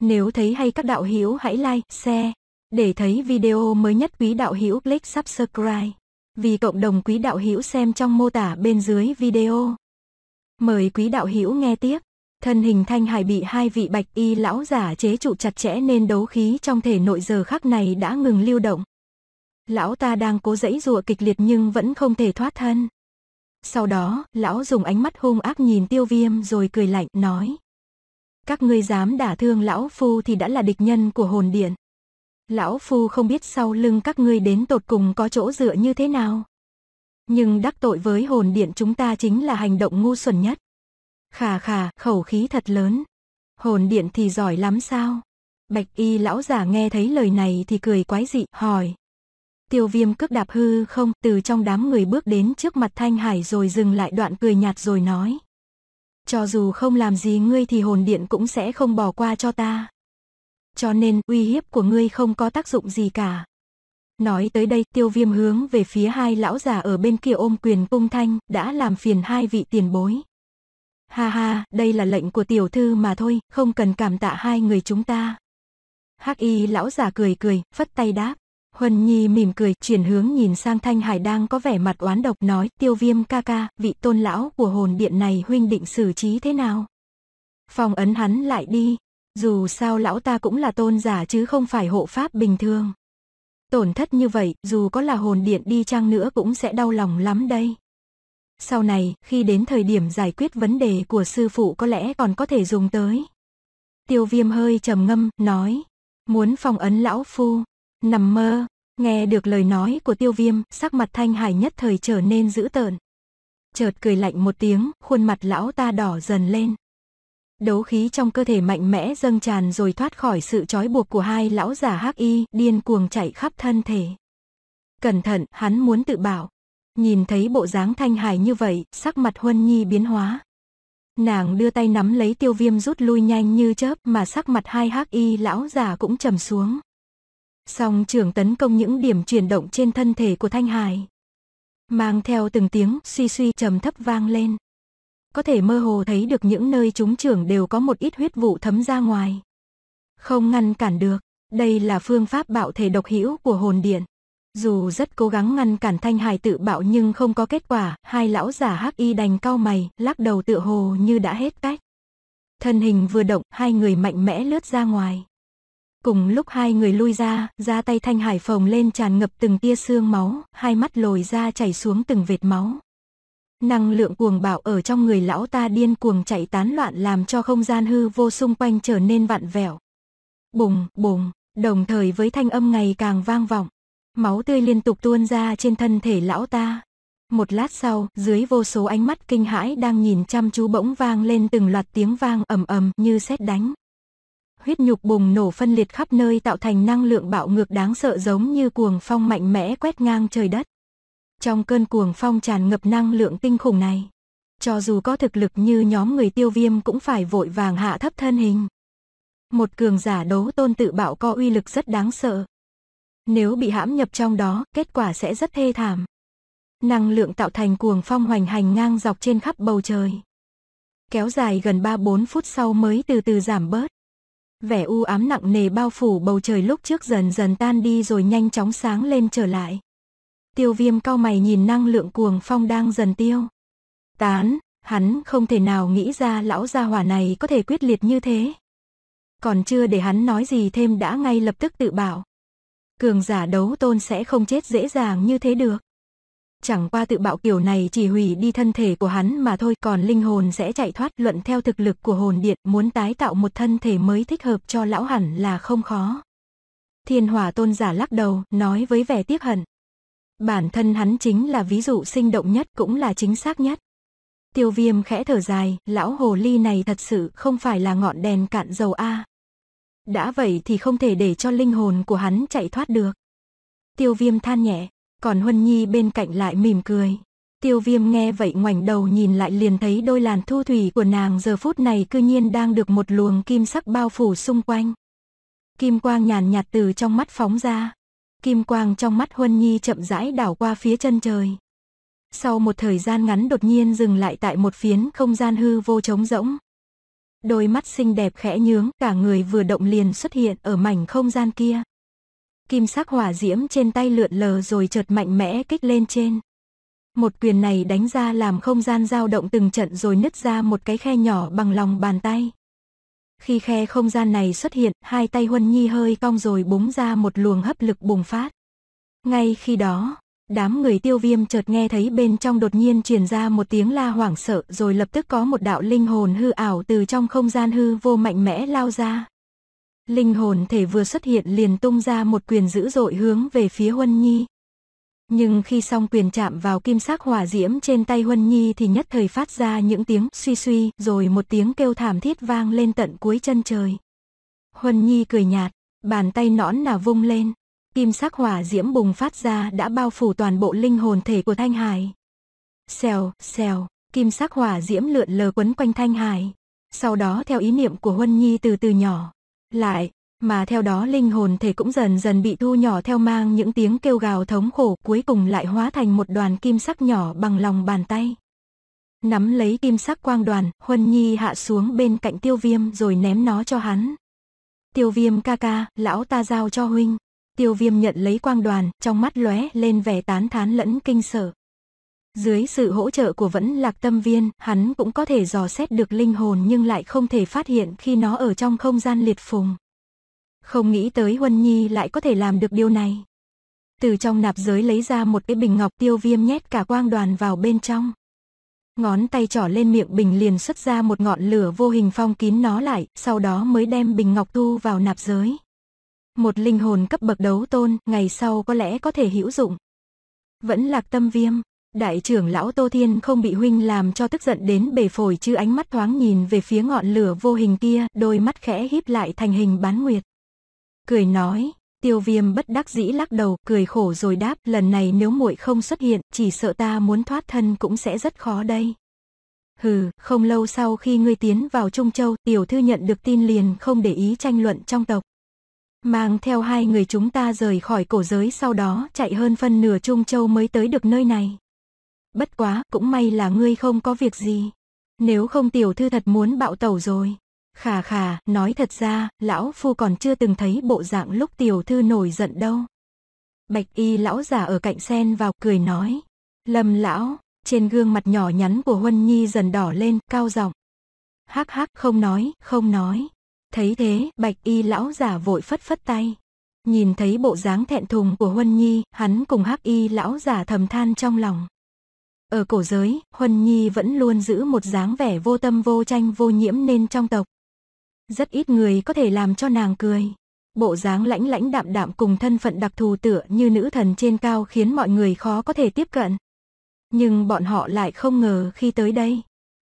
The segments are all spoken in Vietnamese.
Nếu thấy hay các đạo hữu hãy like, share. Để thấy video mới nhất quý đạo hữu click subscribe. Vì cộng đồng quý đạo hữu xem trong mô tả bên dưới video. Mời quý đạo hữu nghe tiếp. Thân hình Thanh Hải bị hai vị bạch y lão giả chế trụ chặt chẽ nên đấu khí trong thể nội giờ khắc này đã ngừng lưu động. Lão ta đang cố dãy dụa kịch liệt nhưng vẫn không thể thoát thân. Sau đó, lão dùng ánh mắt hung ác nhìn tiêu viêm rồi cười lạnh, nói các ngươi dám đả thương lão phu thì đã là địch nhân của hồn điện. Lão phu không biết sau lưng các ngươi đến tột cùng có chỗ dựa như thế nào. Nhưng đắc tội với hồn điện chúng ta chính là hành động ngu xuẩn nhất. Khà khà, khẩu khí thật lớn. Hồn điện thì giỏi lắm sao? Bạch y lão giả nghe thấy lời này thì cười quái dị, hỏi. Tiêu viêm cước đạp hư không, từ trong đám người bước đến trước mặt Thanh Hải rồi dừng lại đoạn cười nhạt rồi nói. Cho dù không làm gì ngươi thì hồn điện cũng sẽ không bỏ qua cho ta. Cho nên uy hiếp của ngươi không có tác dụng gì cả. Nói tới đây tiêu viêm hướng về phía hai lão già ở bên kia ôm quyền cung thanh đã làm phiền hai vị tiền bối. Ha ha, đây là lệnh của tiểu thư mà thôi, không cần cảm tạ hai người chúng ta. Hắc y lão già cười cười, phất tay đáp. Huân Nhi mỉm cười, chuyển hướng nhìn sang Thanh Hải đang có vẻ mặt oán độc nói, tiêu viêm ca ca, vị tôn lão của hồn điện này huynh định xử trí thế nào? Phòng ấn hắn lại đi, dù sao lão ta cũng là tôn giả chứ không phải hộ pháp bình thường. Tổn thất như vậy, dù có là hồn điện đi chăng nữa cũng sẽ đau lòng lắm đây. Sau này, khi đến thời điểm giải quyết vấn đề của sư phụ có lẽ còn có thể dùng tới. Tiêu viêm hơi trầm ngâm, nói. Muốn phòng ấn lão phu, Nằm mơ, nghe được lời nói của tiêu viêm, sắc mặt thanh hải nhất thời trở nên dữ tợn. Chợt cười lạnh một tiếng, khuôn mặt lão ta đỏ dần lên. Đấu khí trong cơ thể mạnh mẽ dâng tràn rồi thoát khỏi sự trói buộc của hai lão giả hắc y, điên cuồng chạy khắp thân thể. Cẩn thận, hắn muốn tự bảo. Nhìn thấy bộ dáng thanh hải như vậy, sắc mặt huân nhi biến hóa. Nàng đưa tay nắm lấy tiêu viêm rút lui nhanh như chớp mà sắc mặt hai hắc y lão giả cũng trầm xuống. Song trường tấn công những điểm chuyển động trên thân thể của Thanh Hải. Mang theo từng tiếng suy suy trầm thấp vang lên. Có thể mơ hồ thấy được những nơi chúng trưởng đều có một ít huyết vụ thấm ra ngoài. Không ngăn cản được, đây là phương pháp bạo thể độc hữu của hồn điện. Dù rất cố gắng ngăn cản Thanh Hải tự bạo nhưng không có kết quả, hai lão giả hắc y đành cau mày, lắc đầu tự hồ như đã hết cách. Thân hình vừa động, hai người mạnh mẽ lướt ra ngoài. Cùng lúc hai người lui ra, ra tay Thanh Hải phồng lên tràn ngập từng tia xương máu, hai mắt lồi ra chảy xuống từng vệt máu. Năng lượng cuồng bạo ở trong người lão ta điên cuồng chạy tán loạn làm cho không gian hư vô xung quanh trở nên vặn vẹo. Bùng, bùng, đồng thời với thanh âm ngày càng vang vọng. Máu tươi liên tục tuôn ra trên thân thể lão ta. Một lát sau, dưới vô số ánh mắt kinh hãi đang nhìn chăm chú bỗng vang lên từng loạt tiếng vang ầm ầm như sét đánh huyết nhục bùng nổ phân liệt khắp nơi tạo thành năng lượng bạo ngược đáng sợ giống như cuồng phong mạnh mẽ quét ngang trời đất. Trong cơn cuồng phong tràn ngập năng lượng tinh khủng này, cho dù có thực lực như nhóm người tiêu viêm cũng phải vội vàng hạ thấp thân hình. Một cường giả đấu tôn tự bạo có uy lực rất đáng sợ. Nếu bị hãm nhập trong đó, kết quả sẽ rất thê thảm. Năng lượng tạo thành cuồng phong hoành hành ngang dọc trên khắp bầu trời. Kéo dài gần 3-4 phút sau mới từ từ giảm bớt vẻ u ám nặng nề bao phủ bầu trời lúc trước dần dần tan đi rồi nhanh chóng sáng lên trở lại. Tiêu viêm cao mày nhìn năng lượng cuồng phong đang dần tiêu. Tán, hắn không thể nào nghĩ ra lão gia hỏa này có thể quyết liệt như thế. Còn chưa để hắn nói gì thêm đã ngay lập tức tự bảo. Cường giả đấu tôn sẽ không chết dễ dàng như thế được. Chẳng qua tự bạo kiểu này chỉ hủy đi thân thể của hắn mà thôi còn linh hồn sẽ chạy thoát luận theo thực lực của hồn điện muốn tái tạo một thân thể mới thích hợp cho lão hẳn là không khó. Thiên hỏa tôn giả lắc đầu, nói với vẻ tiếc hận. Bản thân hắn chính là ví dụ sinh động nhất cũng là chính xác nhất. Tiêu viêm khẽ thở dài, lão hồ ly này thật sự không phải là ngọn đèn cạn dầu A. Đã vậy thì không thể để cho linh hồn của hắn chạy thoát được. Tiêu viêm than nhẹ, còn Huân Nhi bên cạnh lại mỉm cười. Tiêu viêm nghe vậy ngoảnh đầu nhìn lại liền thấy đôi làn thu thủy của nàng giờ phút này cư nhiên đang được một luồng kim sắc bao phủ xung quanh. Kim quang nhàn nhạt từ trong mắt phóng ra. Kim quang trong mắt Huân Nhi chậm rãi đảo qua phía chân trời. Sau một thời gian ngắn đột nhiên dừng lại tại một phiến không gian hư vô trống rỗng. Đôi mắt xinh đẹp khẽ nhướng, cả người vừa động liền xuất hiện ở mảnh không gian kia kim sắc hỏa diễm trên tay lượn lờ rồi chợt mạnh mẽ kích lên trên. Một quyền này đánh ra làm không gian dao động từng trận rồi nứt ra một cái khe nhỏ bằng lòng bàn tay. Khi khe không gian này xuất hiện, hai tay Huân Nhi hơi cong rồi búng ra một luồng hấp lực bùng phát. Ngay khi đó, đám người tiêu viêm chợt nghe thấy bên trong đột nhiên truyền ra một tiếng la hoảng sợ rồi lập tức có một đạo linh hồn hư ảo từ trong không gian hư vô mạnh mẽ lao ra, Linh hồn thể vừa xuất hiện liền tung ra một quyền dữ dội hướng về phía Huân Nhi. Nhưng khi song quyền chạm vào kim sắc hỏa diễm trên tay Huân Nhi thì nhất thời phát ra những tiếng suy suy, rồi một tiếng kêu thảm thiết vang lên tận cuối chân trời. Huân Nhi cười nhạt, bàn tay nõn nà vung lên, kim sắc hỏa diễm bùng phát ra đã bao phủ toàn bộ linh hồn thể của Thanh Hải. Xèo, xèo, kim sắc hỏa diễm lượn lờ quấn quanh Thanh Hải. Sau đó theo ý niệm của Huân Nhi từ từ nhỏ, lại, mà theo đó linh hồn thể cũng dần dần bị thu nhỏ theo mang những tiếng kêu gào thống khổ cuối cùng lại hóa thành một đoàn kim sắc nhỏ bằng lòng bàn tay. Nắm lấy kim sắc quang đoàn, Huân Nhi hạ xuống bên cạnh tiêu viêm rồi ném nó cho hắn. Tiêu viêm ca ca, lão ta giao cho huynh. Tiêu viêm nhận lấy quang đoàn, trong mắt lóe lên vẻ tán thán lẫn kinh sở. Dưới sự hỗ trợ của vẫn lạc tâm viên, hắn cũng có thể dò xét được linh hồn nhưng lại không thể phát hiện khi nó ở trong không gian liệt phùng. Không nghĩ tới Huân Nhi lại có thể làm được điều này. Từ trong nạp giới lấy ra một cái bình ngọc tiêu viêm nhét cả quang đoàn vào bên trong. Ngón tay trỏ lên miệng bình liền xuất ra một ngọn lửa vô hình phong kín nó lại, sau đó mới đem bình ngọc thu vào nạp giới. Một linh hồn cấp bậc đấu tôn, ngày sau có lẽ có thể hữu dụng. Vẫn lạc tâm viêm, Đại trưởng lão Tô Thiên không bị huynh làm cho tức giận đến bể phổi chứ ánh mắt thoáng nhìn về phía ngọn lửa vô hình kia, đôi mắt khẽ híp lại thành hình bán nguyệt. Cười nói, tiêu viêm bất đắc dĩ lắc đầu, cười khổ rồi đáp, lần này nếu muội không xuất hiện, chỉ sợ ta muốn thoát thân cũng sẽ rất khó đây. Hừ, không lâu sau khi ngươi tiến vào Trung Châu, tiểu thư nhận được tin liền không để ý tranh luận trong tộc. Mang theo hai người chúng ta rời khỏi cổ giới sau đó chạy hơn phân nửa Trung Châu mới tới được nơi này bất quá cũng may là ngươi không có việc gì. Nếu không tiểu thư thật muốn bạo tẩu rồi. Khà khà, nói thật ra, lão phu còn chưa từng thấy bộ dạng lúc tiểu thư nổi giận đâu. Bạch y lão già ở cạnh sen vào cười nói. Lâm lão, trên gương mặt nhỏ nhắn của Huân Nhi dần đỏ lên, cao giọng. Hắc hắc không nói, không nói. Thấy thế, bạch y lão già vội phất phất tay. Nhìn thấy bộ dáng thẹn thùng của Huân Nhi, hắn cùng hắc y lão già thầm than trong lòng. Ở cổ giới, Huân Nhi vẫn luôn giữ một dáng vẻ vô tâm vô tranh vô nhiễm nên trong tộc. Rất ít người có thể làm cho nàng cười. Bộ dáng lãnh lãnh đạm đạm cùng thân phận đặc thù tựa như nữ thần trên cao khiến mọi người khó có thể tiếp cận. Nhưng bọn họ lại không ngờ khi tới đây.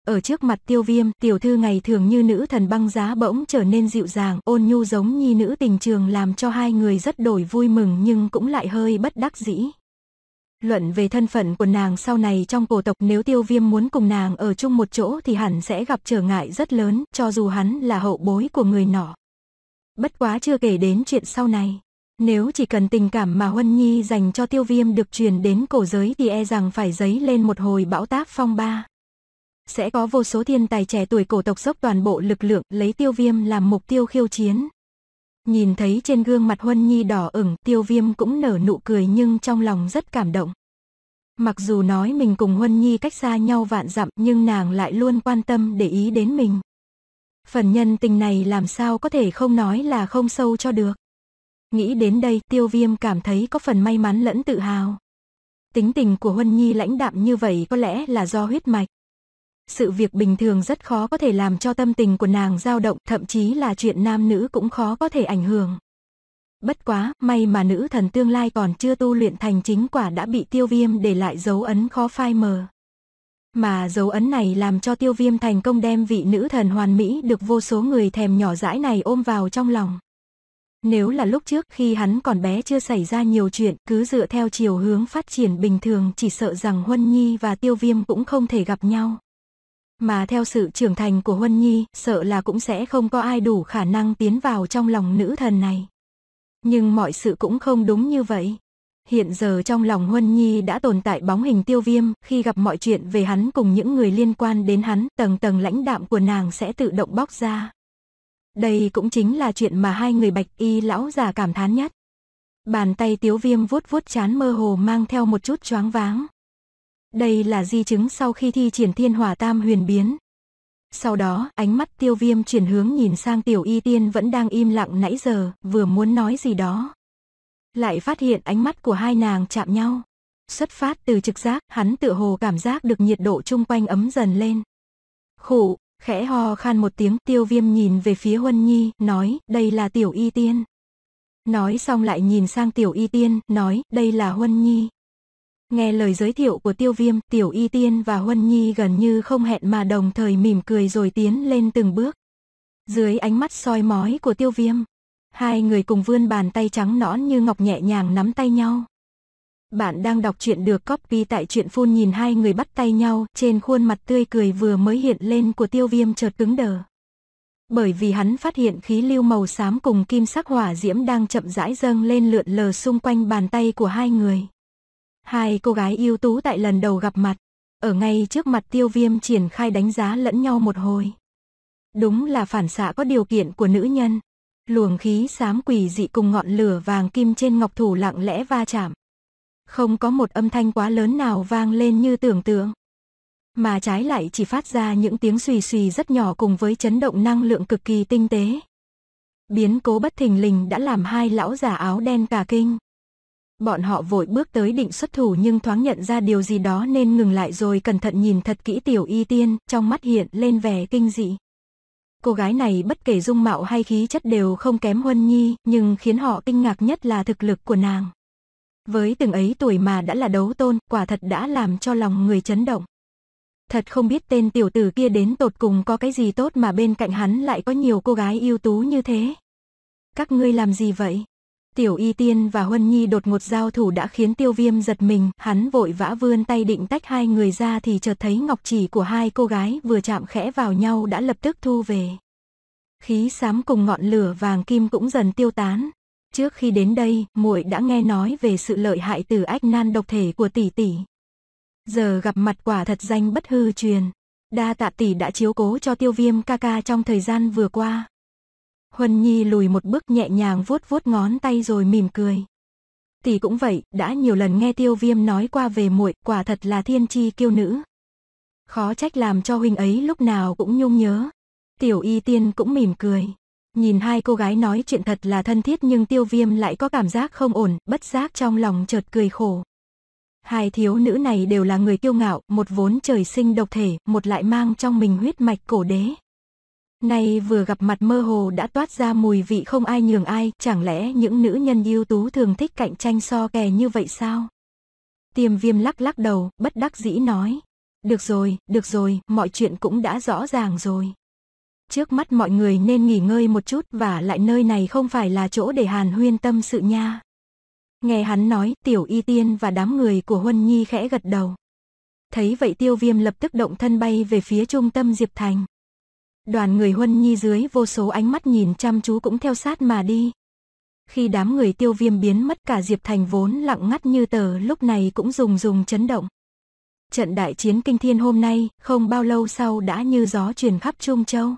Ở trước mặt tiêu viêm, tiểu thư ngày thường như nữ thần băng giá bỗng trở nên dịu dàng, ôn nhu giống như nữ tình trường làm cho hai người rất đổi vui mừng nhưng cũng lại hơi bất đắc dĩ. Luận về thân phận của nàng sau này trong cổ tộc nếu tiêu viêm muốn cùng nàng ở chung một chỗ thì hẳn sẽ gặp trở ngại rất lớn cho dù hắn là hậu bối của người nọ. Bất quá chưa kể đến chuyện sau này. Nếu chỉ cần tình cảm mà Huân Nhi dành cho tiêu viêm được truyền đến cổ giới thì e rằng phải giấy lên một hồi bão táp phong ba. Sẽ có vô số thiên tài trẻ tuổi cổ tộc dốc toàn bộ lực lượng lấy tiêu viêm làm mục tiêu khiêu chiến, Nhìn thấy trên gương mặt Huân Nhi đỏ ửng, tiêu viêm cũng nở nụ cười nhưng trong lòng rất cảm động. Mặc dù nói mình cùng Huân Nhi cách xa nhau vạn dặm nhưng nàng lại luôn quan tâm để ý đến mình. Phần nhân tình này làm sao có thể không nói là không sâu cho được. Nghĩ đến đây tiêu viêm cảm thấy có phần may mắn lẫn tự hào. Tính tình của Huân Nhi lãnh đạm như vậy có lẽ là do huyết mạch sự việc bình thường rất khó có thể làm cho tâm tình của nàng dao động, thậm chí là chuyện nam nữ cũng khó có thể ảnh hưởng. Bất quá, may mà nữ thần tương lai còn chưa tu luyện thành chính quả đã bị tiêu viêm để lại dấu ấn khó phai mờ. Mà dấu ấn này làm cho tiêu viêm thành công đem vị nữ thần hoàn mỹ được vô số người thèm nhỏ dãi này ôm vào trong lòng. Nếu là lúc trước khi hắn còn bé chưa xảy ra nhiều chuyện, cứ dựa theo chiều hướng phát triển bình thường chỉ sợ rằng Huân Nhi và tiêu viêm cũng không thể gặp nhau mà theo sự trưởng thành của Huân Nhi, sợ là cũng sẽ không có ai đủ khả năng tiến vào trong lòng nữ thần này. Nhưng mọi sự cũng không đúng như vậy. Hiện giờ trong lòng Huân Nhi đã tồn tại bóng hình tiêu viêm, khi gặp mọi chuyện về hắn cùng những người liên quan đến hắn, tầng tầng lãnh đạm của nàng sẽ tự động bóc ra. Đây cũng chính là chuyện mà hai người bạch y lão già cảm thán nhất. Bàn tay tiếu viêm vuốt vuốt chán mơ hồ mang theo một chút choáng váng, đây là di chứng sau khi thi triển thiên hỏa tam huyền biến. Sau đó, ánh mắt tiêu viêm chuyển hướng nhìn sang tiểu y tiên vẫn đang im lặng nãy giờ, vừa muốn nói gì đó. Lại phát hiện ánh mắt của hai nàng chạm nhau. Xuất phát từ trực giác, hắn tựa hồ cảm giác được nhiệt độ chung quanh ấm dần lên. Khủ, khẽ ho khan một tiếng tiêu viêm nhìn về phía Huân Nhi, nói, đây là tiểu y tiên. Nói xong lại nhìn sang tiểu y tiên, nói, đây là Huân Nhi. Nghe lời giới thiệu của tiêu viêm, tiểu y tiên và huân nhi gần như không hẹn mà đồng thời mỉm cười rồi tiến lên từng bước. Dưới ánh mắt soi mói của tiêu viêm, hai người cùng vươn bàn tay trắng nõn như ngọc nhẹ nhàng nắm tay nhau. Bạn đang đọc truyện được copy tại truyện phun nhìn hai người bắt tay nhau trên khuôn mặt tươi cười vừa mới hiện lên của tiêu viêm chợt cứng đờ. Bởi vì hắn phát hiện khí lưu màu xám cùng kim sắc hỏa diễm đang chậm rãi dâng lên lượn lờ xung quanh bàn tay của hai người. Hai cô gái ưu tú tại lần đầu gặp mặt, ở ngay trước mặt tiêu viêm triển khai đánh giá lẫn nhau một hồi. Đúng là phản xạ có điều kiện của nữ nhân. Luồng khí xám quỷ dị cùng ngọn lửa vàng kim trên ngọc thủ lặng lẽ va chạm. Không có một âm thanh quá lớn nào vang lên như tưởng tượng. Mà trái lại chỉ phát ra những tiếng xùy xùy rất nhỏ cùng với chấn động năng lượng cực kỳ tinh tế. Biến cố bất thình lình đã làm hai lão già áo đen cả kinh. Bọn họ vội bước tới định xuất thủ nhưng thoáng nhận ra điều gì đó nên ngừng lại rồi cẩn thận nhìn thật kỹ tiểu y tiên, trong mắt hiện lên vẻ kinh dị. Cô gái này bất kể dung mạo hay khí chất đều không kém Huân Nhi, nhưng khiến họ kinh ngạc nhất là thực lực của nàng. Với từng ấy tuổi mà đã là đấu tôn, quả thật đã làm cho lòng người chấn động. Thật không biết tên tiểu tử kia đến tột cùng có cái gì tốt mà bên cạnh hắn lại có nhiều cô gái ưu tú như thế. Các ngươi làm gì vậy? Tiểu Y Tiên và Huân Nhi đột ngột giao thủ đã khiến Tiêu Viêm giật mình, hắn vội vã vươn tay định tách hai người ra thì chợt thấy ngọc chỉ của hai cô gái vừa chạm khẽ vào nhau đã lập tức thu về. Khí xám cùng ngọn lửa vàng kim cũng dần tiêu tán. Trước khi đến đây, muội đã nghe nói về sự lợi hại từ ách nan độc thể của tỷ tỷ. Giờ gặp mặt quả thật danh bất hư truyền. Đa tạ tỷ đã chiếu cố cho tiêu viêm ca ca trong thời gian vừa qua. Huân Nhi lùi một bước nhẹ nhàng vuốt vuốt ngón tay rồi mỉm cười. Tỷ cũng vậy, đã nhiều lần nghe tiêu viêm nói qua về muội, quả thật là thiên chi kiêu nữ. Khó trách làm cho huynh ấy lúc nào cũng nhung nhớ. Tiểu y tiên cũng mỉm cười. Nhìn hai cô gái nói chuyện thật là thân thiết nhưng tiêu viêm lại có cảm giác không ổn, bất giác trong lòng chợt cười khổ. Hai thiếu nữ này đều là người kiêu ngạo, một vốn trời sinh độc thể, một lại mang trong mình huyết mạch cổ đế. Nay vừa gặp mặt mơ hồ đã toát ra mùi vị không ai nhường ai, chẳng lẽ những nữ nhân ưu tú thường thích cạnh tranh so kè như vậy sao? Tiềm viêm lắc lắc đầu, bất đắc dĩ nói. Được rồi, được rồi, mọi chuyện cũng đã rõ ràng rồi. Trước mắt mọi người nên nghỉ ngơi một chút và lại nơi này không phải là chỗ để hàn huyên tâm sự nha. Nghe hắn nói, tiểu y tiên và đám người của Huân Nhi khẽ gật đầu. Thấy vậy tiêu viêm lập tức động thân bay về phía trung tâm Diệp Thành đoàn người Huân Nhi dưới vô số ánh mắt nhìn chăm chú cũng theo sát mà đi. Khi đám người tiêu viêm biến mất cả Diệp Thành vốn lặng ngắt như tờ lúc này cũng rùng rùng chấn động. Trận đại chiến kinh thiên hôm nay không bao lâu sau đã như gió truyền khắp Trung Châu.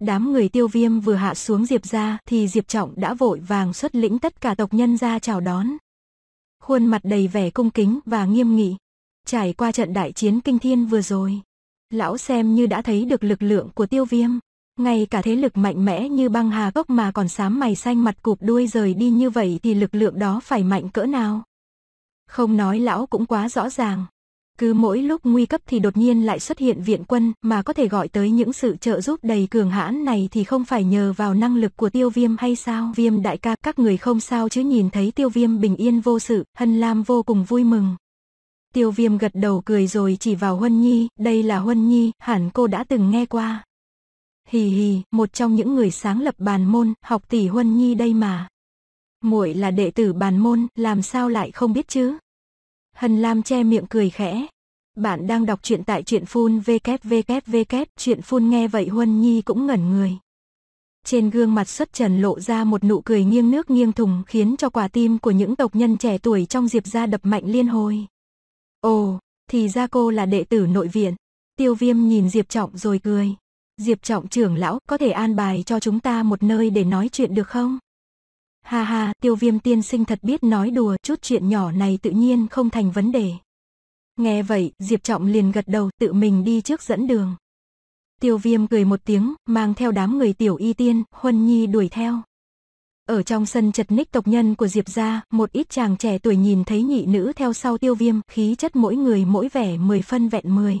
Đám người tiêu viêm vừa hạ xuống Diệp ra thì Diệp Trọng đã vội vàng xuất lĩnh tất cả tộc nhân ra chào đón. Khuôn mặt đầy vẻ cung kính và nghiêm nghị. Trải qua trận đại chiến kinh thiên vừa rồi, lão xem như đã thấy được lực lượng của tiêu viêm. Ngay cả thế lực mạnh mẽ như băng hà gốc mà còn sám mày xanh mặt cụp đuôi rời đi như vậy thì lực lượng đó phải mạnh cỡ nào. Không nói lão cũng quá rõ ràng. Cứ mỗi lúc nguy cấp thì đột nhiên lại xuất hiện viện quân mà có thể gọi tới những sự trợ giúp đầy cường hãn này thì không phải nhờ vào năng lực của tiêu viêm hay sao. Viêm đại ca các người không sao chứ nhìn thấy tiêu viêm bình yên vô sự, hân lam vô cùng vui mừng. Tiêu viêm gật đầu cười rồi chỉ vào Huân Nhi, đây là Huân Nhi, hẳn cô đã từng nghe qua. Hì hì, một trong những người sáng lập bàn môn, học tỷ Huân Nhi đây mà. muội là đệ tử bàn môn, làm sao lại không biết chứ? Hân Lam che miệng cười khẽ. Bạn đang đọc truyện tại truyện phun vkvkvk, truyện phun nghe vậy Huân Nhi cũng ngẩn người. Trên gương mặt xuất trần lộ ra một nụ cười nghiêng nước nghiêng thùng khiến cho quả tim của những tộc nhân trẻ tuổi trong diệp gia đập mạnh liên hồi. Ồ, thì ra cô là đệ tử nội viện. Tiêu viêm nhìn Diệp Trọng rồi cười. Diệp Trọng trưởng lão có thể an bài cho chúng ta một nơi để nói chuyện được không? Ha ha, tiêu viêm tiên sinh thật biết nói đùa chút chuyện nhỏ này tự nhiên không thành vấn đề. Nghe vậy, Diệp Trọng liền gật đầu tự mình đi trước dẫn đường. Tiêu viêm cười một tiếng, mang theo đám người tiểu y tiên, Huân Nhi đuổi theo. Ở trong sân chật ních tộc nhân của Diệp gia, một ít chàng trẻ tuổi nhìn thấy nhị nữ theo sau tiêu viêm, khí chất mỗi người mỗi vẻ mười phân vẹn mười.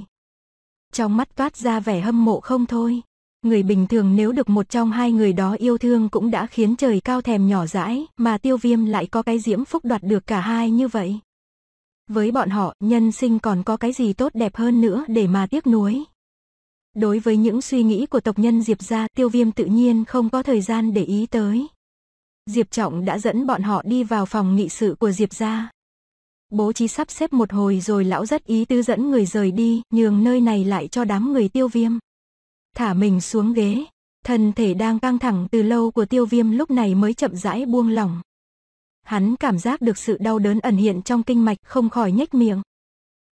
Trong mắt toát ra vẻ hâm mộ không thôi. Người bình thường nếu được một trong hai người đó yêu thương cũng đã khiến trời cao thèm nhỏ dãi, mà tiêu viêm lại có cái diễm phúc đoạt được cả hai như vậy. Với bọn họ, nhân sinh còn có cái gì tốt đẹp hơn nữa để mà tiếc nuối. Đối với những suy nghĩ của tộc nhân Diệp gia, tiêu viêm tự nhiên không có thời gian để ý tới. Diệp Trọng đã dẫn bọn họ đi vào phòng nghị sự của Diệp gia. Bố trí sắp xếp một hồi rồi lão rất ý tư dẫn người rời đi, nhường nơi này lại cho đám người tiêu viêm. Thả mình xuống ghế, thân thể đang căng thẳng từ lâu của tiêu viêm lúc này mới chậm rãi buông lỏng. Hắn cảm giác được sự đau đớn ẩn hiện trong kinh mạch không khỏi nhếch miệng.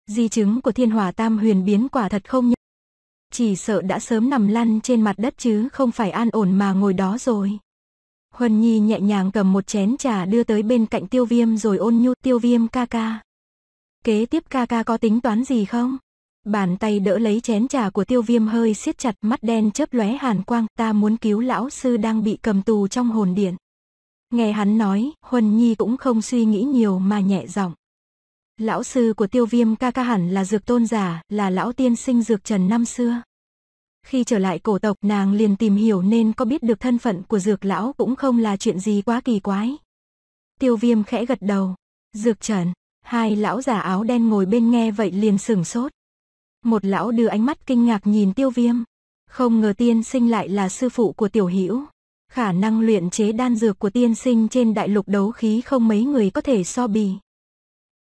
Di chứng của thiên hỏa tam huyền biến quả thật không nhớ. Chỉ sợ đã sớm nằm lăn trên mặt đất chứ không phải an ổn mà ngồi đó rồi. Huân Nhi nhẹ nhàng cầm một chén trà đưa tới bên cạnh tiêu viêm rồi ôn nhu tiêu viêm ca ca. Kế tiếp ca ca có tính toán gì không? Bàn tay đỡ lấy chén trà của tiêu viêm hơi siết chặt mắt đen chớp lóe hàn quang ta muốn cứu lão sư đang bị cầm tù trong hồn điện. Nghe hắn nói, Huân Nhi cũng không suy nghĩ nhiều mà nhẹ giọng. Lão sư của tiêu viêm ca ca hẳn là dược tôn giả, là lão tiên sinh dược trần năm xưa. Khi trở lại cổ tộc nàng liền tìm hiểu nên có biết được thân phận của dược lão cũng không là chuyện gì quá kỳ quái. Tiêu viêm khẽ gật đầu. Dược trần, hai lão giả áo đen ngồi bên nghe vậy liền sửng sốt. Một lão đưa ánh mắt kinh ngạc nhìn tiêu viêm. Không ngờ tiên sinh lại là sư phụ của tiểu hữu Khả năng luyện chế đan dược của tiên sinh trên đại lục đấu khí không mấy người có thể so bì.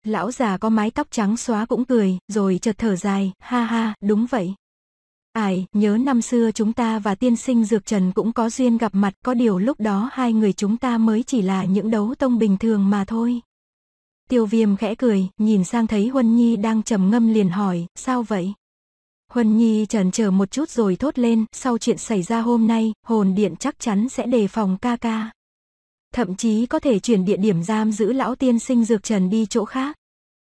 Lão già có mái tóc trắng xóa cũng cười, rồi chợt thở dài, ha ha, đúng vậy. Ải, nhớ năm xưa chúng ta và tiên sinh Dược Trần cũng có duyên gặp mặt, có điều lúc đó hai người chúng ta mới chỉ là những đấu tông bình thường mà thôi. Tiêu viêm khẽ cười, nhìn sang thấy Huân Nhi đang trầm ngâm liền hỏi, sao vậy? Huân Nhi trần chờ một chút rồi thốt lên, sau chuyện xảy ra hôm nay, hồn điện chắc chắn sẽ đề phòng ca ca. Thậm chí có thể chuyển địa điểm giam giữ lão tiên sinh Dược Trần đi chỗ khác.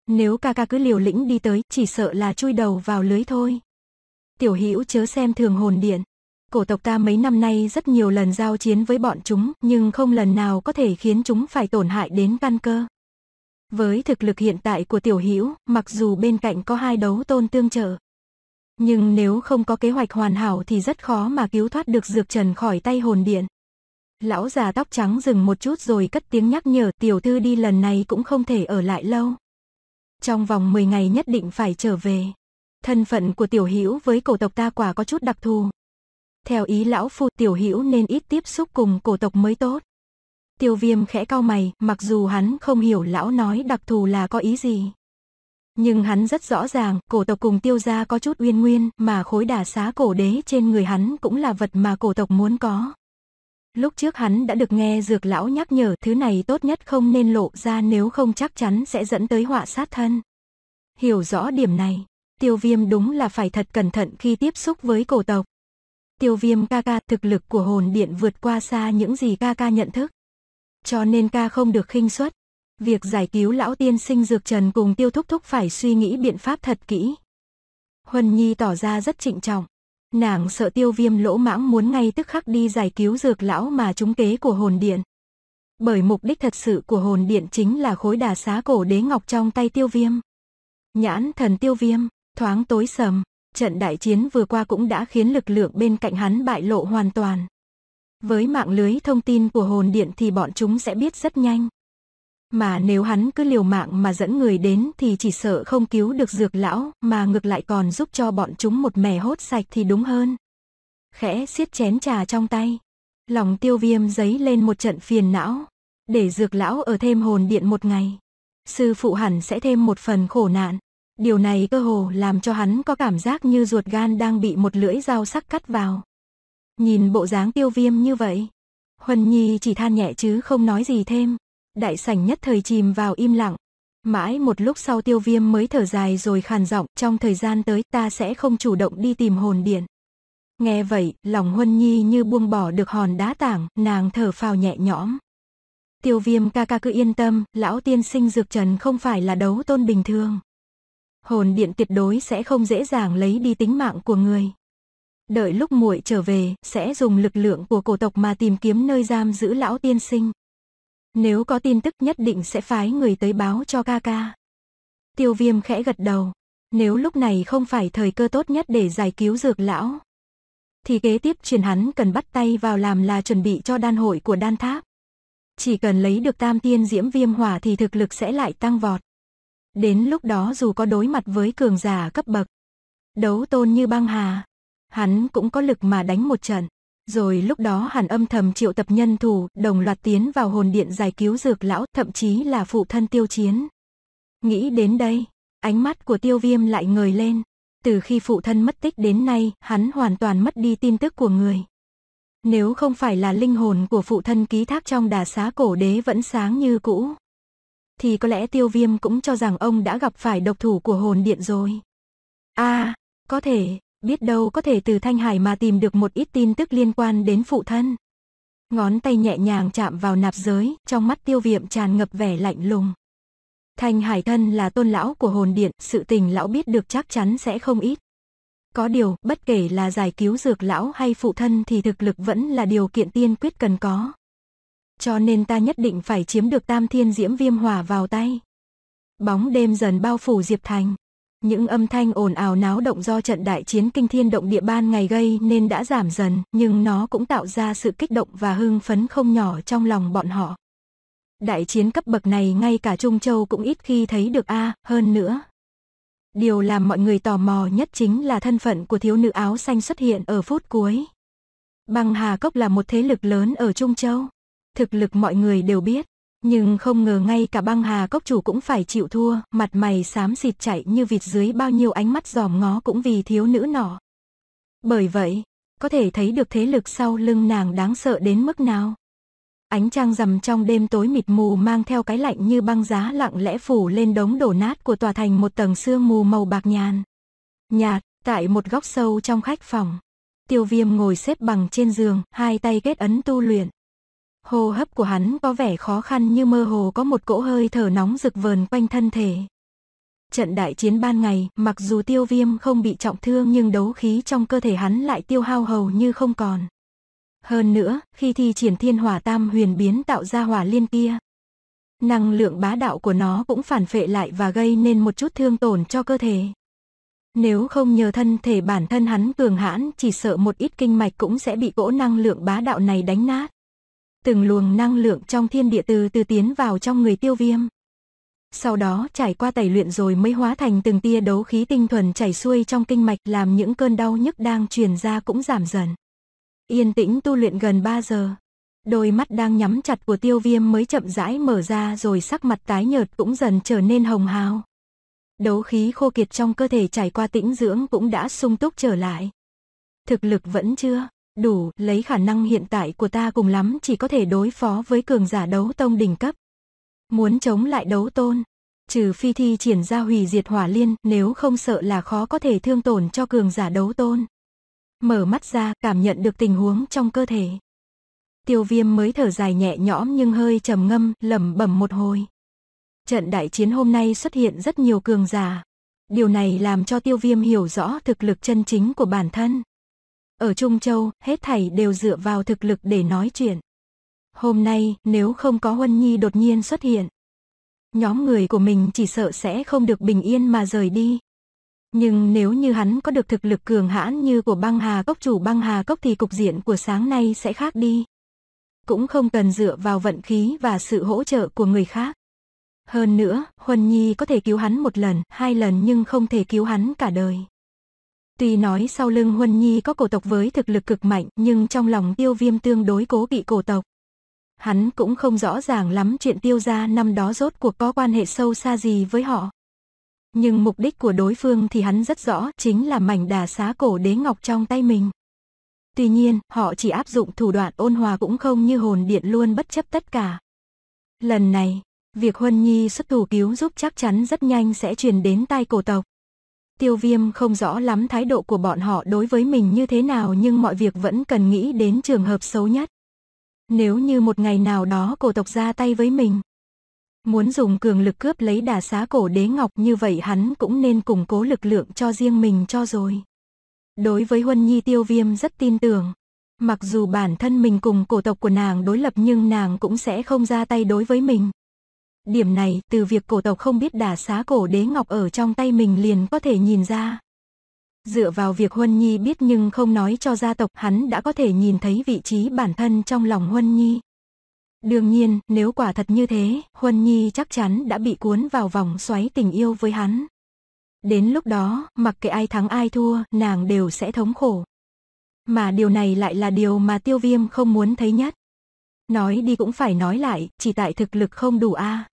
Nếu ca ca cứ liều lĩnh đi tới, chỉ sợ là chui đầu vào lưới thôi tiểu hữu chớ xem thường hồn điện. Cổ tộc ta mấy năm nay rất nhiều lần giao chiến với bọn chúng, nhưng không lần nào có thể khiến chúng phải tổn hại đến căn cơ. Với thực lực hiện tại của tiểu hữu mặc dù bên cạnh có hai đấu tôn tương trợ, nhưng nếu không có kế hoạch hoàn hảo thì rất khó mà cứu thoát được dược trần khỏi tay hồn điện. Lão già tóc trắng dừng một chút rồi cất tiếng nhắc nhở tiểu thư đi lần này cũng không thể ở lại lâu. Trong vòng 10 ngày nhất định phải trở về. Thân phận của tiểu hữu với cổ tộc ta quả có chút đặc thù. Theo ý lão phu tiểu hữu nên ít tiếp xúc cùng cổ tộc mới tốt. Tiêu viêm khẽ cau mày, mặc dù hắn không hiểu lão nói đặc thù là có ý gì. Nhưng hắn rất rõ ràng, cổ tộc cùng tiêu gia có chút uyên nguyên, mà khối đà xá cổ đế trên người hắn cũng là vật mà cổ tộc muốn có. Lúc trước hắn đã được nghe dược lão nhắc nhở thứ này tốt nhất không nên lộ ra nếu không chắc chắn sẽ dẫn tới họa sát thân. Hiểu rõ điểm này, tiêu viêm đúng là phải thật cẩn thận khi tiếp xúc với cổ tộc. Tiêu viêm ca ca thực lực của hồn điện vượt qua xa những gì ca ca nhận thức. Cho nên ca không được khinh suất. Việc giải cứu lão tiên sinh dược trần cùng tiêu thúc thúc phải suy nghĩ biện pháp thật kỹ. Huân Nhi tỏ ra rất trịnh trọng. Nàng sợ tiêu viêm lỗ mãng muốn ngay tức khắc đi giải cứu dược lão mà trúng kế của hồn điện. Bởi mục đích thật sự của hồn điện chính là khối đà xá cổ đế ngọc trong tay tiêu viêm. Nhãn thần tiêu viêm, thoáng tối sầm, trận đại chiến vừa qua cũng đã khiến lực lượng bên cạnh hắn bại lộ hoàn toàn. Với mạng lưới thông tin của hồn điện thì bọn chúng sẽ biết rất nhanh. Mà nếu hắn cứ liều mạng mà dẫn người đến thì chỉ sợ không cứu được dược lão, mà ngược lại còn giúp cho bọn chúng một mẻ hốt sạch thì đúng hơn. Khẽ siết chén trà trong tay. Lòng tiêu viêm giấy lên một trận phiền não. Để dược lão ở thêm hồn điện một ngày. Sư phụ hẳn sẽ thêm một phần khổ nạn. Điều này cơ hồ làm cho hắn có cảm giác như ruột gan đang bị một lưỡi dao sắc cắt vào. Nhìn bộ dáng tiêu viêm như vậy, Huân Nhi chỉ than nhẹ chứ không nói gì thêm. Đại sảnh nhất thời chìm vào im lặng. Mãi một lúc sau tiêu viêm mới thở dài rồi khàn giọng trong thời gian tới ta sẽ không chủ động đi tìm hồn điện. Nghe vậy, lòng Huân Nhi như buông bỏ được hòn đá tảng, nàng thở phào nhẹ nhõm. Tiêu viêm ca ca cứ yên tâm, lão tiên sinh dược trần không phải là đấu tôn bình thường hồn điện tuyệt đối sẽ không dễ dàng lấy đi tính mạng của người. Đợi lúc muội trở về, sẽ dùng lực lượng của cổ tộc mà tìm kiếm nơi giam giữ lão tiên sinh. Nếu có tin tức nhất định sẽ phái người tới báo cho ca ca. Tiêu viêm khẽ gật đầu. Nếu lúc này không phải thời cơ tốt nhất để giải cứu dược lão. Thì kế tiếp truyền hắn cần bắt tay vào làm là chuẩn bị cho đan hội của đan tháp. Chỉ cần lấy được tam tiên diễm viêm hỏa thì thực lực sẽ lại tăng vọt. Đến lúc đó dù có đối mặt với cường giả cấp bậc, đấu tôn như băng hà, hắn cũng có lực mà đánh một trận. Rồi lúc đó hàn âm thầm triệu tập nhân thủ, đồng loạt tiến vào hồn điện giải cứu dược lão, thậm chí là phụ thân tiêu chiến. Nghĩ đến đây, ánh mắt của tiêu viêm lại ngời lên. Từ khi phụ thân mất tích đến nay, hắn hoàn toàn mất đi tin tức của người. Nếu không phải là linh hồn của phụ thân ký thác trong đà xá cổ đế vẫn sáng như cũ, thì có lẽ tiêu viêm cũng cho rằng ông đã gặp phải độc thủ của hồn điện rồi. À, có thể, biết đâu có thể từ Thanh Hải mà tìm được một ít tin tức liên quan đến phụ thân. Ngón tay nhẹ nhàng chạm vào nạp giới, trong mắt tiêu viêm tràn ngập vẻ lạnh lùng. Thanh Hải thân là tôn lão của hồn điện, sự tình lão biết được chắc chắn sẽ không ít. Có điều, bất kể là giải cứu dược lão hay phụ thân thì thực lực vẫn là điều kiện tiên quyết cần có cho nên ta nhất định phải chiếm được tam thiên diễm viêm hỏa vào tay. Bóng đêm dần bao phủ Diệp Thành. Những âm thanh ồn ào náo động do trận đại chiến kinh thiên động địa ban ngày gây nên đã giảm dần, nhưng nó cũng tạo ra sự kích động và hưng phấn không nhỏ trong lòng bọn họ. Đại chiến cấp bậc này ngay cả Trung Châu cũng ít khi thấy được a, à, hơn nữa. Điều làm mọi người tò mò nhất chính là thân phận của thiếu nữ áo xanh xuất hiện ở phút cuối. Băng Hà Cốc là một thế lực lớn ở Trung Châu thực lực mọi người đều biết. Nhưng không ngờ ngay cả băng hà cốc chủ cũng phải chịu thua, mặt mày xám xịt chạy như vịt dưới bao nhiêu ánh mắt giòm ngó cũng vì thiếu nữ nọ. Bởi vậy, có thể thấy được thế lực sau lưng nàng đáng sợ đến mức nào. Ánh trăng rằm trong đêm tối mịt mù mang theo cái lạnh như băng giá lặng lẽ phủ lên đống đổ nát của tòa thành một tầng sương mù màu bạc nhàn. Nhạt, tại một góc sâu trong khách phòng. Tiêu viêm ngồi xếp bằng trên giường, hai tay kết ấn tu luyện hô hấp của hắn có vẻ khó khăn như mơ hồ có một cỗ hơi thở nóng rực vờn quanh thân thể. Trận đại chiến ban ngày, mặc dù tiêu viêm không bị trọng thương nhưng đấu khí trong cơ thể hắn lại tiêu hao hầu như không còn. Hơn nữa, khi thi triển thiên hỏa tam huyền biến tạo ra hỏa liên kia, năng lượng bá đạo của nó cũng phản phệ lại và gây nên một chút thương tổn cho cơ thể. Nếu không nhờ thân thể bản thân hắn cường hãn chỉ sợ một ít kinh mạch cũng sẽ bị cỗ năng lượng bá đạo này đánh nát từng luồng năng lượng trong thiên địa từ từ tiến vào trong người tiêu viêm. Sau đó trải qua tẩy luyện rồi mới hóa thành từng tia đấu khí tinh thuần chảy xuôi trong kinh mạch làm những cơn đau nhức đang truyền ra cũng giảm dần. Yên tĩnh tu luyện gần 3 giờ. Đôi mắt đang nhắm chặt của tiêu viêm mới chậm rãi mở ra rồi sắc mặt tái nhợt cũng dần trở nên hồng hào. Đấu khí khô kiệt trong cơ thể trải qua tĩnh dưỡng cũng đã sung túc trở lại. Thực lực vẫn chưa, đủ, lấy khả năng hiện tại của ta cùng lắm chỉ có thể đối phó với cường giả đấu tông đỉnh cấp. Muốn chống lại đấu tôn, trừ phi thi triển ra hủy diệt hỏa liên, nếu không sợ là khó có thể thương tổn cho cường giả đấu tôn. Mở mắt ra, cảm nhận được tình huống trong cơ thể. Tiêu viêm mới thở dài nhẹ nhõm nhưng hơi trầm ngâm, lẩm bẩm một hồi. Trận đại chiến hôm nay xuất hiện rất nhiều cường giả. Điều này làm cho tiêu viêm hiểu rõ thực lực chân chính của bản thân. Ở Trung Châu, hết thảy đều dựa vào thực lực để nói chuyện. Hôm nay, nếu không có Huân Nhi đột nhiên xuất hiện, nhóm người của mình chỉ sợ sẽ không được bình yên mà rời đi. Nhưng nếu như hắn có được thực lực cường hãn như của băng hà cốc chủ băng hà cốc thì cục diện của sáng nay sẽ khác đi. Cũng không cần dựa vào vận khí và sự hỗ trợ của người khác. Hơn nữa, Huân Nhi có thể cứu hắn một lần, hai lần nhưng không thể cứu hắn cả đời. Tuy nói sau lưng Huân Nhi có cổ tộc với thực lực cực mạnh nhưng trong lòng tiêu viêm tương đối cố kỵ cổ tộc. Hắn cũng không rõ ràng lắm chuyện tiêu gia năm đó rốt cuộc có quan hệ sâu xa gì với họ. Nhưng mục đích của đối phương thì hắn rất rõ chính là mảnh đà xá cổ đế ngọc trong tay mình. Tuy nhiên, họ chỉ áp dụng thủ đoạn ôn hòa cũng không như hồn điện luôn bất chấp tất cả. Lần này, việc Huân Nhi xuất thủ cứu giúp chắc chắn rất nhanh sẽ truyền đến tai cổ tộc tiêu viêm không rõ lắm thái độ của bọn họ đối với mình như thế nào nhưng mọi việc vẫn cần nghĩ đến trường hợp xấu nhất. Nếu như một ngày nào đó cổ tộc ra tay với mình, muốn dùng cường lực cướp lấy đà xá cổ đế ngọc như vậy hắn cũng nên củng cố lực lượng cho riêng mình cho rồi. Đối với Huân Nhi tiêu viêm rất tin tưởng. Mặc dù bản thân mình cùng cổ tộc của nàng đối lập nhưng nàng cũng sẽ không ra tay đối với mình. Điểm này, từ việc cổ tộc không biết đả xá cổ đế ngọc ở trong tay mình liền có thể nhìn ra. Dựa vào việc Huân Nhi biết nhưng không nói cho gia tộc hắn đã có thể nhìn thấy vị trí bản thân trong lòng Huân Nhi. Đương nhiên, nếu quả thật như thế, Huân Nhi chắc chắn đã bị cuốn vào vòng xoáy tình yêu với hắn. Đến lúc đó, mặc kệ ai thắng ai thua, nàng đều sẽ thống khổ. Mà điều này lại là điều mà tiêu viêm không muốn thấy nhất. Nói đi cũng phải nói lại, chỉ tại thực lực không đủ a.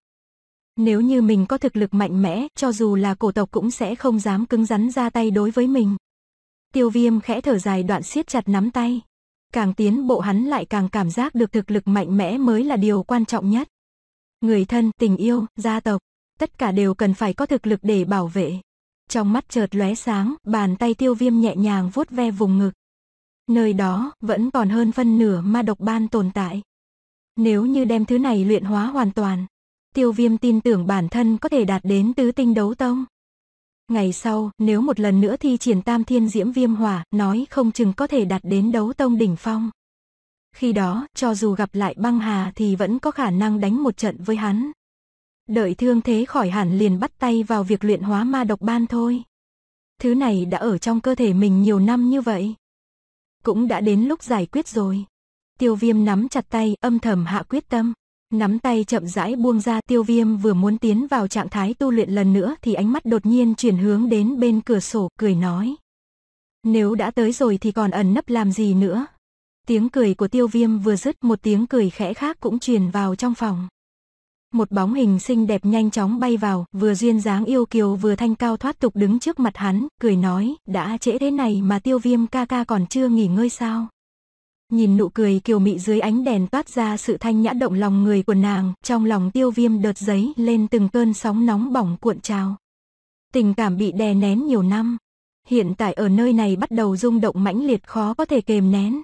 Nếu như mình có thực lực mạnh mẽ, cho dù là cổ tộc cũng sẽ không dám cứng rắn ra tay đối với mình. Tiêu viêm khẽ thở dài đoạn siết chặt nắm tay. Càng tiến bộ hắn lại càng cảm giác được thực lực mạnh mẽ mới là điều quan trọng nhất. Người thân, tình yêu, gia tộc, tất cả đều cần phải có thực lực để bảo vệ. Trong mắt chợt lóe sáng, bàn tay tiêu viêm nhẹ nhàng vuốt ve vùng ngực. Nơi đó, vẫn còn hơn phân nửa ma độc ban tồn tại. Nếu như đem thứ này luyện hóa hoàn toàn, tiêu viêm tin tưởng bản thân có thể đạt đến tứ tinh đấu tông. Ngày sau, nếu một lần nữa thi triển tam thiên diễm viêm hỏa, nói không chừng có thể đạt đến đấu tông đỉnh phong. Khi đó, cho dù gặp lại băng hà thì vẫn có khả năng đánh một trận với hắn. Đợi thương thế khỏi hẳn liền bắt tay vào việc luyện hóa ma độc ban thôi. Thứ này đã ở trong cơ thể mình nhiều năm như vậy. Cũng đã đến lúc giải quyết rồi. Tiêu viêm nắm chặt tay, âm thầm hạ quyết tâm. Nắm tay chậm rãi buông ra tiêu viêm vừa muốn tiến vào trạng thái tu luyện lần nữa thì ánh mắt đột nhiên chuyển hướng đến bên cửa sổ, cười nói. Nếu đã tới rồi thì còn ẩn nấp làm gì nữa. Tiếng cười của tiêu viêm vừa dứt một tiếng cười khẽ khác cũng truyền vào trong phòng. Một bóng hình xinh đẹp nhanh chóng bay vào, vừa duyên dáng yêu kiều vừa thanh cao thoát tục đứng trước mặt hắn, cười nói, đã trễ thế này mà tiêu viêm ca ca còn chưa nghỉ ngơi sao nhìn nụ cười kiều mị dưới ánh đèn toát ra sự thanh nhã động lòng người của nàng, trong lòng tiêu viêm đợt giấy lên từng cơn sóng nóng bỏng cuộn trào. Tình cảm bị đè nén nhiều năm, hiện tại ở nơi này bắt đầu rung động mãnh liệt khó có thể kềm nén.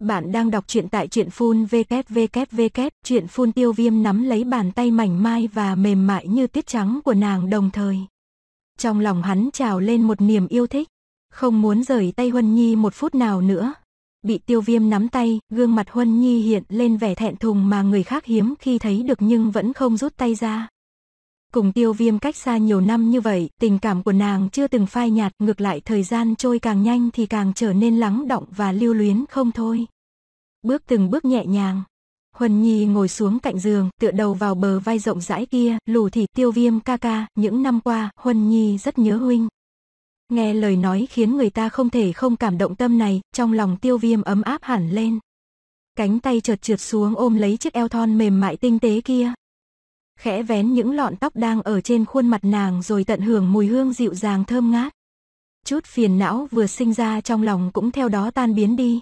Bạn đang đọc truyện tại truyện phun vkvkvk, truyện phun tiêu viêm nắm lấy bàn tay mảnh mai và mềm mại như tiết trắng của nàng đồng thời. Trong lòng hắn trào lên một niềm yêu thích, không muốn rời tay Huân Nhi một phút nào nữa, bị tiêu viêm nắm tay, gương mặt Huân Nhi hiện lên vẻ thẹn thùng mà người khác hiếm khi thấy được nhưng vẫn không rút tay ra. Cùng tiêu viêm cách xa nhiều năm như vậy, tình cảm của nàng chưa từng phai nhạt, ngược lại thời gian trôi càng nhanh thì càng trở nên lắng động và lưu luyến không thôi. Bước từng bước nhẹ nhàng, Huân Nhi ngồi xuống cạnh giường, tựa đầu vào bờ vai rộng rãi kia, lù thì tiêu viêm ca ca, những năm qua, Huân Nhi rất nhớ huynh, Nghe lời nói khiến người ta không thể không cảm động tâm này, trong lòng tiêu viêm ấm áp hẳn lên. Cánh tay trượt trượt xuống ôm lấy chiếc eo thon mềm mại tinh tế kia. Khẽ vén những lọn tóc đang ở trên khuôn mặt nàng rồi tận hưởng mùi hương dịu dàng thơm ngát. Chút phiền não vừa sinh ra trong lòng cũng theo đó tan biến đi.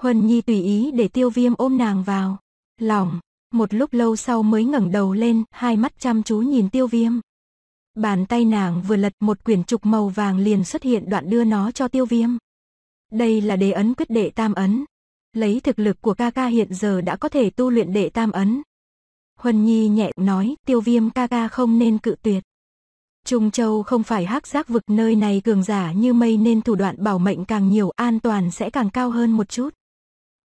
Huân Nhi tùy ý để tiêu viêm ôm nàng vào. Lòng, một lúc lâu sau mới ngẩng đầu lên, hai mắt chăm chú nhìn tiêu viêm. Bàn tay nàng vừa lật một quyển trục màu vàng liền xuất hiện đoạn đưa nó cho tiêu viêm. Đây là đề ấn quyết đệ tam ấn. Lấy thực lực của ca ca hiện giờ đã có thể tu luyện đệ tam ấn. Huân Nhi nhẹ nói tiêu viêm ca ca không nên cự tuyệt. Trung Châu không phải hắc giác vực nơi này cường giả như mây nên thủ đoạn bảo mệnh càng nhiều an toàn sẽ càng cao hơn một chút.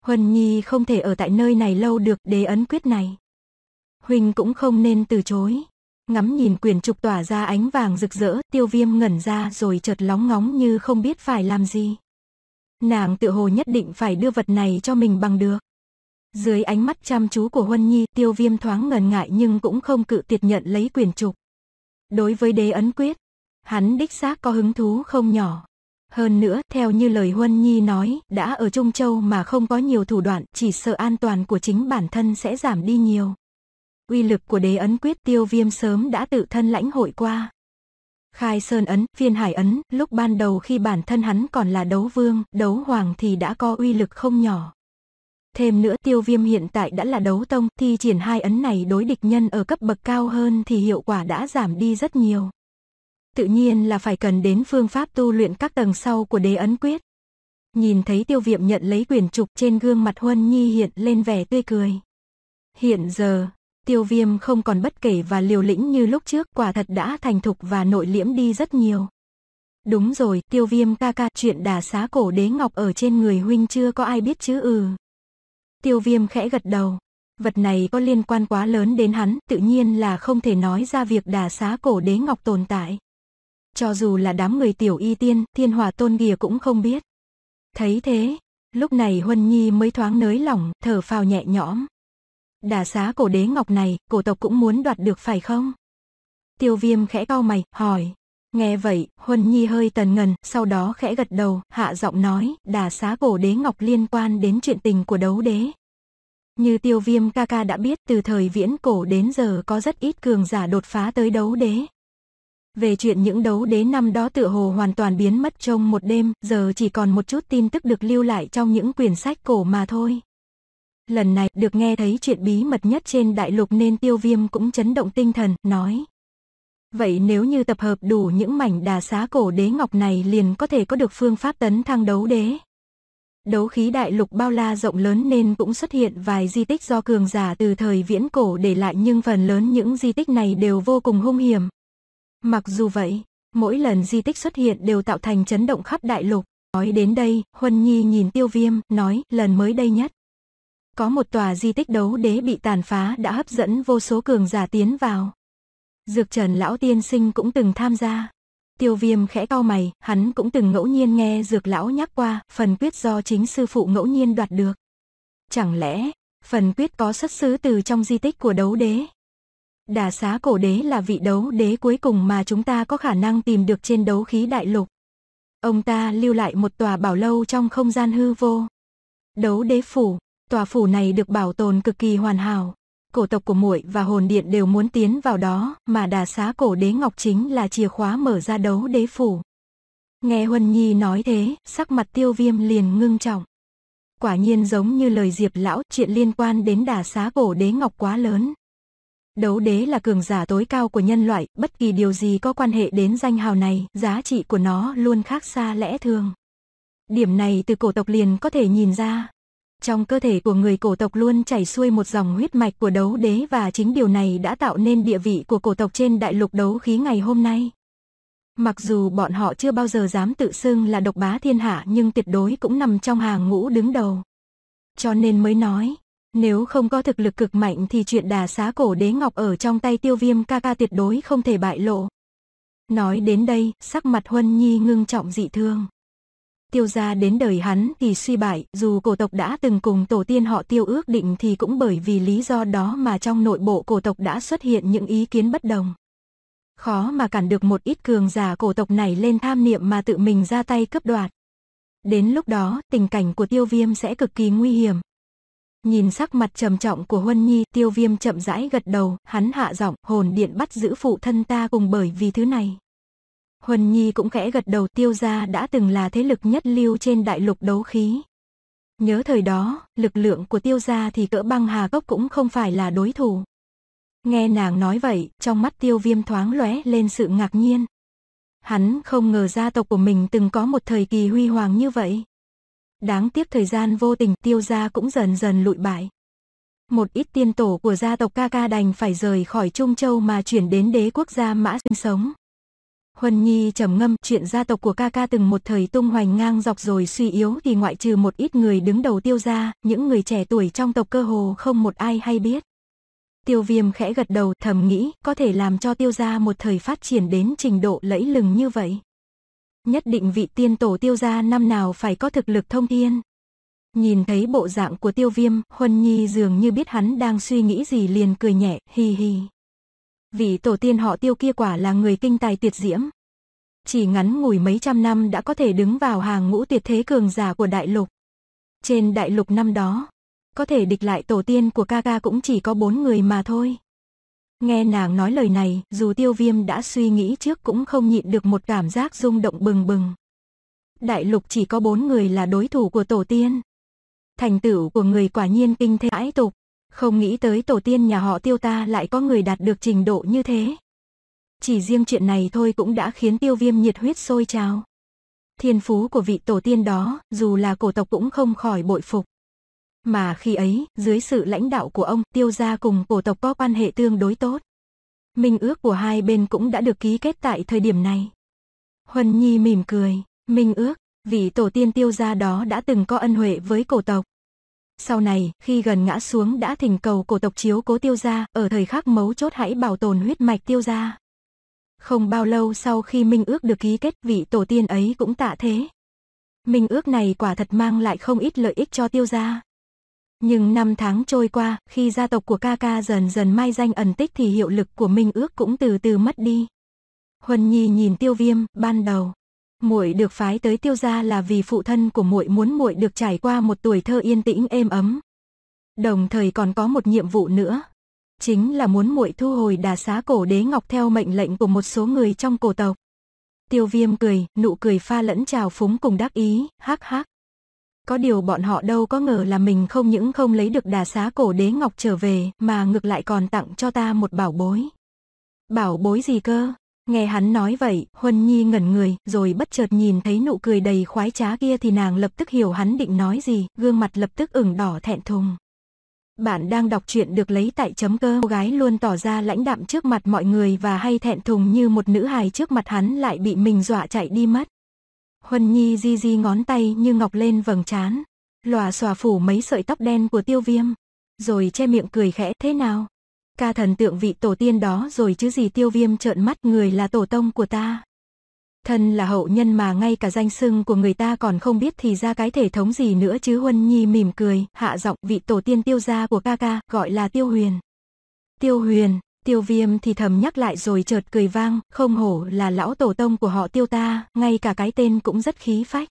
Huân Nhi không thể ở tại nơi này lâu được đế ấn quyết này. Huỳnh cũng không nên từ chối ngắm nhìn quyển trục tỏa ra ánh vàng rực rỡ, tiêu viêm ngẩn ra rồi chợt lóng ngóng như không biết phải làm gì. Nàng tự hồ nhất định phải đưa vật này cho mình bằng được. Dưới ánh mắt chăm chú của Huân Nhi, tiêu viêm thoáng ngần ngại nhưng cũng không cự tuyệt nhận lấy quyển trục. Đối với đế ấn quyết, hắn đích xác có hứng thú không nhỏ. Hơn nữa, theo như lời Huân Nhi nói, đã ở Trung Châu mà không có nhiều thủ đoạn, chỉ sợ an toàn của chính bản thân sẽ giảm đi nhiều uy lực của đế ấn quyết tiêu viêm sớm đã tự thân lãnh hội qua. Khai Sơn Ấn, Phiên Hải Ấn, lúc ban đầu khi bản thân hắn còn là đấu vương, đấu hoàng thì đã có uy lực không nhỏ. Thêm nữa tiêu viêm hiện tại đã là đấu tông, thi triển hai ấn này đối địch nhân ở cấp bậc cao hơn thì hiệu quả đã giảm đi rất nhiều. Tự nhiên là phải cần đến phương pháp tu luyện các tầng sau của đế ấn quyết. Nhìn thấy tiêu viêm nhận lấy quyền trục trên gương mặt Huân Nhi hiện lên vẻ tươi cười. Hiện giờ, tiêu viêm không còn bất kể và liều lĩnh như lúc trước quả thật đã thành thục và nội liễm đi rất nhiều. Đúng rồi, tiêu viêm ca ca, chuyện đà xá cổ đế ngọc ở trên người huynh chưa có ai biết chứ ừ. Tiêu viêm khẽ gật đầu. Vật này có liên quan quá lớn đến hắn, tự nhiên là không thể nói ra việc đà xá cổ đế ngọc tồn tại. Cho dù là đám người tiểu y tiên, thiên hòa tôn ghìa cũng không biết. Thấy thế, lúc này Huân Nhi mới thoáng nới lỏng, thở phào nhẹ nhõm. Đà xá cổ đế ngọc này, cổ tộc cũng muốn đoạt được phải không? Tiêu viêm khẽ cau mày, hỏi. Nghe vậy, Huân Nhi hơi tần ngần, sau đó khẽ gật đầu, hạ giọng nói, đà xá cổ đế ngọc liên quan đến chuyện tình của đấu đế. Như tiêu viêm ca ca đã biết từ thời viễn cổ đến giờ có rất ít cường giả đột phá tới đấu đế. Về chuyện những đấu đế năm đó tựa hồ hoàn toàn biến mất trong một đêm, giờ chỉ còn một chút tin tức được lưu lại trong những quyển sách cổ mà thôi lần này được nghe thấy chuyện bí mật nhất trên đại lục nên tiêu viêm cũng chấn động tinh thần, nói. Vậy nếu như tập hợp đủ những mảnh đà xá cổ đế ngọc này liền có thể có được phương pháp tấn thăng đấu đế. Đấu khí đại lục bao la rộng lớn nên cũng xuất hiện vài di tích do cường giả từ thời viễn cổ để lại nhưng phần lớn những di tích này đều vô cùng hung hiểm. Mặc dù vậy, mỗi lần di tích xuất hiện đều tạo thành chấn động khắp đại lục. Nói đến đây, Huân Nhi nhìn tiêu viêm, nói, lần mới đây nhất có một tòa di tích đấu đế bị tàn phá đã hấp dẫn vô số cường giả tiến vào. Dược Trần lão tiên sinh cũng từng tham gia. Tiêu Viêm khẽ cau mày, hắn cũng từng ngẫu nhiên nghe Dược lão nhắc qua, phần quyết do chính sư phụ ngẫu nhiên đoạt được. Chẳng lẽ, phần quyết có xuất xứ từ trong di tích của đấu đế? Đà xá cổ đế là vị đấu đế cuối cùng mà chúng ta có khả năng tìm được trên đấu khí đại lục. Ông ta lưu lại một tòa bảo lâu trong không gian hư vô. Đấu đế phủ, tòa phủ này được bảo tồn cực kỳ hoàn hảo. Cổ tộc của muội và hồn điện đều muốn tiến vào đó, mà đà xá cổ đế ngọc chính là chìa khóa mở ra đấu đế phủ. Nghe Huân Nhi nói thế, sắc mặt tiêu viêm liền ngưng trọng. Quả nhiên giống như lời Diệp Lão, chuyện liên quan đến đà xá cổ đế ngọc quá lớn. Đấu đế là cường giả tối cao của nhân loại, bất kỳ điều gì có quan hệ đến danh hào này, giá trị của nó luôn khác xa lẽ thường. Điểm này từ cổ tộc liền có thể nhìn ra, trong cơ thể của người cổ tộc luôn chảy xuôi một dòng huyết mạch của đấu đế và chính điều này đã tạo nên địa vị của cổ tộc trên đại lục đấu khí ngày hôm nay. Mặc dù bọn họ chưa bao giờ dám tự xưng là độc bá thiên hạ nhưng tuyệt đối cũng nằm trong hàng ngũ đứng đầu. Cho nên mới nói, nếu không có thực lực cực mạnh thì chuyện đà xá cổ đế ngọc ở trong tay tiêu viêm ca ca tuyệt đối không thể bại lộ. Nói đến đây, sắc mặt Huân Nhi ngưng trọng dị thương tiêu gia đến đời hắn thì suy bại, dù cổ tộc đã từng cùng tổ tiên họ tiêu ước định thì cũng bởi vì lý do đó mà trong nội bộ cổ tộc đã xuất hiện những ý kiến bất đồng. Khó mà cản được một ít cường giả cổ tộc này lên tham niệm mà tự mình ra tay cướp đoạt. Đến lúc đó, tình cảnh của tiêu viêm sẽ cực kỳ nguy hiểm. Nhìn sắc mặt trầm trọng của Huân Nhi, tiêu viêm chậm rãi gật đầu, hắn hạ giọng, hồn điện bắt giữ phụ thân ta cùng bởi vì thứ này. Huân Nhi cũng khẽ gật đầu tiêu gia đã từng là thế lực nhất lưu trên đại lục đấu khí. Nhớ thời đó, lực lượng của tiêu gia thì cỡ băng hà gốc cũng không phải là đối thủ. Nghe nàng nói vậy, trong mắt tiêu viêm thoáng lóe lên sự ngạc nhiên. Hắn không ngờ gia tộc của mình từng có một thời kỳ huy hoàng như vậy. Đáng tiếc thời gian vô tình tiêu gia cũng dần dần lụi bại. Một ít tiên tổ của gia tộc ca ca đành phải rời khỏi Trung Châu mà chuyển đến đế quốc gia Mã sinh sống. Huân Nhi trầm ngâm, chuyện gia tộc của ca ca từng một thời tung hoành ngang dọc rồi suy yếu thì ngoại trừ một ít người đứng đầu tiêu gia, những người trẻ tuổi trong tộc cơ hồ không một ai hay biết. Tiêu viêm khẽ gật đầu thầm nghĩ có thể làm cho tiêu gia một thời phát triển đến trình độ lẫy lừng như vậy. Nhất định vị tiên tổ tiêu gia năm nào phải có thực lực thông thiên. Nhìn thấy bộ dạng của tiêu viêm, Huân Nhi dường như biết hắn đang suy nghĩ gì liền cười nhẹ, hi hi vì tổ tiên họ tiêu kia quả là người kinh tài tuyệt diễm. Chỉ ngắn ngủi mấy trăm năm đã có thể đứng vào hàng ngũ tuyệt thế cường giả của đại lục. Trên đại lục năm đó, có thể địch lại tổ tiên của kaga cũng chỉ có bốn người mà thôi. Nghe nàng nói lời này, dù tiêu viêm đã suy nghĩ trước cũng không nhịn được một cảm giác rung động bừng bừng. Đại lục chỉ có bốn người là đối thủ của tổ tiên. Thành tựu của người quả nhiên kinh thế ái tục. Không nghĩ tới tổ tiên nhà họ tiêu ta lại có người đạt được trình độ như thế. Chỉ riêng chuyện này thôi cũng đã khiến tiêu viêm nhiệt huyết sôi trào. Thiên phú của vị tổ tiên đó, dù là cổ tộc cũng không khỏi bội phục. Mà khi ấy, dưới sự lãnh đạo của ông, tiêu gia cùng cổ tộc có quan hệ tương đối tốt. Minh ước của hai bên cũng đã được ký kết tại thời điểm này. Huân Nhi mỉm cười, Minh ước, vị tổ tiên tiêu gia đó đã từng có ân huệ với cổ tộc. Sau này, khi gần ngã xuống đã thỉnh cầu cổ tộc chiếu cố tiêu gia, ở thời khắc mấu chốt hãy bảo tồn huyết mạch tiêu gia. Không bao lâu sau khi minh ước được ký kết, vị tổ tiên ấy cũng tạ thế. Minh ước này quả thật mang lại không ít lợi ích cho tiêu gia. Nhưng năm tháng trôi qua, khi gia tộc của ca ca dần dần mai danh ẩn tích thì hiệu lực của minh ước cũng từ từ mất đi. Huân Nhi nhìn tiêu viêm, ban đầu, muội được phái tới tiêu gia là vì phụ thân của muội muốn muội được trải qua một tuổi thơ yên tĩnh êm ấm. Đồng thời còn có một nhiệm vụ nữa, chính là muốn muội thu hồi đà xá cổ đế ngọc theo mệnh lệnh của một số người trong cổ tộc. Tiêu viêm cười, nụ cười pha lẫn trào phúng cùng đắc ý, hắc hắc. Có điều bọn họ đâu có ngờ là mình không những không lấy được đà xá cổ đế ngọc trở về mà ngược lại còn tặng cho ta một bảo bối. Bảo bối gì cơ? Nghe hắn nói vậy, Huân Nhi ngẩn người, rồi bất chợt nhìn thấy nụ cười đầy khoái trá kia thì nàng lập tức hiểu hắn định nói gì, gương mặt lập tức ửng đỏ thẹn thùng. Bạn đang đọc truyện được lấy tại chấm cơ. Cô gái luôn tỏ ra lãnh đạm trước mặt mọi người và hay thẹn thùng như một nữ hài trước mặt hắn lại bị mình dọa chạy đi mất. Huân Nhi di di ngón tay như ngọc lên vầng trán, lòa xòa phủ mấy sợi tóc đen của tiêu viêm, rồi che miệng cười khẽ thế nào ca thần tượng vị tổ tiên đó rồi chứ gì tiêu viêm trợn mắt người là tổ tông của ta. Thân là hậu nhân mà ngay cả danh xưng của người ta còn không biết thì ra cái thể thống gì nữa chứ Huân Nhi mỉm cười, hạ giọng vị tổ tiên tiêu gia của ca ca, gọi là tiêu huyền. Tiêu huyền, tiêu viêm thì thầm nhắc lại rồi chợt cười vang, không hổ là lão tổ tông của họ tiêu ta, ngay cả cái tên cũng rất khí phách.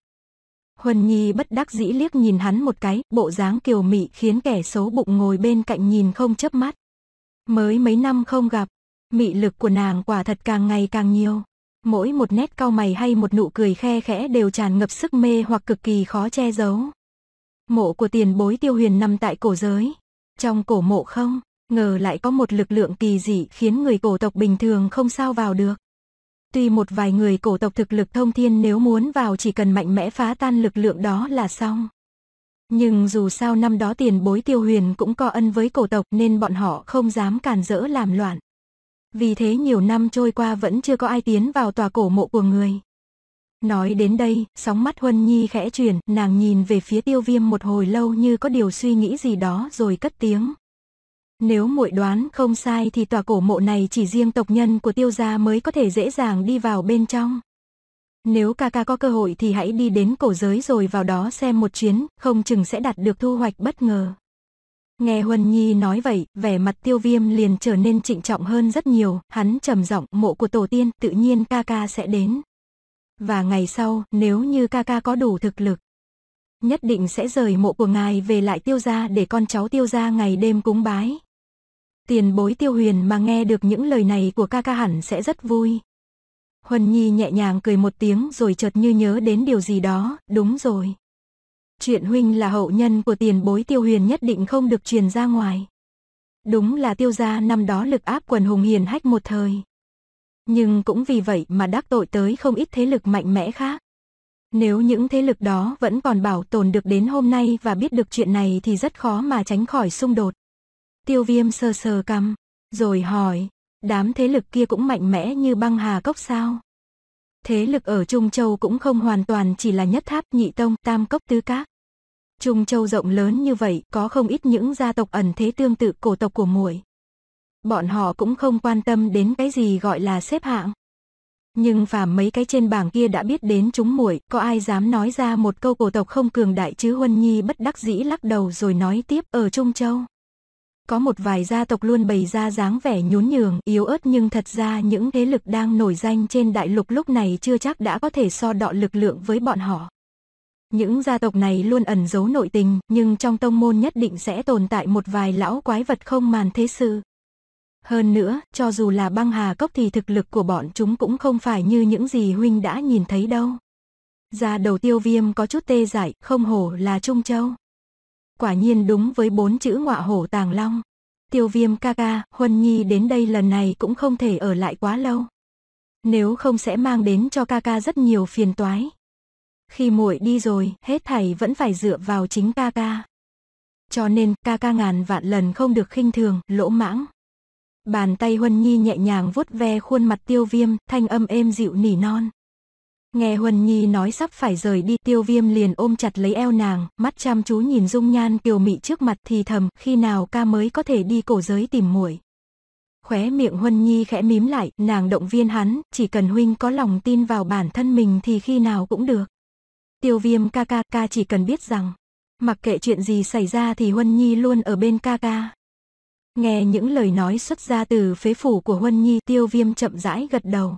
Huân Nhi bất đắc dĩ liếc nhìn hắn một cái, bộ dáng kiều mị khiến kẻ xấu bụng ngồi bên cạnh nhìn không chớp mắt. Mới mấy năm không gặp, mị lực của nàng quả thật càng ngày càng nhiều. Mỗi một nét cau mày hay một nụ cười khe khẽ đều tràn ngập sức mê hoặc cực kỳ khó che giấu. Mộ của tiền bối tiêu huyền nằm tại cổ giới. Trong cổ mộ không, ngờ lại có một lực lượng kỳ dị khiến người cổ tộc bình thường không sao vào được. Tuy một vài người cổ tộc thực lực thông thiên nếu muốn vào chỉ cần mạnh mẽ phá tan lực lượng đó là xong. Nhưng dù sao năm đó tiền bối tiêu huyền cũng có ân với cổ tộc nên bọn họ không dám càn rỡ làm loạn. Vì thế nhiều năm trôi qua vẫn chưa có ai tiến vào tòa cổ mộ của người. Nói đến đây, sóng mắt Huân Nhi khẽ chuyển, nàng nhìn về phía tiêu viêm một hồi lâu như có điều suy nghĩ gì đó rồi cất tiếng. Nếu muội đoán không sai thì tòa cổ mộ này chỉ riêng tộc nhân của tiêu gia mới có thể dễ dàng đi vào bên trong. Nếu ca ca có cơ hội thì hãy đi đến cổ giới rồi vào đó xem một chuyến, không chừng sẽ đạt được thu hoạch bất ngờ. Nghe Huân Nhi nói vậy, vẻ mặt tiêu viêm liền trở nên trịnh trọng hơn rất nhiều, hắn trầm giọng mộ của tổ tiên tự nhiên ca ca sẽ đến. Và ngày sau, nếu như ca ca có đủ thực lực, nhất định sẽ rời mộ của ngài về lại tiêu gia để con cháu tiêu gia ngày đêm cúng bái. Tiền bối tiêu huyền mà nghe được những lời này của ca ca hẳn sẽ rất vui. Huân Nhi nhẹ nhàng cười một tiếng rồi chợt như nhớ đến điều gì đó, đúng rồi. Chuyện huynh là hậu nhân của tiền bối tiêu huyền nhất định không được truyền ra ngoài. Đúng là tiêu gia năm đó lực áp quần hùng hiền hách một thời. Nhưng cũng vì vậy mà đắc tội tới không ít thế lực mạnh mẽ khác. Nếu những thế lực đó vẫn còn bảo tồn được đến hôm nay và biết được chuyện này thì rất khó mà tránh khỏi xung đột. Tiêu viêm sờ sờ cằm, rồi hỏi, Đám thế lực kia cũng mạnh mẽ như băng hà cốc sao? Thế lực ở Trung Châu cũng không hoàn toàn chỉ là nhất tháp nhị tông tam cốc tứ các. Trung Châu rộng lớn như vậy có không ít những gia tộc ẩn thế tương tự cổ tộc của muội. Bọn họ cũng không quan tâm đến cái gì gọi là xếp hạng. Nhưng phàm mấy cái trên bảng kia đã biết đến chúng muội, có ai dám nói ra một câu cổ tộc không cường đại chứ Huân Nhi bất đắc dĩ lắc đầu rồi nói tiếp ở Trung Châu. Có một vài gia tộc luôn bày ra dáng vẻ nhún nhường, yếu ớt nhưng thật ra những thế lực đang nổi danh trên đại lục lúc này chưa chắc đã có thể so đọ lực lượng với bọn họ. Những gia tộc này luôn ẩn giấu nội tình, nhưng trong tông môn nhất định sẽ tồn tại một vài lão quái vật không màn thế sự. Hơn nữa, cho dù là băng hà cốc thì thực lực của bọn chúng cũng không phải như những gì huynh đã nhìn thấy đâu. Gia đầu tiêu viêm có chút tê dại, không hổ là Trung Châu quả nhiên đúng với bốn chữ ngọa hổ tàng long. Tiêu viêm ca ca, Huân Nhi đến đây lần này cũng không thể ở lại quá lâu. Nếu không sẽ mang đến cho ca ca rất nhiều phiền toái. Khi muội đi rồi, hết thảy vẫn phải dựa vào chính ca ca. Cho nên, ca ca ngàn vạn lần không được khinh thường, lỗ mãng. Bàn tay Huân Nhi nhẹ nhàng vuốt ve khuôn mặt tiêu viêm, thanh âm êm dịu nỉ non. Nghe Huân Nhi nói sắp phải rời đi tiêu viêm liền ôm chặt lấy eo nàng, mắt chăm chú nhìn dung nhan kiều mị trước mặt thì thầm khi nào ca mới có thể đi cổ giới tìm muội Khóe miệng Huân Nhi khẽ mím lại, nàng động viên hắn, chỉ cần huynh có lòng tin vào bản thân mình thì khi nào cũng được. Tiêu viêm ca ca ca chỉ cần biết rằng, mặc kệ chuyện gì xảy ra thì Huân Nhi luôn ở bên ca ca. Nghe những lời nói xuất ra từ phế phủ của Huân Nhi tiêu viêm chậm rãi gật đầu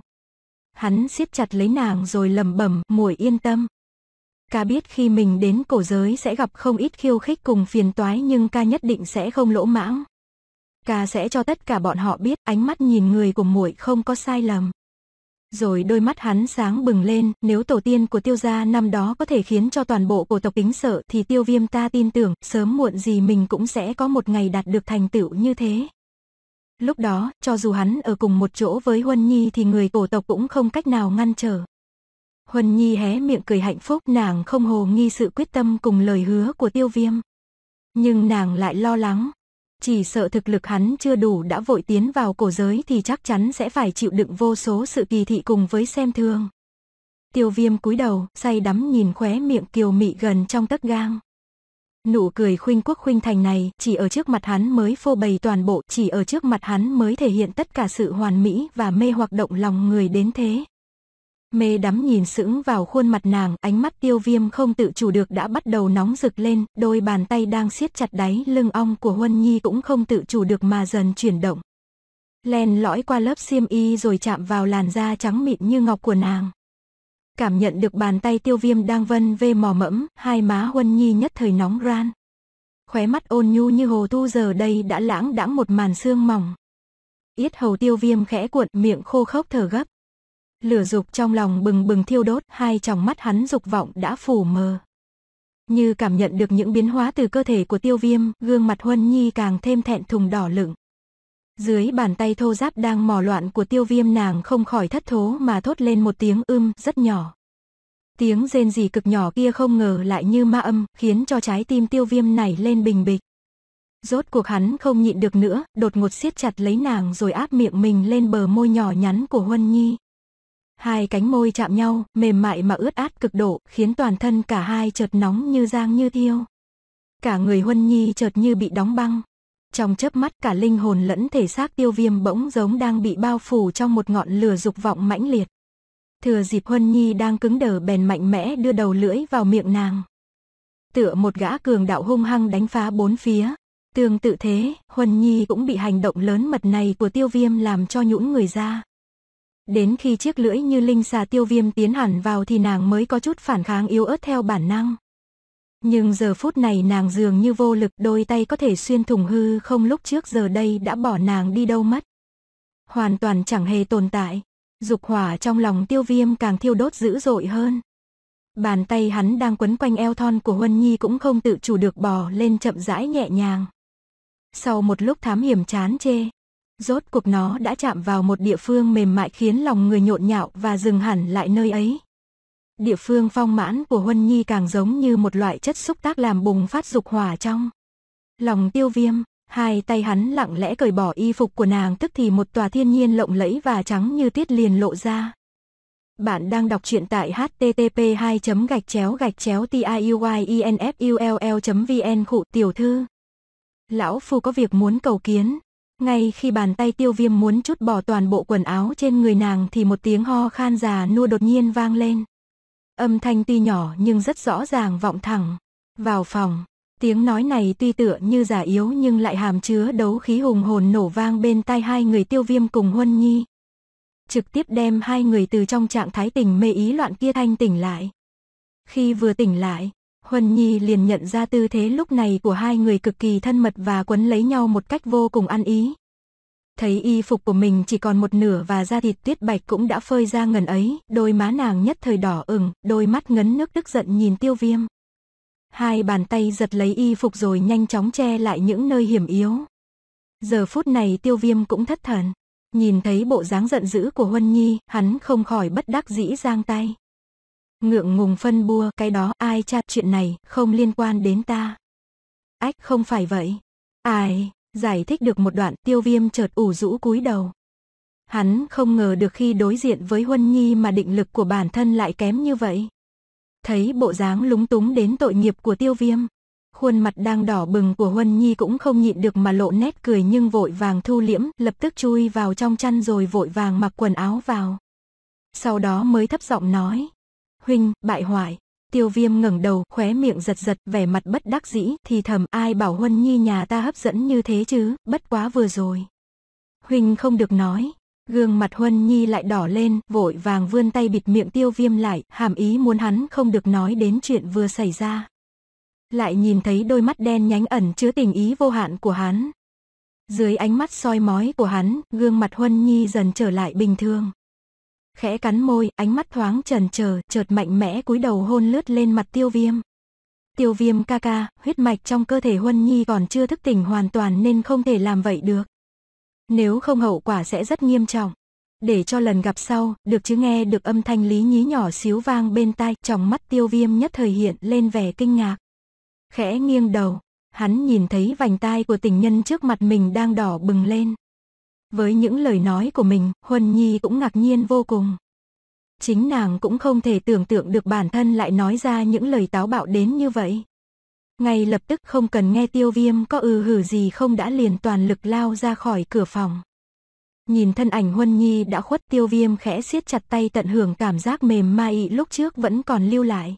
hắn siết chặt lấy nàng rồi lầm bẩm muội yên tâm ca biết khi mình đến cổ giới sẽ gặp không ít khiêu khích cùng phiền toái nhưng ca nhất định sẽ không lỗ mãng ca sẽ cho tất cả bọn họ biết ánh mắt nhìn người của muội không có sai lầm rồi đôi mắt hắn sáng bừng lên, nếu tổ tiên của tiêu gia năm đó có thể khiến cho toàn bộ cổ tộc kính sợ thì tiêu viêm ta tin tưởng, sớm muộn gì mình cũng sẽ có một ngày đạt được thành tựu như thế. Lúc đó, cho dù hắn ở cùng một chỗ với Huân Nhi thì người cổ tộc cũng không cách nào ngăn trở. Huân Nhi hé miệng cười hạnh phúc nàng không hồ nghi sự quyết tâm cùng lời hứa của tiêu viêm. Nhưng nàng lại lo lắng. Chỉ sợ thực lực hắn chưa đủ đã vội tiến vào cổ giới thì chắc chắn sẽ phải chịu đựng vô số sự kỳ thị cùng với xem thương. Tiêu viêm cúi đầu, say đắm nhìn khóe miệng kiều mị gần trong tấc gang. Nụ cười khuynh quốc khuynh thành này chỉ ở trước mặt hắn mới phô bày toàn bộ, chỉ ở trước mặt hắn mới thể hiện tất cả sự hoàn mỹ và mê hoặc động lòng người đến thế. Mê đắm nhìn sững vào khuôn mặt nàng, ánh mắt tiêu viêm không tự chủ được đã bắt đầu nóng rực lên, đôi bàn tay đang siết chặt đáy lưng ong của Huân Nhi cũng không tự chủ được mà dần chuyển động. Len lõi qua lớp xiêm y rồi chạm vào làn da trắng mịn như ngọc của nàng cảm nhận được bàn tay tiêu viêm đang vân vê mò mẫm, hai má huân nhi nhất thời nóng ran. Khóe mắt ôn nhu như hồ thu giờ đây đã lãng đãng một màn sương mỏng. Yết hầu tiêu viêm khẽ cuộn miệng khô khốc thở gấp. Lửa dục trong lòng bừng bừng thiêu đốt, hai tròng mắt hắn dục vọng đã phủ mờ. Như cảm nhận được những biến hóa từ cơ thể của tiêu viêm, gương mặt Huân Nhi càng thêm thẹn thùng đỏ lửng. Dưới bàn tay thô giáp đang mò loạn của tiêu viêm nàng không khỏi thất thố mà thốt lên một tiếng ưm rất nhỏ. Tiếng rên rỉ cực nhỏ kia không ngờ lại như ma âm, khiến cho trái tim tiêu viêm này lên bình bịch. Rốt cuộc hắn không nhịn được nữa, đột ngột siết chặt lấy nàng rồi áp miệng mình lên bờ môi nhỏ nhắn của Huân Nhi. Hai cánh môi chạm nhau, mềm mại mà ướt át cực độ, khiến toàn thân cả hai chợt nóng như giang như thiêu. Cả người Huân Nhi chợt như bị đóng băng, trong chớp mắt cả linh hồn lẫn thể xác tiêu viêm bỗng giống đang bị bao phủ trong một ngọn lửa dục vọng mãnh liệt. Thừa dịp Huân Nhi đang cứng đờ bèn mạnh mẽ đưa đầu lưỡi vào miệng nàng. Tựa một gã cường đạo hung hăng đánh phá bốn phía. Tương tự thế, Huân Nhi cũng bị hành động lớn mật này của tiêu viêm làm cho nhũn người ra. Đến khi chiếc lưỡi như linh xà tiêu viêm tiến hẳn vào thì nàng mới có chút phản kháng yếu ớt theo bản năng. Nhưng giờ phút này nàng dường như vô lực đôi tay có thể xuyên thủng hư không lúc trước giờ đây đã bỏ nàng đi đâu mất. Hoàn toàn chẳng hề tồn tại. Dục hỏa trong lòng tiêu viêm càng thiêu đốt dữ dội hơn. Bàn tay hắn đang quấn quanh eo thon của Huân Nhi cũng không tự chủ được bò lên chậm rãi nhẹ nhàng. Sau một lúc thám hiểm chán chê, rốt cuộc nó đã chạm vào một địa phương mềm mại khiến lòng người nhộn nhạo và dừng hẳn lại nơi ấy địa phương phong mãn của Huân Nhi càng giống như một loại chất xúc tác làm bùng phát dục hỏa trong. Lòng tiêu viêm, hai tay hắn lặng lẽ cởi bỏ y phục của nàng tức thì một tòa thiên nhiên lộng lẫy và trắng như tiết liền lộ ra. Bạn đang đọc truyện tại http 2 gạch chéo gạch chéo tiuyuinfull e vn khụ tiểu thư. Lão Phu có việc muốn cầu kiến. Ngay khi bàn tay tiêu viêm muốn chút bỏ toàn bộ quần áo trên người nàng thì một tiếng ho khan già nua đột nhiên vang lên. Âm thanh tuy nhỏ nhưng rất rõ ràng vọng thẳng. Vào phòng, tiếng nói này tuy tựa như giả yếu nhưng lại hàm chứa đấu khí hùng hồn nổ vang bên tai hai người tiêu viêm cùng huân nhi. Trực tiếp đem hai người từ trong trạng thái tình mê ý loạn kia thanh tỉnh lại. Khi vừa tỉnh lại, Huân Nhi liền nhận ra tư thế lúc này của hai người cực kỳ thân mật và quấn lấy nhau một cách vô cùng ăn ý thấy y phục của mình chỉ còn một nửa và da thịt tuyết bạch cũng đã phơi ra ngần ấy, đôi má nàng nhất thời đỏ ửng, đôi mắt ngấn nước tức giận nhìn tiêu viêm. Hai bàn tay giật lấy y phục rồi nhanh chóng che lại những nơi hiểm yếu. Giờ phút này tiêu viêm cũng thất thần. Nhìn thấy bộ dáng giận dữ của Huân Nhi, hắn không khỏi bất đắc dĩ giang tay. Ngượng ngùng phân bua, cái đó ai cha chuyện này, không liên quan đến ta. Ách không phải vậy. Ai... Giải thích được một đoạn tiêu viêm chợt ủ rũ cúi đầu. Hắn không ngờ được khi đối diện với Huân Nhi mà định lực của bản thân lại kém như vậy. Thấy bộ dáng lúng túng đến tội nghiệp của tiêu viêm. Khuôn mặt đang đỏ bừng của Huân Nhi cũng không nhịn được mà lộ nét cười nhưng vội vàng thu liễm, lập tức chui vào trong chăn rồi vội vàng mặc quần áo vào. Sau đó mới thấp giọng nói. Huynh, bại hoại, Tiêu viêm ngẩng đầu, khóe miệng giật giật, vẻ mặt bất đắc dĩ, thì thầm ai bảo Huân Nhi nhà ta hấp dẫn như thế chứ, bất quá vừa rồi. Huynh không được nói. Gương mặt Huân Nhi lại đỏ lên, vội vàng vươn tay bịt miệng tiêu viêm lại, hàm ý muốn hắn không được nói đến chuyện vừa xảy ra. Lại nhìn thấy đôi mắt đen nhánh ẩn chứa tình ý vô hạn của hắn. Dưới ánh mắt soi mói của hắn, gương mặt Huân Nhi dần trở lại bình thường khẽ cắn môi, ánh mắt thoáng trần chờ, chợt mạnh mẽ cúi đầu hôn lướt lên mặt tiêu viêm. Tiêu viêm ca ca, huyết mạch trong cơ thể Huân Nhi còn chưa thức tỉnh hoàn toàn nên không thể làm vậy được. Nếu không hậu quả sẽ rất nghiêm trọng. Để cho lần gặp sau, được chứ nghe được âm thanh lý nhí nhỏ xíu vang bên tai, trong mắt tiêu viêm nhất thời hiện lên vẻ kinh ngạc. Khẽ nghiêng đầu, hắn nhìn thấy vành tai của tình nhân trước mặt mình đang đỏ bừng lên. Với những lời nói của mình, Huân Nhi cũng ngạc nhiên vô cùng. Chính nàng cũng không thể tưởng tượng được bản thân lại nói ra những lời táo bạo đến như vậy. Ngay lập tức không cần nghe tiêu viêm có ư hử gì không đã liền toàn lực lao ra khỏi cửa phòng. Nhìn thân ảnh Huân Nhi đã khuất tiêu viêm khẽ siết chặt tay tận hưởng cảm giác mềm mại lúc trước vẫn còn lưu lại.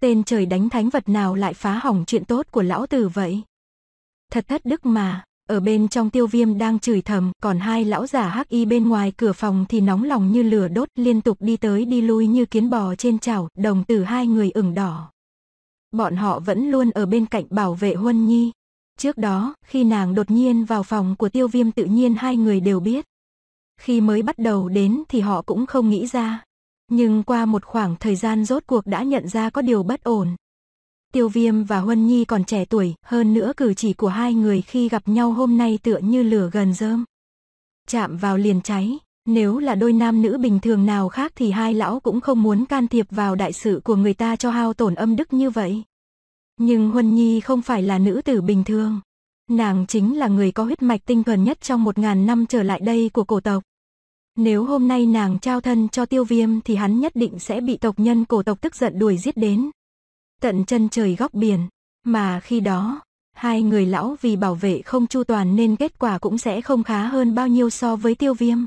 Tên trời đánh thánh vật nào lại phá hỏng chuyện tốt của lão tử vậy? Thật thất đức mà. Ở bên trong tiêu viêm đang chửi thầm, còn hai lão giả hắc y bên ngoài cửa phòng thì nóng lòng như lửa đốt, liên tục đi tới đi lui như kiến bò trên chảo, đồng tử hai người ửng đỏ. Bọn họ vẫn luôn ở bên cạnh bảo vệ Huân Nhi. Trước đó, khi nàng đột nhiên vào phòng của tiêu viêm tự nhiên hai người đều biết. Khi mới bắt đầu đến thì họ cũng không nghĩ ra. Nhưng qua một khoảng thời gian rốt cuộc đã nhận ra có điều bất ổn. Tiêu Viêm và Huân Nhi còn trẻ tuổi, hơn nữa cử chỉ của hai người khi gặp nhau hôm nay tựa như lửa gần rơm. Chạm vào liền cháy, nếu là đôi nam nữ bình thường nào khác thì hai lão cũng không muốn can thiệp vào đại sự của người ta cho hao tổn âm đức như vậy. Nhưng Huân Nhi không phải là nữ tử bình thường. Nàng chính là người có huyết mạch tinh thuần nhất trong một ngàn năm trở lại đây của cổ tộc. Nếu hôm nay nàng trao thân cho tiêu viêm thì hắn nhất định sẽ bị tộc nhân cổ tộc tức giận đuổi giết đến, tận chân trời góc biển. Mà khi đó, hai người lão vì bảo vệ không chu toàn nên kết quả cũng sẽ không khá hơn bao nhiêu so với tiêu viêm.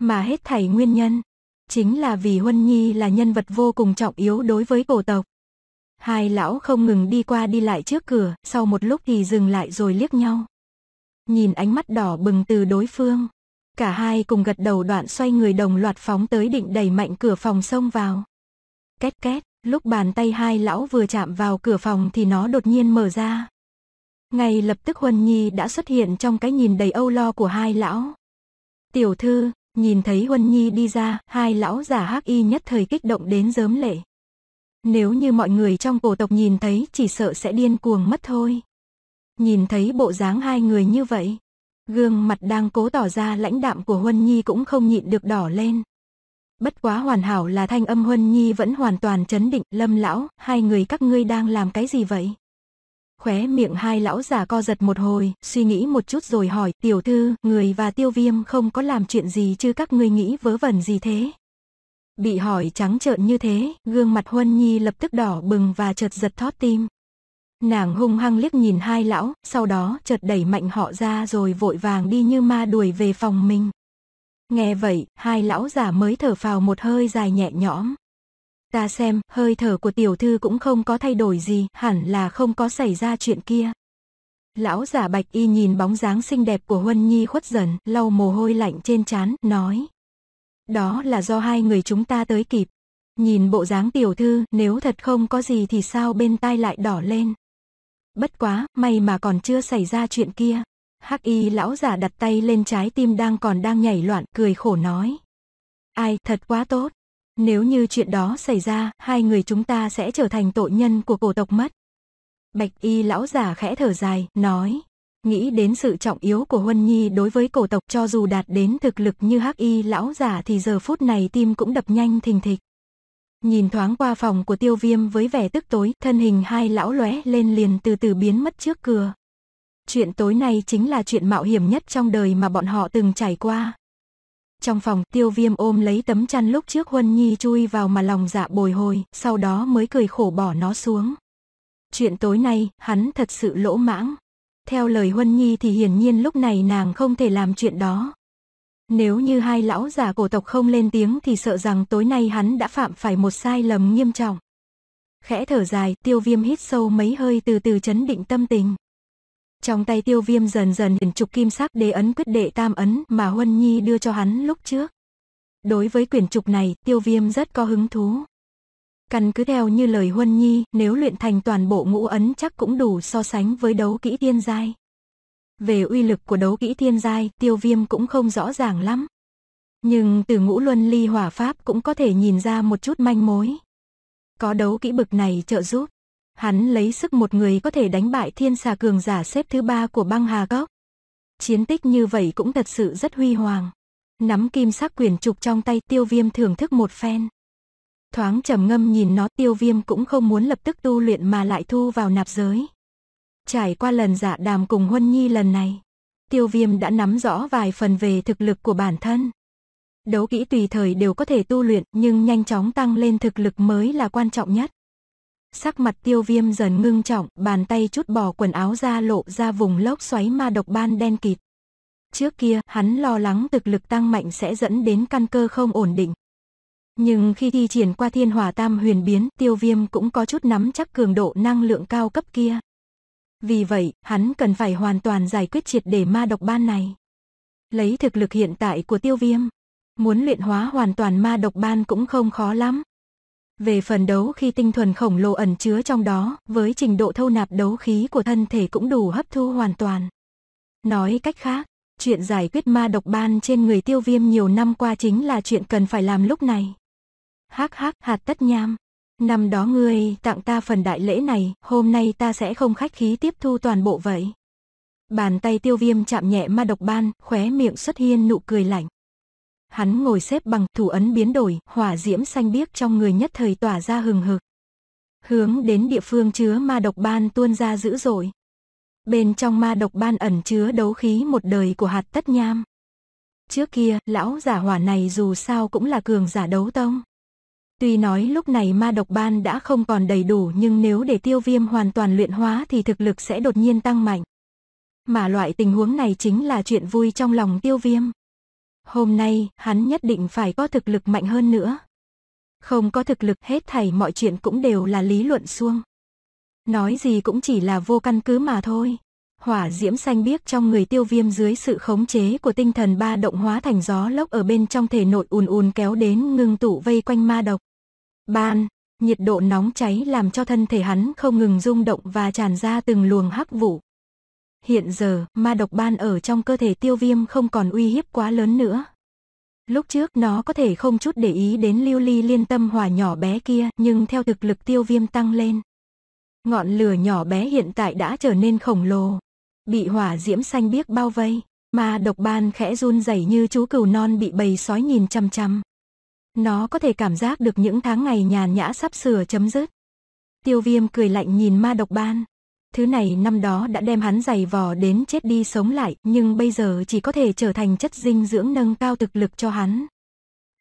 Mà hết thảy nguyên nhân, chính là vì Huân Nhi là nhân vật vô cùng trọng yếu đối với cổ tộc. Hai lão không ngừng đi qua đi lại trước cửa, sau một lúc thì dừng lại rồi liếc nhau. Nhìn ánh mắt đỏ bừng từ đối phương, cả hai cùng gật đầu đoạn xoay người đồng loạt phóng tới định đẩy mạnh cửa phòng xông vào. Két két, Lúc bàn tay hai lão vừa chạm vào cửa phòng thì nó đột nhiên mở ra. Ngay lập tức Huân Nhi đã xuất hiện trong cái nhìn đầy âu lo của hai lão. Tiểu thư, nhìn thấy Huân Nhi đi ra, hai lão giả hắc y nhất thời kích động đến giớm lệ. Nếu như mọi người trong cổ tộc nhìn thấy chỉ sợ sẽ điên cuồng mất thôi. Nhìn thấy bộ dáng hai người như vậy, gương mặt đang cố tỏ ra lãnh đạm của Huân Nhi cũng không nhịn được đỏ lên bất quá hoàn hảo là thanh âm Huân Nhi vẫn hoàn toàn chấn định, Lâm lão, hai người các ngươi đang làm cái gì vậy? Khóe miệng hai lão già co giật một hồi, suy nghĩ một chút rồi hỏi, tiểu thư, người và tiêu viêm không có làm chuyện gì chứ các ngươi nghĩ vớ vẩn gì thế? Bị hỏi trắng trợn như thế, gương mặt Huân Nhi lập tức đỏ bừng và chợt giật thót tim. Nàng hung hăng liếc nhìn hai lão, sau đó chợt đẩy mạnh họ ra rồi vội vàng đi như ma đuổi về phòng mình. Nghe vậy, hai lão giả mới thở phào một hơi dài nhẹ nhõm. Ta xem, hơi thở của tiểu thư cũng không có thay đổi gì, hẳn là không có xảy ra chuyện kia. Lão giả bạch y nhìn bóng dáng xinh đẹp của Huân Nhi khuất dần, lau mồ hôi lạnh trên trán, nói. Đó là do hai người chúng ta tới kịp. Nhìn bộ dáng tiểu thư, nếu thật không có gì thì sao bên tai lại đỏ lên. Bất quá, may mà còn chưa xảy ra chuyện kia. Hắc y lão giả đặt tay lên trái tim đang còn đang nhảy loạn, cười khổ nói. Ai, thật quá tốt. Nếu như chuyện đó xảy ra, hai người chúng ta sẽ trở thành tội nhân của cổ tộc mất. Bạch y lão giả khẽ thở dài, nói. Nghĩ đến sự trọng yếu của Huân Nhi đối với cổ tộc cho dù đạt đến thực lực như hắc y lão giả thì giờ phút này tim cũng đập nhanh thình thịch. Nhìn thoáng qua phòng của tiêu viêm với vẻ tức tối, thân hình hai lão lóe lên liền từ từ biến mất trước cửa. Chuyện tối nay chính là chuyện mạo hiểm nhất trong đời mà bọn họ từng trải qua. Trong phòng, tiêu viêm ôm lấy tấm chăn lúc trước Huân Nhi chui vào mà lòng dạ bồi hồi, sau đó mới cười khổ bỏ nó xuống. Chuyện tối nay, hắn thật sự lỗ mãng. Theo lời Huân Nhi thì hiển nhiên lúc này nàng không thể làm chuyện đó. Nếu như hai lão giả cổ tộc không lên tiếng thì sợ rằng tối nay hắn đã phạm phải một sai lầm nghiêm trọng. Khẽ thở dài, tiêu viêm hít sâu mấy hơi từ từ chấn định tâm tình. Trong tay tiêu viêm dần dần hiển trục kim sắc đế ấn quyết đệ tam ấn mà Huân Nhi đưa cho hắn lúc trước. Đối với quyển trục này, tiêu viêm rất có hứng thú. Căn cứ theo như lời Huân Nhi, nếu luyện thành toàn bộ ngũ ấn chắc cũng đủ so sánh với đấu kỹ thiên giai. Về uy lực của đấu kỹ thiên giai, tiêu viêm cũng không rõ ràng lắm. Nhưng từ ngũ luân ly hỏa pháp cũng có thể nhìn ra một chút manh mối. Có đấu kỹ bực này trợ giúp. Hắn lấy sức một người có thể đánh bại thiên xà cường giả xếp thứ ba của băng hà cốc. Chiến tích như vậy cũng thật sự rất huy hoàng. Nắm kim sắc quyền trục trong tay tiêu viêm thưởng thức một phen. Thoáng trầm ngâm nhìn nó tiêu viêm cũng không muốn lập tức tu luyện mà lại thu vào nạp giới. Trải qua lần giả dạ đàm cùng Huân Nhi lần này, tiêu viêm đã nắm rõ vài phần về thực lực của bản thân. Đấu kỹ tùy thời đều có thể tu luyện nhưng nhanh chóng tăng lên thực lực mới là quan trọng nhất. Sắc mặt tiêu viêm dần ngưng trọng, bàn tay chút bỏ quần áo ra lộ ra vùng lốc xoáy ma độc ban đen kịt. Trước kia, hắn lo lắng thực lực tăng mạnh sẽ dẫn đến căn cơ không ổn định. Nhưng khi thi triển qua thiên hỏa tam huyền biến, tiêu viêm cũng có chút nắm chắc cường độ năng lượng cao cấp kia. Vì vậy, hắn cần phải hoàn toàn giải quyết triệt để ma độc ban này. Lấy thực lực hiện tại của tiêu viêm, muốn luyện hóa hoàn toàn ma độc ban cũng không khó lắm. Về phần đấu khi tinh thuần khổng lồ ẩn chứa trong đó, với trình độ thâu nạp đấu khí của thân thể cũng đủ hấp thu hoàn toàn. Nói cách khác, chuyện giải quyết ma độc ban trên người tiêu viêm nhiều năm qua chính là chuyện cần phải làm lúc này. Hắc hắc hạt tất nham. Năm đó ngươi tặng ta phần đại lễ này, hôm nay ta sẽ không khách khí tiếp thu toàn bộ vậy. Bàn tay tiêu viêm chạm nhẹ ma độc ban, khóe miệng xuất hiên nụ cười lạnh. Hắn ngồi xếp bằng thủ ấn biến đổi, hỏa diễm xanh biếc trong người nhất thời tỏa ra hừng hực. Hướng đến địa phương chứa ma độc ban tuôn ra dữ dội. Bên trong ma độc ban ẩn chứa đấu khí một đời của hạt tất nham. Trước kia, lão giả hỏa này dù sao cũng là cường giả đấu tông. Tuy nói lúc này ma độc ban đã không còn đầy đủ nhưng nếu để tiêu viêm hoàn toàn luyện hóa thì thực lực sẽ đột nhiên tăng mạnh. Mà loại tình huống này chính là chuyện vui trong lòng tiêu viêm. Hôm nay, hắn nhất định phải có thực lực mạnh hơn nữa. Không có thực lực hết thảy mọi chuyện cũng đều là lý luận xuông Nói gì cũng chỉ là vô căn cứ mà thôi. Hỏa diễm xanh biếc trong người tiêu viêm dưới sự khống chế của tinh thần ba động hóa thành gió lốc ở bên trong thể nội ùn ùn kéo đến ngưng tụ vây quanh ma độc. Ban, nhiệt độ nóng cháy làm cho thân thể hắn không ngừng rung động và tràn ra từng luồng hắc vụ. Hiện giờ, ma độc ban ở trong cơ thể tiêu viêm không còn uy hiếp quá lớn nữa. Lúc trước nó có thể không chút để ý đến lưu ly liên tâm hỏa nhỏ bé kia, nhưng theo thực lực tiêu viêm tăng lên. Ngọn lửa nhỏ bé hiện tại đã trở nên khổng lồ, bị hỏa diễm xanh biếc bao vây, ma độc ban khẽ run rẩy như chú cừu non bị bầy sói nhìn chăm chăm. Nó có thể cảm giác được những tháng ngày nhàn nhã sắp sửa chấm dứt. Tiêu viêm cười lạnh nhìn ma độc ban, Thứ này năm đó đã đem hắn giày vò đến chết đi sống lại, nhưng bây giờ chỉ có thể trở thành chất dinh dưỡng nâng cao thực lực cho hắn.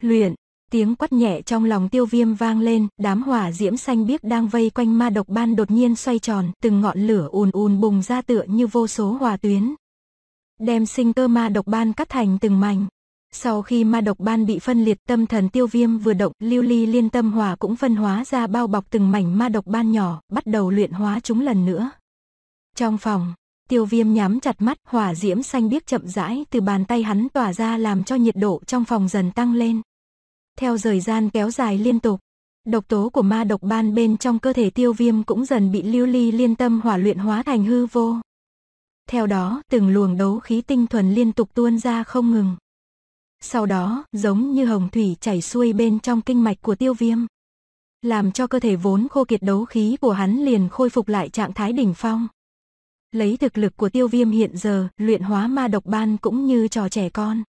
Luyện, tiếng quát nhẹ trong lòng tiêu viêm vang lên, đám hỏa diễm xanh biếc đang vây quanh ma độc ban đột nhiên xoay tròn, từng ngọn lửa ùn ùn bùng ra tựa như vô số hòa tuyến. Đem sinh cơ ma độc ban cắt thành từng mảnh. Sau khi ma độc ban bị phân liệt tâm thần tiêu viêm vừa động, lưu ly liên tâm hỏa cũng phân hóa ra bao bọc từng mảnh ma độc ban nhỏ, bắt đầu luyện hóa chúng lần nữa. Trong phòng, tiêu viêm nhắm chặt mắt, hỏa diễm xanh biếc chậm rãi từ bàn tay hắn tỏa ra làm cho nhiệt độ trong phòng dần tăng lên. Theo thời gian kéo dài liên tục, độc tố của ma độc ban bên trong cơ thể tiêu viêm cũng dần bị lưu ly liên tâm hỏa luyện hóa thành hư vô. Theo đó, từng luồng đấu khí tinh thuần liên tục tuôn ra không ngừng. Sau đó, giống như hồng thủy chảy xuôi bên trong kinh mạch của tiêu viêm. Làm cho cơ thể vốn khô kiệt đấu khí của hắn liền khôi phục lại trạng thái đỉnh phong lấy thực lực của tiêu viêm hiện giờ, luyện hóa ma độc ban cũng như trò trẻ con.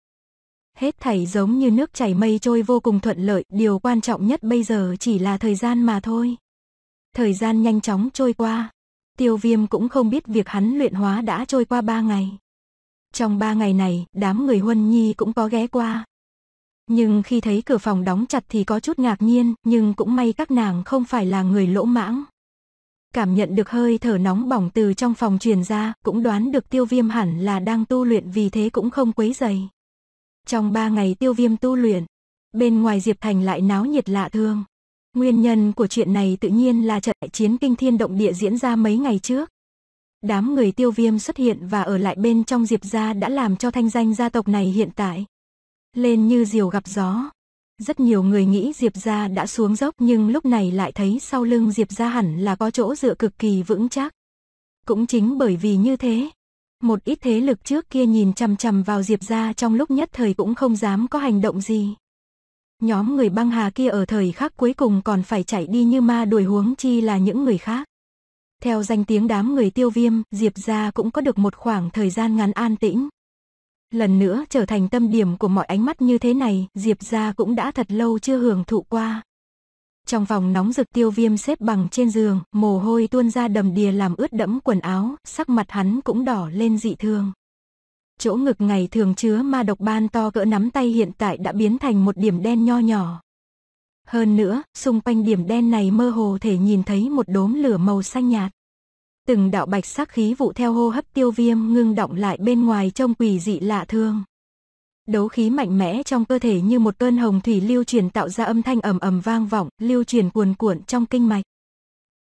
Hết thảy giống như nước chảy mây trôi vô cùng thuận lợi, điều quan trọng nhất bây giờ chỉ là thời gian mà thôi. Thời gian nhanh chóng trôi qua, tiêu viêm cũng không biết việc hắn luyện hóa đã trôi qua ba ngày. Trong ba ngày này, đám người huân nhi cũng có ghé qua. Nhưng khi thấy cửa phòng đóng chặt thì có chút ngạc nhiên, nhưng cũng may các nàng không phải là người lỗ mãng cảm nhận được hơi thở nóng bỏng từ trong phòng truyền ra, cũng đoán được tiêu viêm hẳn là đang tu luyện vì thế cũng không quấy dày. Trong ba ngày tiêu viêm tu luyện, bên ngoài Diệp Thành lại náo nhiệt lạ thương. Nguyên nhân của chuyện này tự nhiên là trận chiến kinh thiên động địa diễn ra mấy ngày trước. Đám người tiêu viêm xuất hiện và ở lại bên trong Diệp gia đã làm cho thanh danh gia tộc này hiện tại. Lên như diều gặp gió, rất nhiều người nghĩ Diệp Gia đã xuống dốc nhưng lúc này lại thấy sau lưng Diệp Gia hẳn là có chỗ dựa cực kỳ vững chắc. Cũng chính bởi vì như thế, một ít thế lực trước kia nhìn chằm chằm vào Diệp Gia trong lúc nhất thời cũng không dám có hành động gì. Nhóm người băng hà kia ở thời khắc cuối cùng còn phải chạy đi như ma đuổi huống chi là những người khác. Theo danh tiếng đám người tiêu viêm, Diệp Gia cũng có được một khoảng thời gian ngắn an tĩnh lần nữa trở thành tâm điểm của mọi ánh mắt như thế này, Diệp gia cũng đã thật lâu chưa hưởng thụ qua. Trong vòng nóng rực tiêu viêm xếp bằng trên giường, mồ hôi tuôn ra đầm đìa làm ướt đẫm quần áo, sắc mặt hắn cũng đỏ lên dị thương. Chỗ ngực ngày thường chứa ma độc ban to cỡ nắm tay hiện tại đã biến thành một điểm đen nho nhỏ. Hơn nữa, xung quanh điểm đen này mơ hồ thể nhìn thấy một đốm lửa màu xanh nhạt từng đạo bạch sắc khí vụ theo hô hấp tiêu viêm ngưng động lại bên ngoài trông quỷ dị lạ thương. Đấu khí mạnh mẽ trong cơ thể như một cơn hồng thủy lưu truyền tạo ra âm thanh ầm ầm vang vọng, lưu truyền cuồn cuộn trong kinh mạch.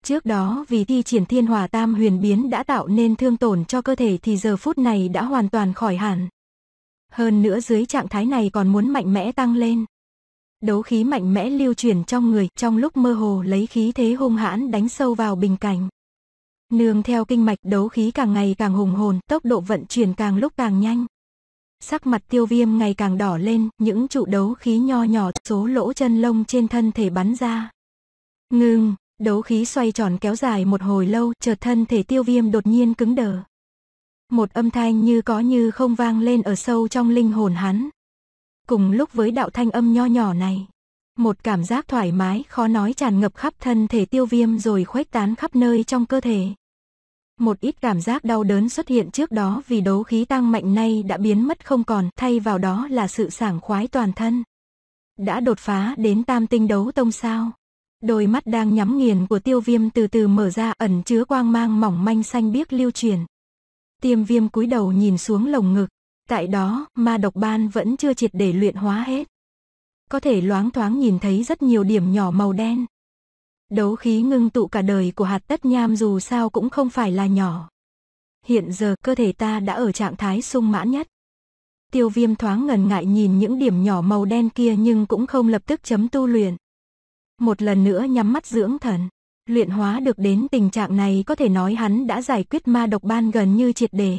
Trước đó vì thi triển thiên hòa tam huyền biến đã tạo nên thương tổn cho cơ thể thì giờ phút này đã hoàn toàn khỏi hẳn. Hơn nữa dưới trạng thái này còn muốn mạnh mẽ tăng lên. Đấu khí mạnh mẽ lưu truyền trong người trong lúc mơ hồ lấy khí thế hung hãn đánh sâu vào bình cảnh. Nương theo kinh mạch đấu khí càng ngày càng hùng hồn, tốc độ vận chuyển càng lúc càng nhanh. Sắc mặt tiêu viêm ngày càng đỏ lên, những trụ đấu khí nho nhỏ số lỗ chân lông trên thân thể bắn ra. Ngưng, đấu khí xoay tròn kéo dài một hồi lâu, chợt thân thể tiêu viêm đột nhiên cứng đờ. Một âm thanh như có như không vang lên ở sâu trong linh hồn hắn. Cùng lúc với đạo thanh âm nho nhỏ này, một cảm giác thoải mái khó nói tràn ngập khắp thân thể tiêu viêm rồi khuếch tán khắp nơi trong cơ thể. Một ít cảm giác đau đớn xuất hiện trước đó vì đấu khí tăng mạnh nay đã biến mất không còn, thay vào đó là sự sảng khoái toàn thân. Đã đột phá đến tam tinh đấu tông sao. Đôi mắt đang nhắm nghiền của tiêu viêm từ từ mở ra ẩn chứa quang mang mỏng manh xanh biếc lưu truyền. Tiêm viêm cúi đầu nhìn xuống lồng ngực. Tại đó, ma độc ban vẫn chưa triệt để luyện hóa hết có thể loáng thoáng nhìn thấy rất nhiều điểm nhỏ màu đen. Đấu khí ngưng tụ cả đời của hạt tất nham dù sao cũng không phải là nhỏ. Hiện giờ cơ thể ta đã ở trạng thái sung mãn nhất. Tiêu viêm thoáng ngần ngại nhìn những điểm nhỏ màu đen kia nhưng cũng không lập tức chấm tu luyện. Một lần nữa nhắm mắt dưỡng thần. Luyện hóa được đến tình trạng này có thể nói hắn đã giải quyết ma độc ban gần như triệt đề.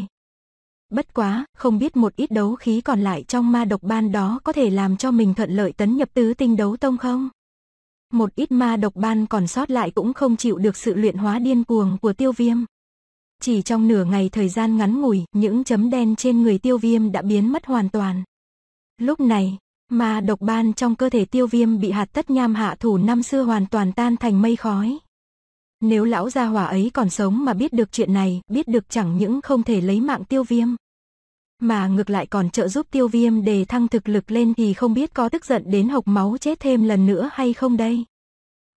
Bất quá, không biết một ít đấu khí còn lại trong ma độc ban đó có thể làm cho mình thuận lợi tấn nhập tứ tinh đấu tông không? Một ít ma độc ban còn sót lại cũng không chịu được sự luyện hóa điên cuồng của tiêu viêm. Chỉ trong nửa ngày thời gian ngắn ngủi, những chấm đen trên người tiêu viêm đã biến mất hoàn toàn. Lúc này, ma độc ban trong cơ thể tiêu viêm bị hạt tất nham hạ thủ năm xưa hoàn toàn tan thành mây khói. Nếu lão gia hỏa ấy còn sống mà biết được chuyện này, biết được chẳng những không thể lấy mạng tiêu viêm, mà ngược lại còn trợ giúp tiêu viêm đề thăng thực lực lên thì không biết có tức giận đến hộc máu chết thêm lần nữa hay không đây.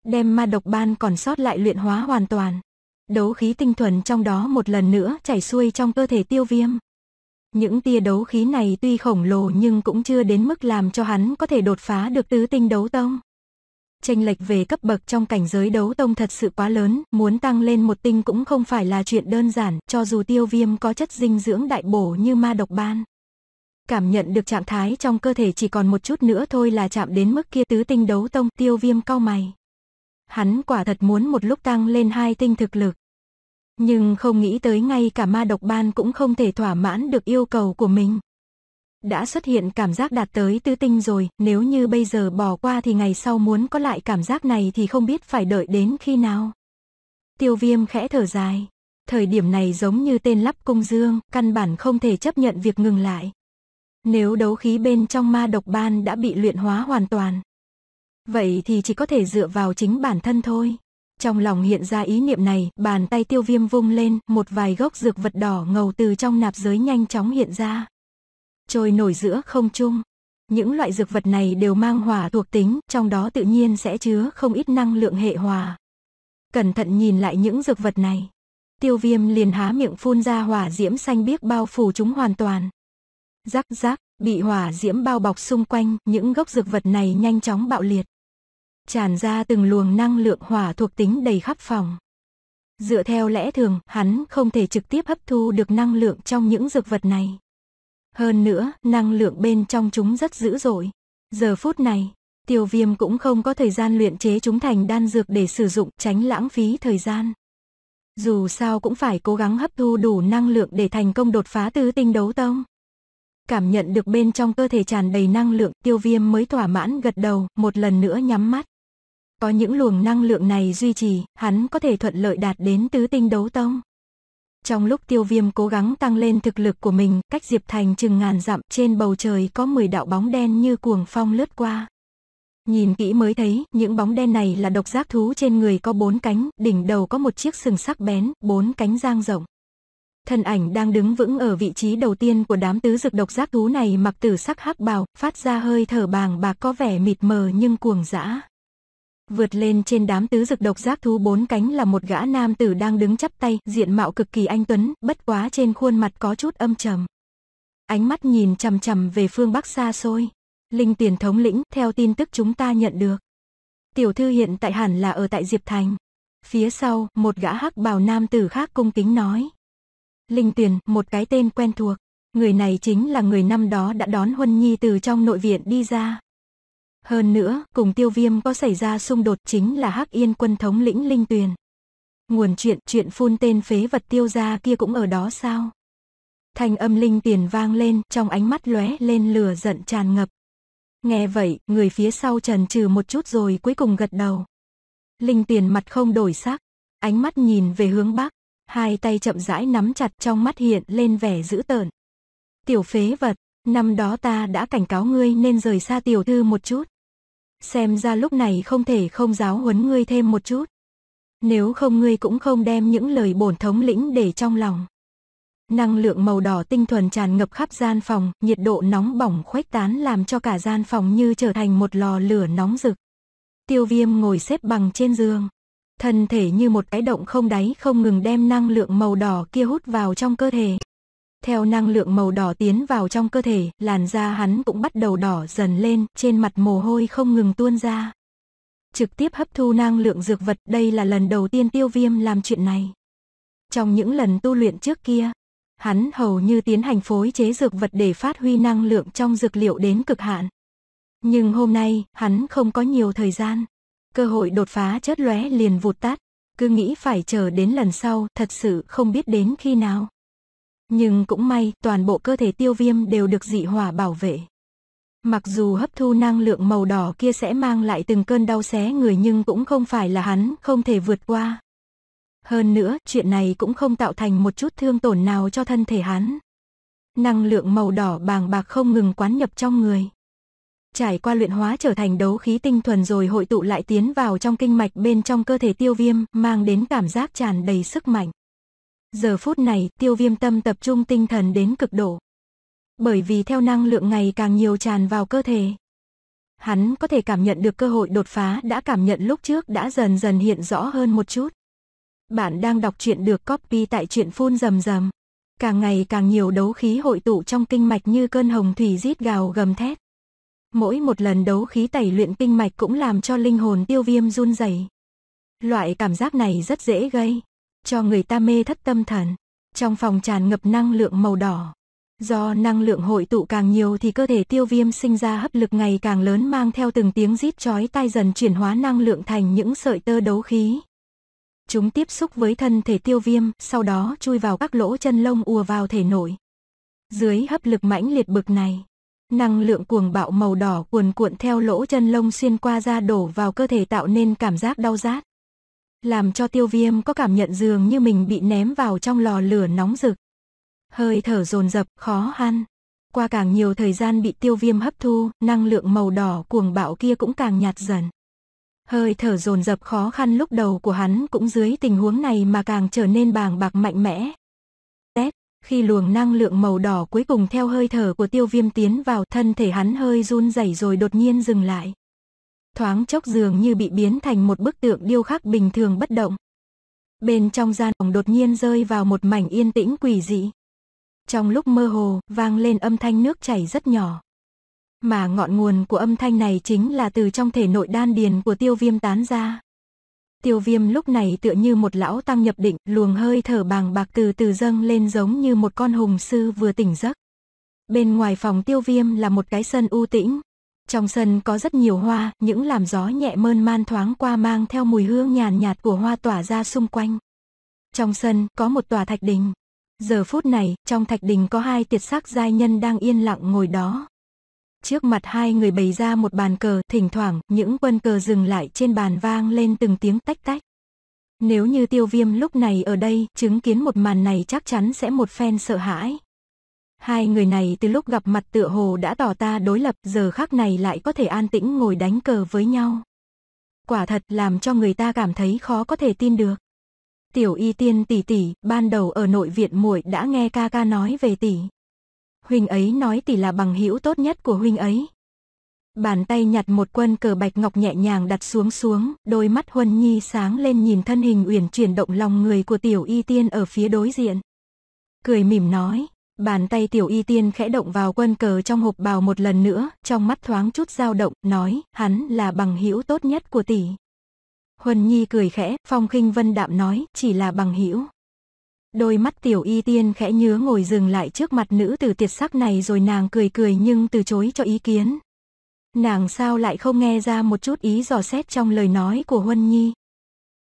Đem ma độc ban còn sót lại luyện hóa hoàn toàn. Đấu khí tinh thuần trong đó một lần nữa chảy xuôi trong cơ thể tiêu viêm. Những tia đấu khí này tuy khổng lồ nhưng cũng chưa đến mức làm cho hắn có thể đột phá được tứ tinh đấu tông chênh lệch về cấp bậc trong cảnh giới đấu tông thật sự quá lớn, muốn tăng lên một tinh cũng không phải là chuyện đơn giản, cho dù tiêu viêm có chất dinh dưỡng đại bổ như ma độc ban. Cảm nhận được trạng thái trong cơ thể chỉ còn một chút nữa thôi là chạm đến mức kia tứ tinh đấu tông tiêu viêm cau mày. Hắn quả thật muốn một lúc tăng lên hai tinh thực lực. Nhưng không nghĩ tới ngay cả ma độc ban cũng không thể thỏa mãn được yêu cầu của mình đã xuất hiện cảm giác đạt tới tư tinh rồi, nếu như bây giờ bỏ qua thì ngày sau muốn có lại cảm giác này thì không biết phải đợi đến khi nào. Tiêu viêm khẽ thở dài, thời điểm này giống như tên lắp cung dương, căn bản không thể chấp nhận việc ngừng lại. Nếu đấu khí bên trong ma độc ban đã bị luyện hóa hoàn toàn, vậy thì chỉ có thể dựa vào chính bản thân thôi. Trong lòng hiện ra ý niệm này, bàn tay tiêu viêm vung lên, một vài gốc dược vật đỏ ngầu từ trong nạp giới nhanh chóng hiện ra trôi nổi giữa không trung. Những loại dược vật này đều mang hỏa thuộc tính, trong đó tự nhiên sẽ chứa không ít năng lượng hệ hỏa. Cẩn thận nhìn lại những dược vật này. Tiêu viêm liền há miệng phun ra hỏa diễm xanh biếc bao phủ chúng hoàn toàn. Rắc rắc, bị hỏa diễm bao bọc xung quanh, những gốc dược vật này nhanh chóng bạo liệt. Tràn ra từng luồng năng lượng hỏa thuộc tính đầy khắp phòng. Dựa theo lẽ thường, hắn không thể trực tiếp hấp thu được năng lượng trong những dược vật này. Hơn nữa, năng lượng bên trong chúng rất dữ dội. Giờ phút này, tiêu viêm cũng không có thời gian luyện chế chúng thành đan dược để sử dụng tránh lãng phí thời gian. Dù sao cũng phải cố gắng hấp thu đủ năng lượng để thành công đột phá tứ tinh đấu tông. Cảm nhận được bên trong cơ thể tràn đầy năng lượng, tiêu viêm mới thỏa mãn gật đầu, một lần nữa nhắm mắt. Có những luồng năng lượng này duy trì, hắn có thể thuận lợi đạt đến tứ tinh đấu tông. Trong lúc tiêu viêm cố gắng tăng lên thực lực của mình, cách Diệp Thành chừng ngàn dặm trên bầu trời có 10 đạo bóng đen như cuồng phong lướt qua. Nhìn kỹ mới thấy, những bóng đen này là độc giác thú trên người có bốn cánh, đỉnh đầu có một chiếc sừng sắc bén, bốn cánh giang rộng. Thân ảnh đang đứng vững ở vị trí đầu tiên của đám tứ dực độc giác thú này mặc tử sắc hắc bào, phát ra hơi thở bàng bạc có vẻ mịt mờ nhưng cuồng dã. Vượt lên trên đám tứ dực độc giác thú bốn cánh là một gã nam tử đang đứng chắp tay, diện mạo cực kỳ anh tuấn, bất quá trên khuôn mặt có chút âm trầm. Ánh mắt nhìn chằm chằm về phương Bắc xa xôi. Linh tiền thống lĩnh, theo tin tức chúng ta nhận được. Tiểu thư hiện tại hẳn là ở tại Diệp Thành. Phía sau, một gã hắc bào nam tử khác cung kính nói. Linh Tuyền, một cái tên quen thuộc. Người này chính là người năm đó đã đón Huân Nhi từ trong nội viện đi ra. Hơn nữa, cùng tiêu viêm có xảy ra xung đột chính là hắc yên quân thống lĩnh Linh Tuyền. Nguồn chuyện chuyện phun tên phế vật tiêu gia kia cũng ở đó sao? Thanh âm Linh tiền vang lên, trong ánh mắt lóe lên lửa giận tràn ngập. Nghe vậy, người phía sau trần trừ một chút rồi cuối cùng gật đầu. Linh tiền mặt không đổi sắc, ánh mắt nhìn về hướng bắc, hai tay chậm rãi nắm chặt trong mắt hiện lên vẻ dữ tợn. Tiểu phế vật, năm đó ta đã cảnh cáo ngươi nên rời xa tiểu thư một chút xem ra lúc này không thể không giáo huấn ngươi thêm một chút. Nếu không ngươi cũng không đem những lời bổn thống lĩnh để trong lòng. Năng lượng màu đỏ tinh thuần tràn ngập khắp gian phòng, nhiệt độ nóng bỏng khuếch tán làm cho cả gian phòng như trở thành một lò lửa nóng rực. Tiêu viêm ngồi xếp bằng trên giường. Thân thể như một cái động không đáy không ngừng đem năng lượng màu đỏ kia hút vào trong cơ thể. Theo năng lượng màu đỏ tiến vào trong cơ thể, làn da hắn cũng bắt đầu đỏ dần lên, trên mặt mồ hôi không ngừng tuôn ra. Trực tiếp hấp thu năng lượng dược vật, đây là lần đầu tiên tiêu viêm làm chuyện này. Trong những lần tu luyện trước kia, hắn hầu như tiến hành phối chế dược vật để phát huy năng lượng trong dược liệu đến cực hạn. Nhưng hôm nay, hắn không có nhiều thời gian. Cơ hội đột phá chất lóe liền vụt tắt. Cứ nghĩ phải chờ đến lần sau, thật sự không biết đến khi nào. Nhưng cũng may toàn bộ cơ thể tiêu viêm đều được dị hỏa bảo vệ. Mặc dù hấp thu năng lượng màu đỏ kia sẽ mang lại từng cơn đau xé người nhưng cũng không phải là hắn không thể vượt qua. Hơn nữa, chuyện này cũng không tạo thành một chút thương tổn nào cho thân thể hắn. Năng lượng màu đỏ bàng bạc không ngừng quán nhập trong người. Trải qua luyện hóa trở thành đấu khí tinh thuần rồi hội tụ lại tiến vào trong kinh mạch bên trong cơ thể tiêu viêm, mang đến cảm giác tràn đầy sức mạnh. Giờ phút này, tiêu viêm tâm tập trung tinh thần đến cực độ. Bởi vì theo năng lượng ngày càng nhiều tràn vào cơ thể. Hắn có thể cảm nhận được cơ hội đột phá đã cảm nhận lúc trước đã dần dần hiện rõ hơn một chút. Bạn đang đọc truyện được copy tại truyện phun rầm rầm. Càng ngày càng nhiều đấu khí hội tụ trong kinh mạch như cơn hồng thủy rít gào gầm thét. Mỗi một lần đấu khí tẩy luyện kinh mạch cũng làm cho linh hồn tiêu viêm run rẩy. Loại cảm giác này rất dễ gây cho người ta mê thất tâm thần. Trong phòng tràn ngập năng lượng màu đỏ. Do năng lượng hội tụ càng nhiều thì cơ thể tiêu viêm sinh ra hấp lực ngày càng lớn mang theo từng tiếng rít chói tai dần chuyển hóa năng lượng thành những sợi tơ đấu khí. Chúng tiếp xúc với thân thể tiêu viêm, sau đó chui vào các lỗ chân lông ùa vào thể nội Dưới hấp lực mãnh liệt bực này, năng lượng cuồng bạo màu đỏ cuồn cuộn theo lỗ chân lông xuyên qua da đổ vào cơ thể tạo nên cảm giác đau rát làm cho tiêu viêm có cảm nhận dường như mình bị ném vào trong lò lửa nóng rực. Hơi thở dồn dập khó khăn. Qua càng nhiều thời gian bị tiêu viêm hấp thu, năng lượng màu đỏ cuồng bạo kia cũng càng nhạt dần. Hơi thở dồn dập khó khăn lúc đầu của hắn cũng dưới tình huống này mà càng trở nên bàng bạc mạnh mẽ. Tét, khi luồng năng lượng màu đỏ cuối cùng theo hơi thở của tiêu viêm tiến vào thân thể hắn hơi run rẩy rồi đột nhiên dừng lại thoáng chốc dường như bị biến thành một bức tượng điêu khắc bình thường bất động. Bên trong gian phòng đột nhiên rơi vào một mảnh yên tĩnh quỷ dị. Trong lúc mơ hồ, vang lên âm thanh nước chảy rất nhỏ. Mà ngọn nguồn của âm thanh này chính là từ trong thể nội đan điền của tiêu viêm tán ra. Tiêu viêm lúc này tựa như một lão tăng nhập định, luồng hơi thở bàng bạc từ từ dâng lên giống như một con hùng sư vừa tỉnh giấc. Bên ngoài phòng tiêu viêm là một cái sân u tĩnh, trong sân có rất nhiều hoa, những làm gió nhẹ mơn man thoáng qua mang theo mùi hương nhàn nhạt của hoa tỏa ra xung quanh. Trong sân có một tòa thạch đình. Giờ phút này, trong thạch đình có hai tiệt sắc giai nhân đang yên lặng ngồi đó. Trước mặt hai người bày ra một bàn cờ, thỉnh thoảng, những quân cờ dừng lại trên bàn vang lên từng tiếng tách tách. Nếu như tiêu viêm lúc này ở đây, chứng kiến một màn này chắc chắn sẽ một phen sợ hãi. Hai người này từ lúc gặp mặt tựa hồ đã tỏ ta đối lập, giờ khắc này lại có thể an tĩnh ngồi đánh cờ với nhau. Quả thật làm cho người ta cảm thấy khó có thể tin được. Tiểu y tiên tỷ tỷ, ban đầu ở nội viện muội đã nghe ca ca nói về tỷ. Huynh ấy nói tỷ là bằng hữu tốt nhất của huynh ấy. Bàn tay nhặt một quân cờ bạch ngọc nhẹ nhàng đặt xuống xuống, đôi mắt Huân Nhi sáng lên nhìn thân hình uyển chuyển động lòng người của tiểu y tiên ở phía đối diện. Cười mỉm nói, Bàn tay tiểu y tiên khẽ động vào quân cờ trong hộp bào một lần nữa, trong mắt thoáng chút dao động, nói, hắn là bằng hữu tốt nhất của tỷ. Huân Nhi cười khẽ, Phong khinh Vân đạm nói, chỉ là bằng hữu. Đôi mắt tiểu y tiên khẽ nhớ ngồi dừng lại trước mặt nữ tử tiệt sắc này rồi nàng cười cười nhưng từ chối cho ý kiến. Nàng sao lại không nghe ra một chút ý dò xét trong lời nói của Huân Nhi.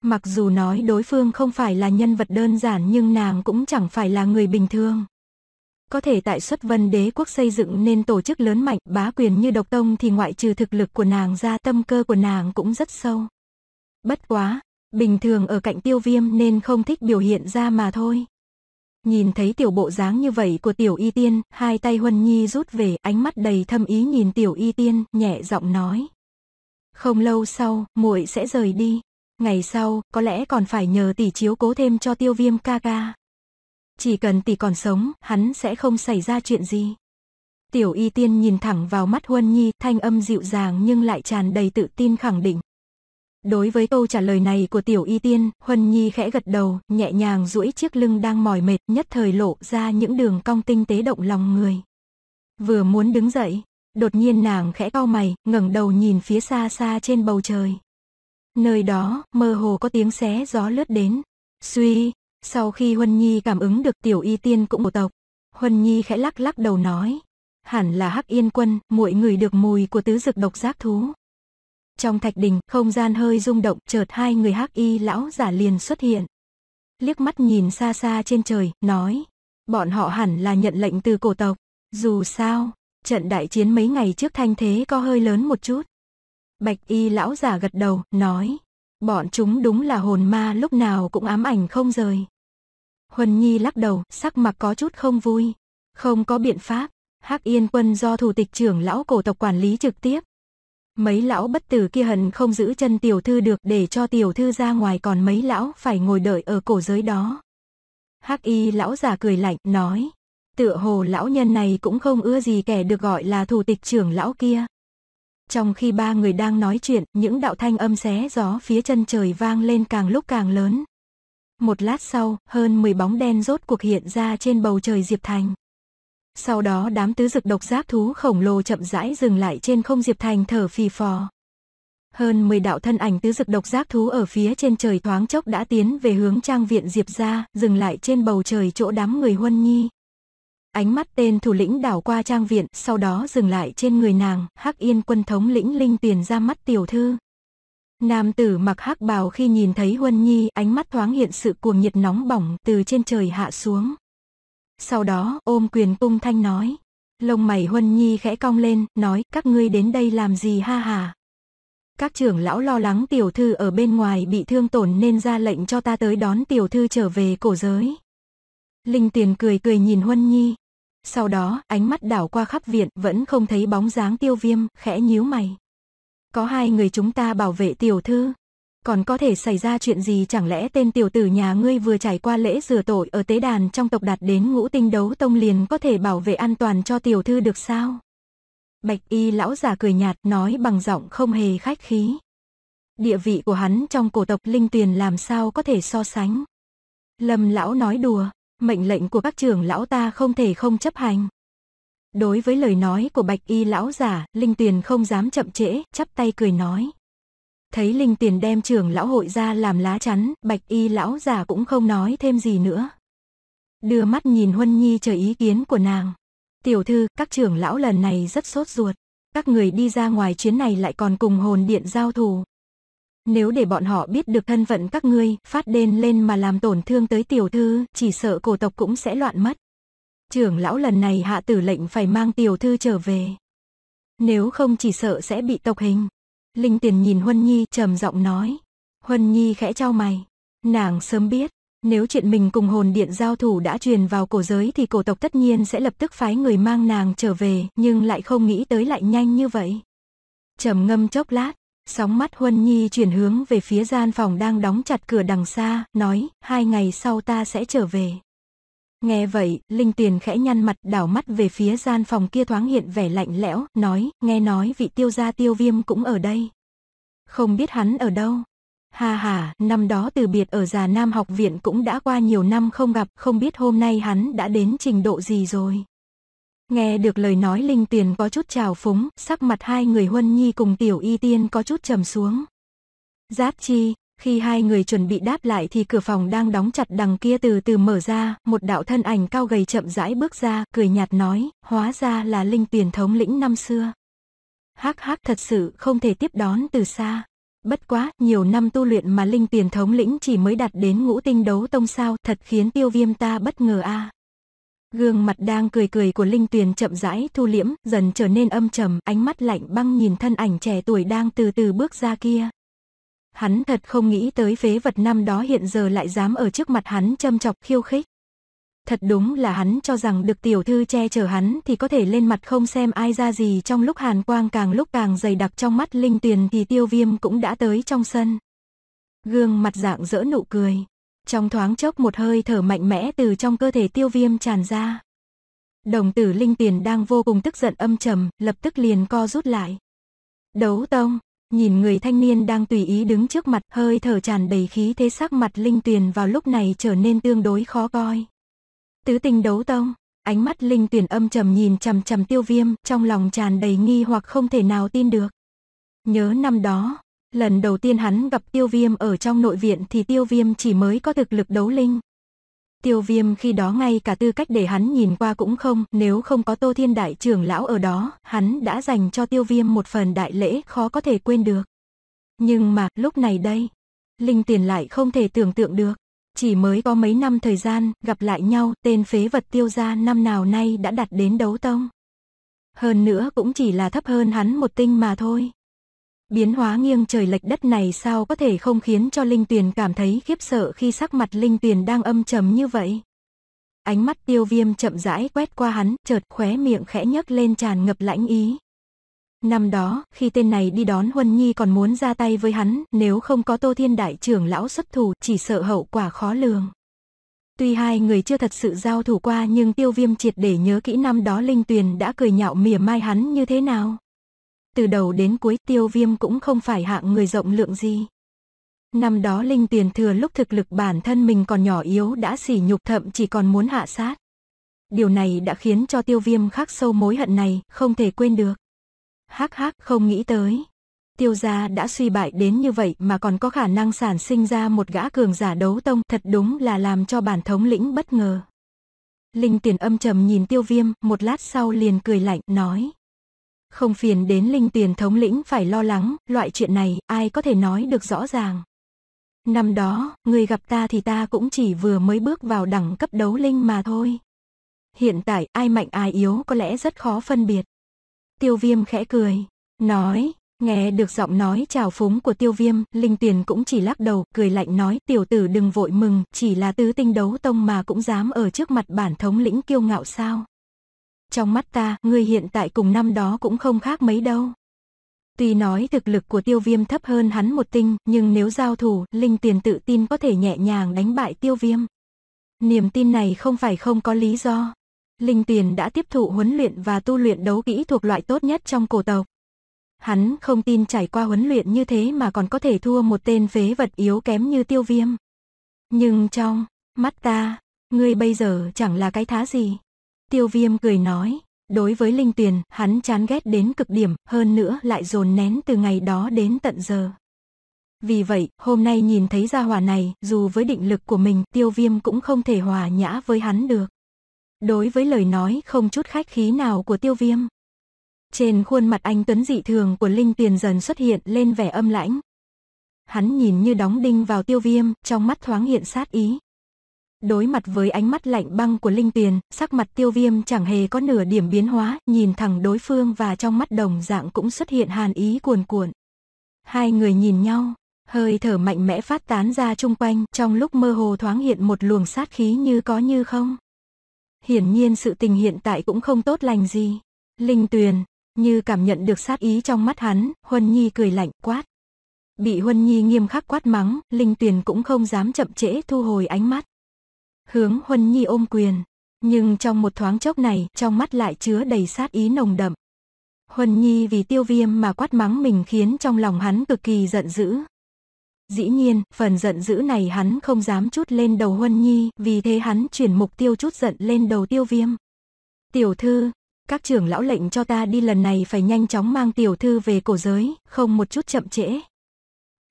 Mặc dù nói đối phương không phải là nhân vật đơn giản nhưng nàng cũng chẳng phải là người bình thường có thể tại xuất vân đế quốc xây dựng nên tổ chức lớn mạnh bá quyền như độc tông thì ngoại trừ thực lực của nàng ra tâm cơ của nàng cũng rất sâu. Bất quá, bình thường ở cạnh tiêu viêm nên không thích biểu hiện ra mà thôi. Nhìn thấy tiểu bộ dáng như vậy của tiểu y tiên, hai tay Huân Nhi rút về, ánh mắt đầy thâm ý nhìn tiểu y tiên, nhẹ giọng nói. Không lâu sau, muội sẽ rời đi. Ngày sau, có lẽ còn phải nhờ tỷ chiếu cố thêm cho tiêu viêm ca ca. Chỉ cần tỷ còn sống, hắn sẽ không xảy ra chuyện gì. Tiểu y tiên nhìn thẳng vào mắt Huân Nhi, thanh âm dịu dàng nhưng lại tràn đầy tự tin khẳng định. Đối với câu trả lời này của tiểu y tiên, Huân Nhi khẽ gật đầu, nhẹ nhàng duỗi chiếc lưng đang mỏi mệt nhất thời lộ ra những đường cong tinh tế động lòng người. Vừa muốn đứng dậy, đột nhiên nàng khẽ cau mày, ngẩng đầu nhìn phía xa xa trên bầu trời. Nơi đó, mơ hồ có tiếng xé gió lướt đến. Suy, sau khi Huân Nhi cảm ứng được tiểu y tiên cũng một tộc, Huân Nhi khẽ lắc lắc đầu nói, hẳn là Hắc Yên Quân, muội người được mùi của tứ dực độc giác thú. Trong thạch đình, không gian hơi rung động, chợt hai người Hắc Y lão giả liền xuất hiện. Liếc mắt nhìn xa xa trên trời, nói, bọn họ hẳn là nhận lệnh từ cổ tộc, dù sao, trận đại chiến mấy ngày trước thanh thế có hơi lớn một chút. Bạch Y lão giả gật đầu, nói, Bọn chúng đúng là hồn ma lúc nào cũng ám ảnh không rời. Huân Nhi lắc đầu, sắc mặt có chút không vui. Không có biện pháp, Hắc Yên quân do thủ tịch trưởng lão cổ tộc quản lý trực tiếp. Mấy lão bất tử kia hận không giữ chân tiểu thư được để cho tiểu thư ra ngoài còn mấy lão phải ngồi đợi ở cổ giới đó. Hắc y lão già cười lạnh nói, tựa hồ lão nhân này cũng không ưa gì kẻ được gọi là thủ tịch trưởng lão kia. Trong khi ba người đang nói chuyện, những đạo thanh âm xé gió phía chân trời vang lên càng lúc càng lớn. Một lát sau, hơn 10 bóng đen rốt cuộc hiện ra trên bầu trời Diệp Thành. Sau đó đám tứ dực độc giáp thú khổng lồ chậm rãi dừng lại trên không Diệp Thành thở phì phò. Hơn 10 đạo thân ảnh tứ dực độc giác thú ở phía trên trời thoáng chốc đã tiến về hướng trang viện Diệp ra, dừng lại trên bầu trời chỗ đám người huân nhi. Ánh mắt tên thủ lĩnh đảo qua trang viện, sau đó dừng lại trên người nàng, Hắc Yên quân thống lĩnh Linh tiền ra mắt tiểu thư. Nam tử mặc hắc bào khi nhìn thấy Huân Nhi, ánh mắt thoáng hiện sự cuồng nhiệt nóng bỏng từ trên trời hạ xuống. Sau đó, ôm quyền cung thanh nói. Lông mày Huân Nhi khẽ cong lên, nói, các ngươi đến đây làm gì ha hà. Các trưởng lão lo lắng tiểu thư ở bên ngoài bị thương tổn nên ra lệnh cho ta tới đón tiểu thư trở về cổ giới. Linh Tiền cười cười nhìn Huân Nhi, sau đó, ánh mắt đảo qua khắp viện, vẫn không thấy bóng dáng tiêu viêm, khẽ nhíu mày. Có hai người chúng ta bảo vệ tiểu thư. Còn có thể xảy ra chuyện gì chẳng lẽ tên tiểu tử nhà ngươi vừa trải qua lễ rửa tội ở tế đàn trong tộc đạt đến ngũ tinh đấu tông liền có thể bảo vệ an toàn cho tiểu thư được sao? Bạch y lão già cười nhạt nói bằng giọng không hề khách khí. Địa vị của hắn trong cổ tộc linh tuyền làm sao có thể so sánh. Lâm lão nói đùa, mệnh lệnh của các trưởng lão ta không thể không chấp hành. Đối với lời nói của bạch y lão giả, Linh Tuyền không dám chậm trễ, chắp tay cười nói. Thấy Linh Tuyền đem trưởng lão hội ra làm lá chắn, bạch y lão giả cũng không nói thêm gì nữa. Đưa mắt nhìn Huân Nhi chờ ý kiến của nàng. Tiểu thư, các trưởng lão lần này rất sốt ruột. Các người đi ra ngoài chuyến này lại còn cùng hồn điện giao thù, nếu để bọn họ biết được thân phận các ngươi, phát đền lên mà làm tổn thương tới tiểu thư, chỉ sợ cổ tộc cũng sẽ loạn mất. Trưởng lão lần này hạ tử lệnh phải mang tiểu thư trở về. Nếu không chỉ sợ sẽ bị tộc hình. Linh tiền nhìn Huân Nhi trầm giọng nói. Huân Nhi khẽ trao mày. Nàng sớm biết, nếu chuyện mình cùng hồn điện giao thủ đã truyền vào cổ giới thì cổ tộc tất nhiên sẽ lập tức phái người mang nàng trở về, nhưng lại không nghĩ tới lại nhanh như vậy. Trầm ngâm chốc lát, Sóng mắt Huân Nhi chuyển hướng về phía gian phòng đang đóng chặt cửa đằng xa, nói, hai ngày sau ta sẽ trở về. Nghe vậy, Linh Tiền khẽ nhăn mặt đảo mắt về phía gian phòng kia thoáng hiện vẻ lạnh lẽo, nói, nghe nói vị tiêu gia tiêu viêm cũng ở đây. Không biết hắn ở đâu. Ha ha, năm đó từ biệt ở già Nam học viện cũng đã qua nhiều năm không gặp, không biết hôm nay hắn đã đến trình độ gì rồi. Nghe được lời nói Linh Tuyền có chút trào phúng, sắc mặt hai người Huân Nhi cùng Tiểu Y Tiên có chút trầm xuống. Giáp chi, khi hai người chuẩn bị đáp lại thì cửa phòng đang đóng chặt đằng kia từ từ mở ra, một đạo thân ảnh cao gầy chậm rãi bước ra, cười nhạt nói, hóa ra là Linh Tuyền thống lĩnh năm xưa. Hắc hắc thật sự không thể tiếp đón từ xa. Bất quá, nhiều năm tu luyện mà Linh Tuyền thống lĩnh chỉ mới đạt đến ngũ tinh đấu tông sao, thật khiến tiêu viêm ta bất ngờ a. À. Gương mặt đang cười cười của Linh Tuyền chậm rãi thu liễm, dần trở nên âm trầm, ánh mắt lạnh băng nhìn thân ảnh trẻ tuổi đang từ từ bước ra kia. Hắn thật không nghĩ tới phế vật năm đó hiện giờ lại dám ở trước mặt hắn châm chọc khiêu khích. Thật đúng là hắn cho rằng được tiểu thư che chở hắn thì có thể lên mặt không xem ai ra gì trong lúc hàn quang càng lúc càng dày đặc trong mắt Linh Tuyền thì tiêu viêm cũng đã tới trong sân. Gương mặt dạng dỡ nụ cười, trong thoáng chốc một hơi thở mạnh mẽ từ trong cơ thể tiêu viêm tràn ra. Đồng tử linh tiền đang vô cùng tức giận âm trầm, lập tức liền co rút lại. Đấu tông, nhìn người thanh niên đang tùy ý đứng trước mặt, hơi thở tràn đầy khí thế sắc mặt linh tiền vào lúc này trở nên tương đối khó coi. Tứ tình đấu tông, ánh mắt linh tiền âm trầm nhìn trầm trầm tiêu viêm, trong lòng tràn đầy nghi hoặc không thể nào tin được. Nhớ năm đó, Lần đầu tiên hắn gặp tiêu viêm ở trong nội viện thì tiêu viêm chỉ mới có thực lực đấu linh. Tiêu viêm khi đó ngay cả tư cách để hắn nhìn qua cũng không, nếu không có Tô Thiên Đại trưởng lão ở đó, hắn đã dành cho tiêu viêm một phần đại lễ khó có thể quên được. Nhưng mà, lúc này đây, Linh Tiền lại không thể tưởng tượng được. Chỉ mới có mấy năm thời gian, gặp lại nhau, tên phế vật tiêu gia năm nào nay đã đặt đến đấu tông. Hơn nữa cũng chỉ là thấp hơn hắn một tinh mà thôi. Biến hóa nghiêng trời lệch đất này sao có thể không khiến cho Linh Tuyền cảm thấy khiếp sợ khi sắc mặt Linh Tuyền đang âm trầm như vậy. Ánh mắt tiêu viêm chậm rãi quét qua hắn, chợt khóe miệng khẽ nhấc lên tràn ngập lãnh ý. Năm đó, khi tên này đi đón Huân Nhi còn muốn ra tay với hắn, nếu không có Tô Thiên Đại trưởng lão xuất thủ, chỉ sợ hậu quả khó lường. Tuy hai người chưa thật sự giao thủ qua nhưng tiêu viêm triệt để nhớ kỹ năm đó Linh Tuyền đã cười nhạo mỉa mai hắn như thế nào từ đầu đến cuối tiêu viêm cũng không phải hạng người rộng lượng gì. Năm đó Linh Tiền Thừa lúc thực lực bản thân mình còn nhỏ yếu đã xỉ nhục thậm chỉ còn muốn hạ sát. Điều này đã khiến cho tiêu viêm khắc sâu mối hận này, không thể quên được. Hắc hắc không nghĩ tới. Tiêu gia đã suy bại đến như vậy mà còn có khả năng sản sinh ra một gã cường giả đấu tông thật đúng là làm cho bản thống lĩnh bất ngờ. Linh tiền âm trầm nhìn tiêu viêm, một lát sau liền cười lạnh, nói. Không phiền đến linh tiền thống lĩnh phải lo lắng, loại chuyện này ai có thể nói được rõ ràng. Năm đó, người gặp ta thì ta cũng chỉ vừa mới bước vào đẳng cấp đấu linh mà thôi. Hiện tại ai mạnh ai yếu có lẽ rất khó phân biệt. Tiêu viêm khẽ cười, nói, nghe được giọng nói chào phúng của tiêu viêm, linh tiền cũng chỉ lắc đầu, cười lạnh nói tiểu tử đừng vội mừng, chỉ là tứ tinh đấu tông mà cũng dám ở trước mặt bản thống lĩnh kiêu ngạo sao trong mắt ta, ngươi hiện tại cùng năm đó cũng không khác mấy đâu. Tuy nói thực lực của tiêu viêm thấp hơn hắn một tinh, nhưng nếu giao thủ, linh tiền tự tin có thể nhẹ nhàng đánh bại tiêu viêm. Niềm tin này không phải không có lý do. Linh tiền đã tiếp thụ huấn luyện và tu luyện đấu kỹ thuộc loại tốt nhất trong cổ tộc. Hắn không tin trải qua huấn luyện như thế mà còn có thể thua một tên phế vật yếu kém như tiêu viêm. Nhưng trong mắt ta, ngươi bây giờ chẳng là cái thá gì. Tiêu viêm cười nói, đối với Linh Tuyền, hắn chán ghét đến cực điểm, hơn nữa lại dồn nén từ ngày đó đến tận giờ. Vì vậy, hôm nay nhìn thấy gia hòa này, dù với định lực của mình, tiêu viêm cũng không thể hòa nhã với hắn được. Đối với lời nói không chút khách khí nào của tiêu viêm. Trên khuôn mặt anh tuấn dị thường của Linh Tuyền dần xuất hiện lên vẻ âm lãnh. Hắn nhìn như đóng đinh vào tiêu viêm, trong mắt thoáng hiện sát ý. Đối mặt với ánh mắt lạnh băng của Linh Tuyền, sắc mặt tiêu viêm chẳng hề có nửa điểm biến hóa, nhìn thẳng đối phương và trong mắt đồng dạng cũng xuất hiện hàn ý cuồn cuộn. Hai người nhìn nhau, hơi thở mạnh mẽ phát tán ra chung quanh, trong lúc mơ hồ thoáng hiện một luồng sát khí như có như không. Hiển nhiên sự tình hiện tại cũng không tốt lành gì. Linh Tuyền, như cảm nhận được sát ý trong mắt hắn, Huân Nhi cười lạnh quát. Bị Huân Nhi nghiêm khắc quát mắng, Linh Tuyền cũng không dám chậm trễ thu hồi ánh mắt. Hướng Huân Nhi ôm quyền, nhưng trong một thoáng chốc này, trong mắt lại chứa đầy sát ý nồng đậm. Huân Nhi vì tiêu viêm mà quát mắng mình khiến trong lòng hắn cực kỳ giận dữ. Dĩ nhiên, phần giận dữ này hắn không dám chút lên đầu Huân Nhi, vì thế hắn chuyển mục tiêu chút giận lên đầu tiêu viêm. Tiểu thư, các trưởng lão lệnh cho ta đi lần này phải nhanh chóng mang tiểu thư về cổ giới, không một chút chậm trễ.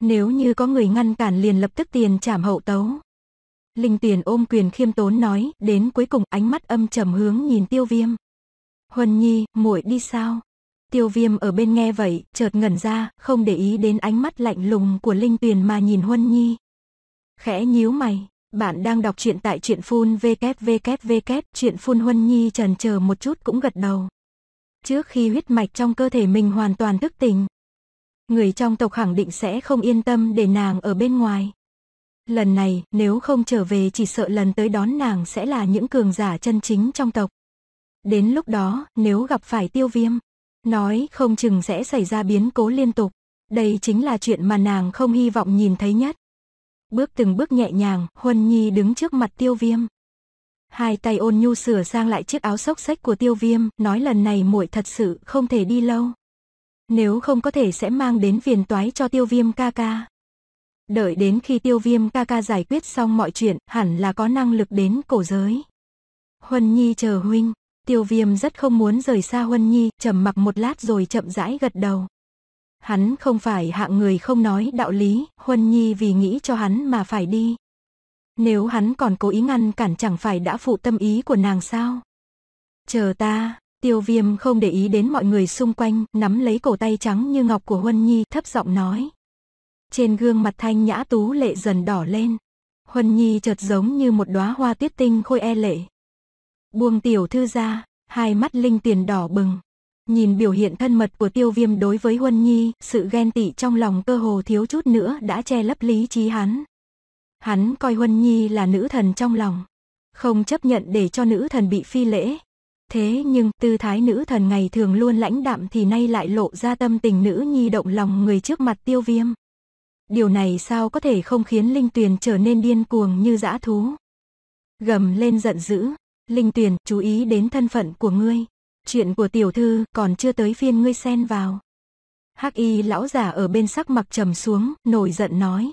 Nếu như có người ngăn cản liền lập tức tiền trảm hậu tấu. Linh Tuyền ôm quyền khiêm tốn nói, đến cuối cùng ánh mắt âm trầm hướng nhìn Tiêu Viêm. Huân Nhi, muội đi sao? Tiêu Viêm ở bên nghe vậy, chợt ngẩn ra, không để ý đến ánh mắt lạnh lùng của Linh Tuyền mà nhìn Huân Nhi. Khẽ nhíu mày, bạn đang đọc truyện tại truyện phun vkvkvk, truyện phun Huân Nhi trần chờ một chút cũng gật đầu. Trước khi huyết mạch trong cơ thể mình hoàn toàn thức tỉnh, người trong tộc khẳng định sẽ không yên tâm để nàng ở bên ngoài lần này nếu không trở về chỉ sợ lần tới đón nàng sẽ là những cường giả chân chính trong tộc. Đến lúc đó, nếu gặp phải tiêu viêm, nói không chừng sẽ xảy ra biến cố liên tục. Đây chính là chuyện mà nàng không hy vọng nhìn thấy nhất. Bước từng bước nhẹ nhàng, Huân Nhi đứng trước mặt tiêu viêm. Hai tay ôn nhu sửa sang lại chiếc áo xốc sách của tiêu viêm, nói lần này muội thật sự không thể đi lâu. Nếu không có thể sẽ mang đến phiền toái cho tiêu viêm ca ca đợi đến khi tiêu viêm ca ca giải quyết xong mọi chuyện, hẳn là có năng lực đến cổ giới. Huân Nhi chờ huynh, tiêu viêm rất không muốn rời xa Huân Nhi, trầm mặc một lát rồi chậm rãi gật đầu. Hắn không phải hạng người không nói đạo lý, Huân Nhi vì nghĩ cho hắn mà phải đi. Nếu hắn còn cố ý ngăn cản chẳng phải đã phụ tâm ý của nàng sao? Chờ ta, tiêu viêm không để ý đến mọi người xung quanh, nắm lấy cổ tay trắng như ngọc của Huân Nhi thấp giọng nói. Trên gương mặt thanh nhã tú lệ dần đỏ lên. Huân Nhi chợt giống như một đóa hoa tuyết tinh khôi e lệ. Buông tiểu thư ra, hai mắt linh tiền đỏ bừng. Nhìn biểu hiện thân mật của tiêu viêm đối với Huân Nhi, sự ghen tị trong lòng cơ hồ thiếu chút nữa đã che lấp lý trí hắn. Hắn coi Huân Nhi là nữ thần trong lòng. Không chấp nhận để cho nữ thần bị phi lễ. Thế nhưng tư thái nữ thần ngày thường luôn lãnh đạm thì nay lại lộ ra tâm tình nữ nhi động lòng người trước mặt tiêu viêm điều này sao có thể không khiến Linh Tuyền trở nên điên cuồng như dã thú. Gầm lên giận dữ, Linh Tuyền chú ý đến thân phận của ngươi, chuyện của tiểu thư còn chưa tới phiên ngươi xen vào. Hắc y lão giả ở bên sắc mặt trầm xuống, nổi giận nói.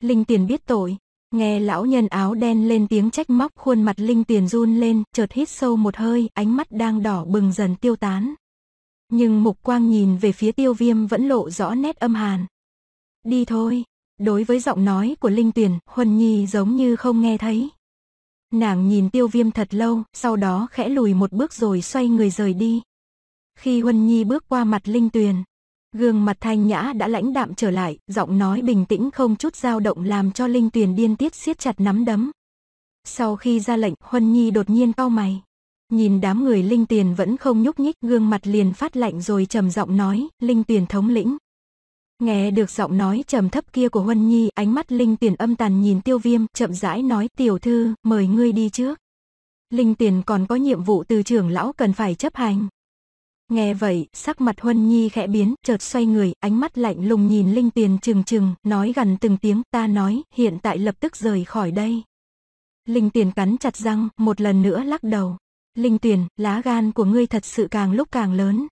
Linh Tuyền biết tội, nghe lão nhân áo đen lên tiếng trách móc khuôn mặt Linh Tuyền run lên, chợt hít sâu một hơi, ánh mắt đang đỏ bừng dần tiêu tán. Nhưng mục quang nhìn về phía tiêu viêm vẫn lộ rõ nét âm hàn. Đi thôi. Đối với giọng nói của Linh Tuyền, Huân Nhi giống như không nghe thấy. Nàng nhìn tiêu viêm thật lâu, sau đó khẽ lùi một bước rồi xoay người rời đi. Khi Huân Nhi bước qua mặt Linh Tuyền, gương mặt thanh nhã đã lãnh đạm trở lại, giọng nói bình tĩnh không chút dao động làm cho Linh Tuyền điên tiết siết chặt nắm đấm. Sau khi ra lệnh, Huân Nhi đột nhiên cau mày. Nhìn đám người Linh Tuyền vẫn không nhúc nhích, gương mặt liền phát lạnh rồi trầm giọng nói, Linh Tuyền thống lĩnh. Nghe được giọng nói trầm thấp kia của Huân Nhi, ánh mắt Linh Tiền âm tàn nhìn Tiêu Viêm, chậm rãi nói tiểu thư, mời ngươi đi trước. Linh Tiền còn có nhiệm vụ từ trưởng lão cần phải chấp hành. Nghe vậy, sắc mặt Huân Nhi khẽ biến, chợt xoay người, ánh mắt lạnh lùng nhìn Linh Tiền trừng trừng, nói gần từng tiếng, ta nói, hiện tại lập tức rời khỏi đây. Linh Tiền cắn chặt răng, một lần nữa lắc đầu. Linh Tiền, lá gan của ngươi thật sự càng lúc càng lớn,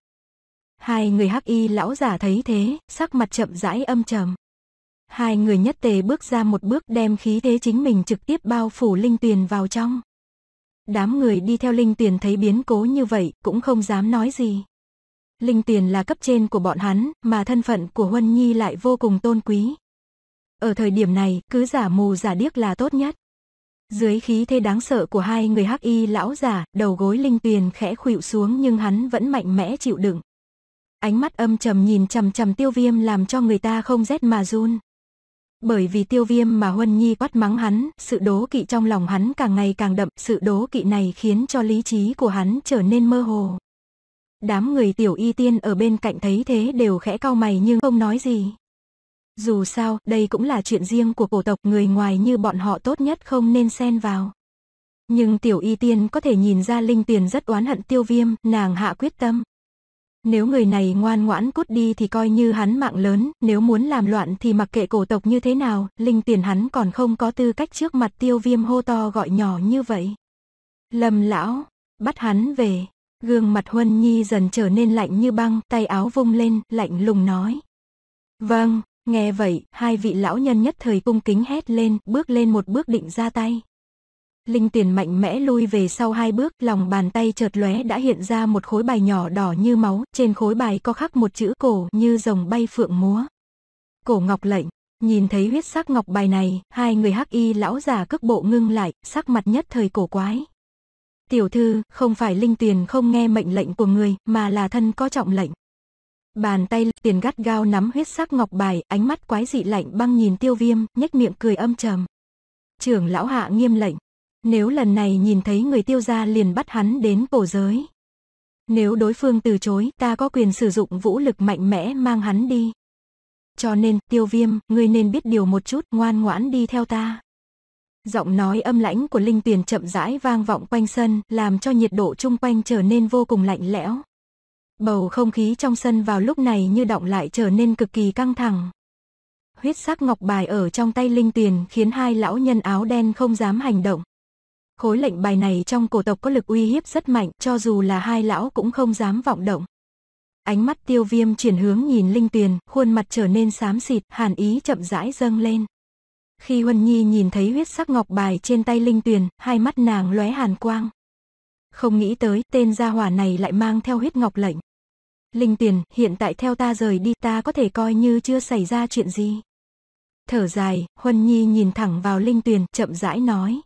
Hai người hắc y lão giả thấy thế, sắc mặt chậm rãi âm trầm. Hai người nhất tề bước ra một bước đem khí thế chính mình trực tiếp bao phủ linh tuyền vào trong. Đám người đi theo linh tuyền thấy biến cố như vậy, cũng không dám nói gì. Linh tiền là cấp trên của bọn hắn, mà thân phận của Huân Nhi lại vô cùng tôn quý. Ở thời điểm này, cứ giả mù giả điếc là tốt nhất. Dưới khí thế đáng sợ của hai người hắc y lão giả, đầu gối Linh Tuyền khẽ khuỵu xuống nhưng hắn vẫn mạnh mẽ chịu đựng, Ánh mắt âm trầm nhìn chằm chằm tiêu viêm làm cho người ta không rét mà run. Bởi vì tiêu viêm mà Huân Nhi quát mắng hắn, sự đố kỵ trong lòng hắn càng ngày càng đậm, sự đố kỵ này khiến cho lý trí của hắn trở nên mơ hồ. Đám người tiểu y tiên ở bên cạnh thấy thế đều khẽ cau mày nhưng không nói gì. Dù sao, đây cũng là chuyện riêng của cổ tộc người ngoài như bọn họ tốt nhất không nên xen vào. Nhưng tiểu y tiên có thể nhìn ra linh tiền rất oán hận tiêu viêm, nàng hạ quyết tâm, nếu người này ngoan ngoãn cút đi thì coi như hắn mạng lớn, nếu muốn làm loạn thì mặc kệ cổ tộc như thế nào, linh tiền hắn còn không có tư cách trước mặt tiêu viêm hô to gọi nhỏ như vậy. Lâm lão, bắt hắn về, gương mặt Huân Nhi dần trở nên lạnh như băng, tay áo vung lên, lạnh lùng nói. Vâng, nghe vậy, hai vị lão nhân nhất thời cung kính hét lên, bước lên một bước định ra tay linh tiền mạnh mẽ lui về sau hai bước, lòng bàn tay chợt lóe đã hiện ra một khối bài nhỏ đỏ như máu, trên khối bài có khắc một chữ cổ như rồng bay phượng múa. Cổ ngọc lệnh, nhìn thấy huyết sắc ngọc bài này, hai người hắc y lão già cước bộ ngưng lại, sắc mặt nhất thời cổ quái. Tiểu thư, không phải linh tiền không nghe mệnh lệnh của người, mà là thân có trọng lệnh. Bàn tay tiền gắt gao nắm huyết sắc ngọc bài, ánh mắt quái dị lạnh băng nhìn tiêu viêm, nhếch miệng cười âm trầm. Trưởng lão hạ nghiêm lệnh, nếu lần này nhìn thấy người tiêu gia liền bắt hắn đến cổ giới. Nếu đối phương từ chối, ta có quyền sử dụng vũ lực mạnh mẽ mang hắn đi. Cho nên, tiêu viêm, ngươi nên biết điều một chút, ngoan ngoãn đi theo ta. Giọng nói âm lãnh của Linh Tuyền chậm rãi vang vọng quanh sân, làm cho nhiệt độ chung quanh trở nên vô cùng lạnh lẽo. Bầu không khí trong sân vào lúc này như động lại trở nên cực kỳ căng thẳng. Huyết sắc ngọc bài ở trong tay Linh Tuyền khiến hai lão nhân áo đen không dám hành động. Khối lệnh bài này trong cổ tộc có lực uy hiếp rất mạnh, cho dù là hai lão cũng không dám vọng động. Ánh mắt tiêu viêm chuyển hướng nhìn Linh Tuyền, khuôn mặt trở nên xám xịt, hàn ý chậm rãi dâng lên. Khi Huân Nhi nhìn thấy huyết sắc ngọc bài trên tay Linh Tuyền, hai mắt nàng lóe hàn quang. Không nghĩ tới tên gia hỏa này lại mang theo huyết ngọc lệnh. Linh Tuyền, hiện tại theo ta rời đi ta có thể coi như chưa xảy ra chuyện gì. Thở dài, Huân Nhi nhìn thẳng vào Linh Tuyền, chậm rãi nói.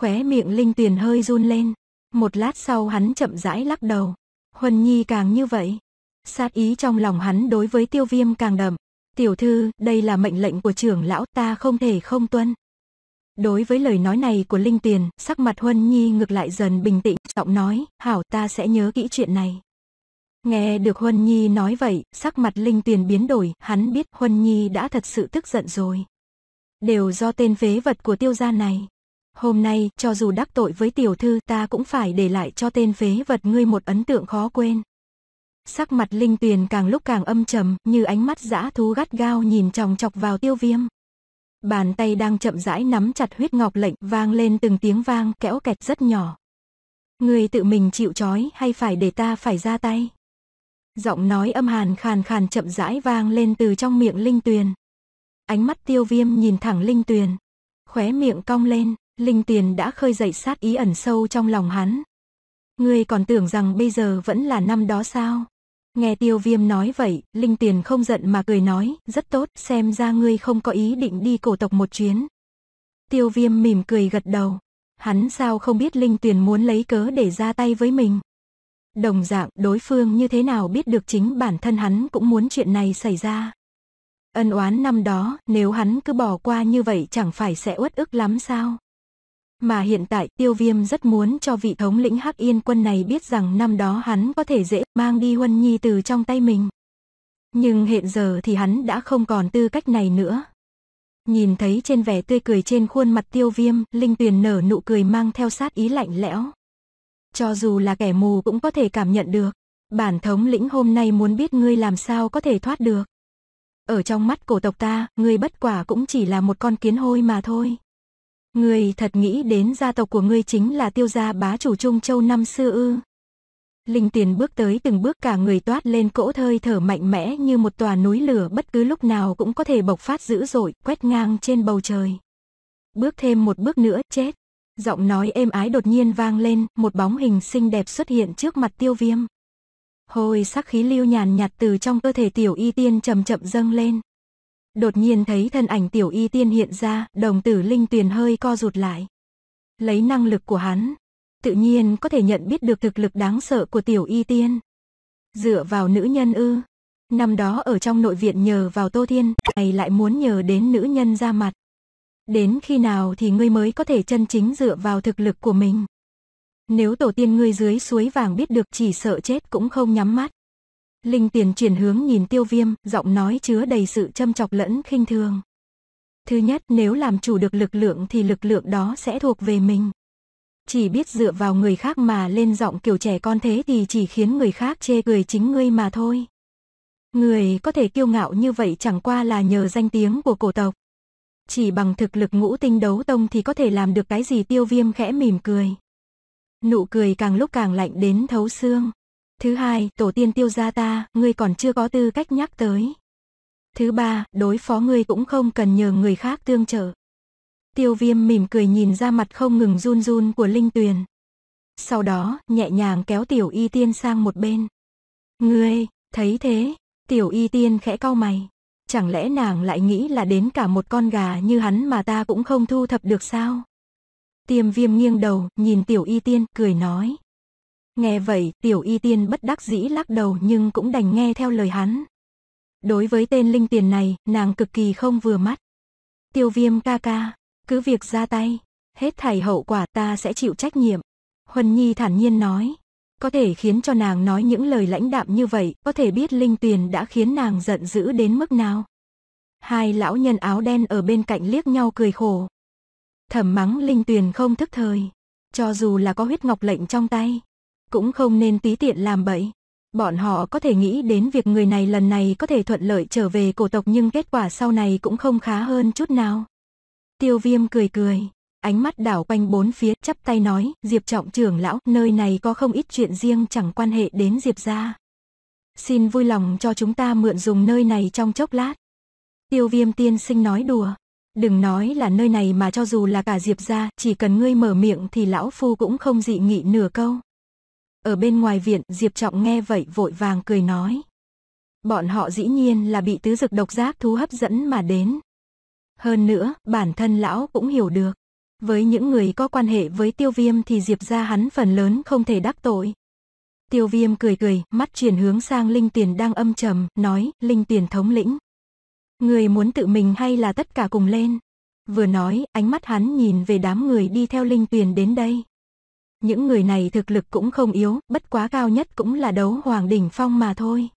Khóe miệng Linh Tuyền hơi run lên. Một lát sau hắn chậm rãi lắc đầu. Huân Nhi càng như vậy. Sát ý trong lòng hắn đối với tiêu viêm càng đậm. Tiểu thư, đây là mệnh lệnh của trưởng lão ta không thể không tuân. Đối với lời nói này của Linh Tuyền, sắc mặt Huân Nhi ngược lại dần bình tĩnh, giọng nói, hảo ta sẽ nhớ kỹ chuyện này. Nghe được Huân Nhi nói vậy, sắc mặt Linh Tuyền biến đổi, hắn biết Huân Nhi đã thật sự tức giận rồi. Đều do tên phế vật của tiêu gia này. Hôm nay, cho dù đắc tội với tiểu thư ta cũng phải để lại cho tên phế vật ngươi một ấn tượng khó quên. Sắc mặt Linh Tuyền càng lúc càng âm trầm, như ánh mắt dã thú gắt gao nhìn chòng chọc vào tiêu viêm. Bàn tay đang chậm rãi nắm chặt huyết ngọc lệnh vang lên từng tiếng vang kẽo kẹt rất nhỏ. Ngươi tự mình chịu chói hay phải để ta phải ra tay? Giọng nói âm hàn khàn khàn chậm rãi vang lên từ trong miệng Linh Tuyền. Ánh mắt tiêu viêm nhìn thẳng Linh Tuyền. Khóe miệng cong lên, linh tiền đã khơi dậy sát ý ẩn sâu trong lòng hắn. Ngươi còn tưởng rằng bây giờ vẫn là năm đó sao? Nghe tiêu viêm nói vậy, linh tiền không giận mà cười nói, rất tốt, xem ra ngươi không có ý định đi cổ tộc một chuyến. Tiêu viêm mỉm cười gật đầu. Hắn sao không biết linh tiền muốn lấy cớ để ra tay với mình. Đồng dạng, đối phương như thế nào biết được chính bản thân hắn cũng muốn chuyện này xảy ra. Ân oán năm đó, nếu hắn cứ bỏ qua như vậy chẳng phải sẽ uất ức lắm sao? Mà hiện tại tiêu viêm rất muốn cho vị thống lĩnh Hắc Yên quân này biết rằng năm đó hắn có thể dễ mang đi Huân Nhi từ trong tay mình. Nhưng hiện giờ thì hắn đã không còn tư cách này nữa. Nhìn thấy trên vẻ tươi cười trên khuôn mặt tiêu viêm, Linh Tuyền nở nụ cười mang theo sát ý lạnh lẽo. Cho dù là kẻ mù cũng có thể cảm nhận được, bản thống lĩnh hôm nay muốn biết ngươi làm sao có thể thoát được. Ở trong mắt cổ tộc ta, ngươi bất quả cũng chỉ là một con kiến hôi mà thôi. Người thật nghĩ đến gia tộc của ngươi chính là tiêu gia bá chủ Trung Châu năm xưa ư. Linh tiền bước tới từng bước cả người toát lên cỗ thơi thở mạnh mẽ như một tòa núi lửa bất cứ lúc nào cũng có thể bộc phát dữ dội, quét ngang trên bầu trời. Bước thêm một bước nữa, chết. Giọng nói êm ái đột nhiên vang lên, một bóng hình xinh đẹp xuất hiện trước mặt tiêu viêm. Hồi sắc khí lưu nhàn nhạt từ trong cơ thể tiểu y tiên chậm chậm dâng lên. Đột nhiên thấy thân ảnh tiểu y tiên hiện ra, đồng tử linh tuyền hơi co rụt lại. Lấy năng lực của hắn, tự nhiên có thể nhận biết được thực lực đáng sợ của tiểu y tiên. Dựa vào nữ nhân ư, năm đó ở trong nội viện nhờ vào Tô Thiên, này lại muốn nhờ đến nữ nhân ra mặt. Đến khi nào thì ngươi mới có thể chân chính dựa vào thực lực của mình. Nếu tổ tiên ngươi dưới suối vàng biết được chỉ sợ chết cũng không nhắm mắt. Linh tiền chuyển hướng nhìn tiêu viêm, giọng nói chứa đầy sự châm chọc lẫn khinh thường. Thứ nhất nếu làm chủ được lực lượng thì lực lượng đó sẽ thuộc về mình. Chỉ biết dựa vào người khác mà lên giọng kiểu trẻ con thế thì chỉ khiến người khác chê cười chính ngươi mà thôi. Người có thể kiêu ngạo như vậy chẳng qua là nhờ danh tiếng của cổ tộc. Chỉ bằng thực lực ngũ tinh đấu tông thì có thể làm được cái gì tiêu viêm khẽ mỉm cười. Nụ cười càng lúc càng lạnh đến thấu xương. Thứ hai, tổ tiên tiêu gia ta, ngươi còn chưa có tư cách nhắc tới. Thứ ba, đối phó ngươi cũng không cần nhờ người khác tương trợ. Tiêu viêm mỉm cười nhìn ra mặt không ngừng run run của Linh Tuyền. Sau đó, nhẹ nhàng kéo tiểu y tiên sang một bên. Ngươi, thấy thế, tiểu y tiên khẽ cau mày. Chẳng lẽ nàng lại nghĩ là đến cả một con gà như hắn mà ta cũng không thu thập được sao? Tiêm viêm nghiêng đầu, nhìn tiểu y tiên, cười nói. Nghe vậy, tiểu y tiên bất đắc dĩ lắc đầu nhưng cũng đành nghe theo lời hắn. Đối với tên linh tiền này, nàng cực kỳ không vừa mắt. Tiêu viêm ca ca, cứ việc ra tay, hết thảy hậu quả ta sẽ chịu trách nhiệm. Huân Nhi thản nhiên nói, có thể khiến cho nàng nói những lời lãnh đạm như vậy, có thể biết linh tiền đã khiến nàng giận dữ đến mức nào. Hai lão nhân áo đen ở bên cạnh liếc nhau cười khổ. Thầm mắng linh tuyền không thức thời. Cho dù là có huyết ngọc lệnh trong tay, cũng không nên tí tiện làm bậy. Bọn họ có thể nghĩ đến việc người này lần này có thể thuận lợi trở về cổ tộc nhưng kết quả sau này cũng không khá hơn chút nào. Tiêu viêm cười cười, ánh mắt đảo quanh bốn phía chắp tay nói, Diệp trọng trưởng lão, nơi này có không ít chuyện riêng chẳng quan hệ đến Diệp gia. Xin vui lòng cho chúng ta mượn dùng nơi này trong chốc lát. Tiêu viêm tiên sinh nói đùa, đừng nói là nơi này mà cho dù là cả Diệp gia, chỉ cần ngươi mở miệng thì lão phu cũng không dị nghị nửa câu. Ở bên ngoài viện, Diệp Trọng nghe vậy vội vàng cười nói. Bọn họ dĩ nhiên là bị tứ dực độc giác thú hấp dẫn mà đến. Hơn nữa, bản thân lão cũng hiểu được. Với những người có quan hệ với tiêu viêm thì Diệp ra hắn phần lớn không thể đắc tội. Tiêu viêm cười cười, mắt chuyển hướng sang Linh Tiền đang âm trầm, nói, Linh Tiền thống lĩnh. Người muốn tự mình hay là tất cả cùng lên? Vừa nói, ánh mắt hắn nhìn về đám người đi theo Linh Tuyền đến đây. Những người này thực lực cũng không yếu, bất quá cao nhất cũng là đấu hoàng đỉnh phong mà thôi.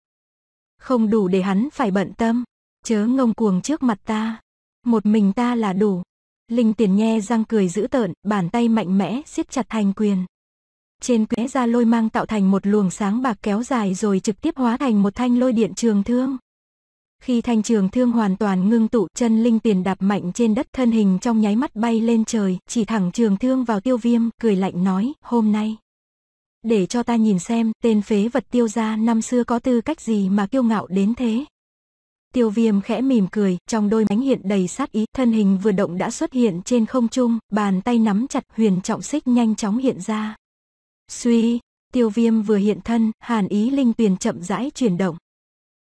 Không đủ để hắn phải bận tâm, chớ ngông cuồng trước mặt ta. Một mình ta là đủ. Linh tiền nhe răng cười dữ tợn, bàn tay mạnh mẽ siết chặt thành quyền. Trên quế ra lôi mang tạo thành một luồng sáng bạc kéo dài rồi trực tiếp hóa thành một thanh lôi điện trường thương. Khi thanh trường thương hoàn toàn ngưng tụ, chân linh tiền đạp mạnh trên đất, thân hình trong nháy mắt bay lên trời, chỉ thẳng trường thương vào tiêu viêm, cười lạnh nói, hôm nay. Để cho ta nhìn xem, tên phế vật tiêu gia năm xưa có tư cách gì mà kiêu ngạo đến thế. Tiêu viêm khẽ mỉm cười, trong đôi mánh hiện đầy sát ý, thân hình vừa động đã xuất hiện trên không trung, bàn tay nắm chặt huyền trọng xích nhanh chóng hiện ra. Suy, tiêu viêm vừa hiện thân, hàn ý linh tuyền chậm rãi chuyển động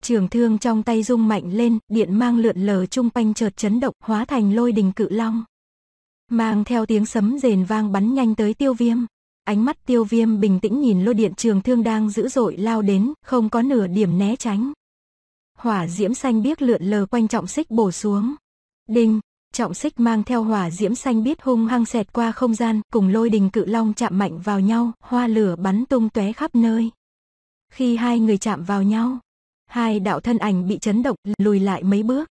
trường thương trong tay rung mạnh lên, điện mang lượn lờ chung quanh chợt chấn động, hóa thành lôi đình cự long. Mang theo tiếng sấm rền vang bắn nhanh tới tiêu viêm. Ánh mắt tiêu viêm bình tĩnh nhìn lôi điện trường thương đang dữ dội lao đến, không có nửa điểm né tránh. Hỏa diễm xanh biếc lượn lờ quanh trọng xích bổ xuống. Đinh, trọng xích mang theo hỏa diễm xanh biếc hung hăng xẹt qua không gian, cùng lôi đình cự long chạm mạnh vào nhau, hoa lửa bắn tung tóe khắp nơi. Khi hai người chạm vào nhau, Hai đạo thân ảnh bị chấn động, lùi lại mấy bước.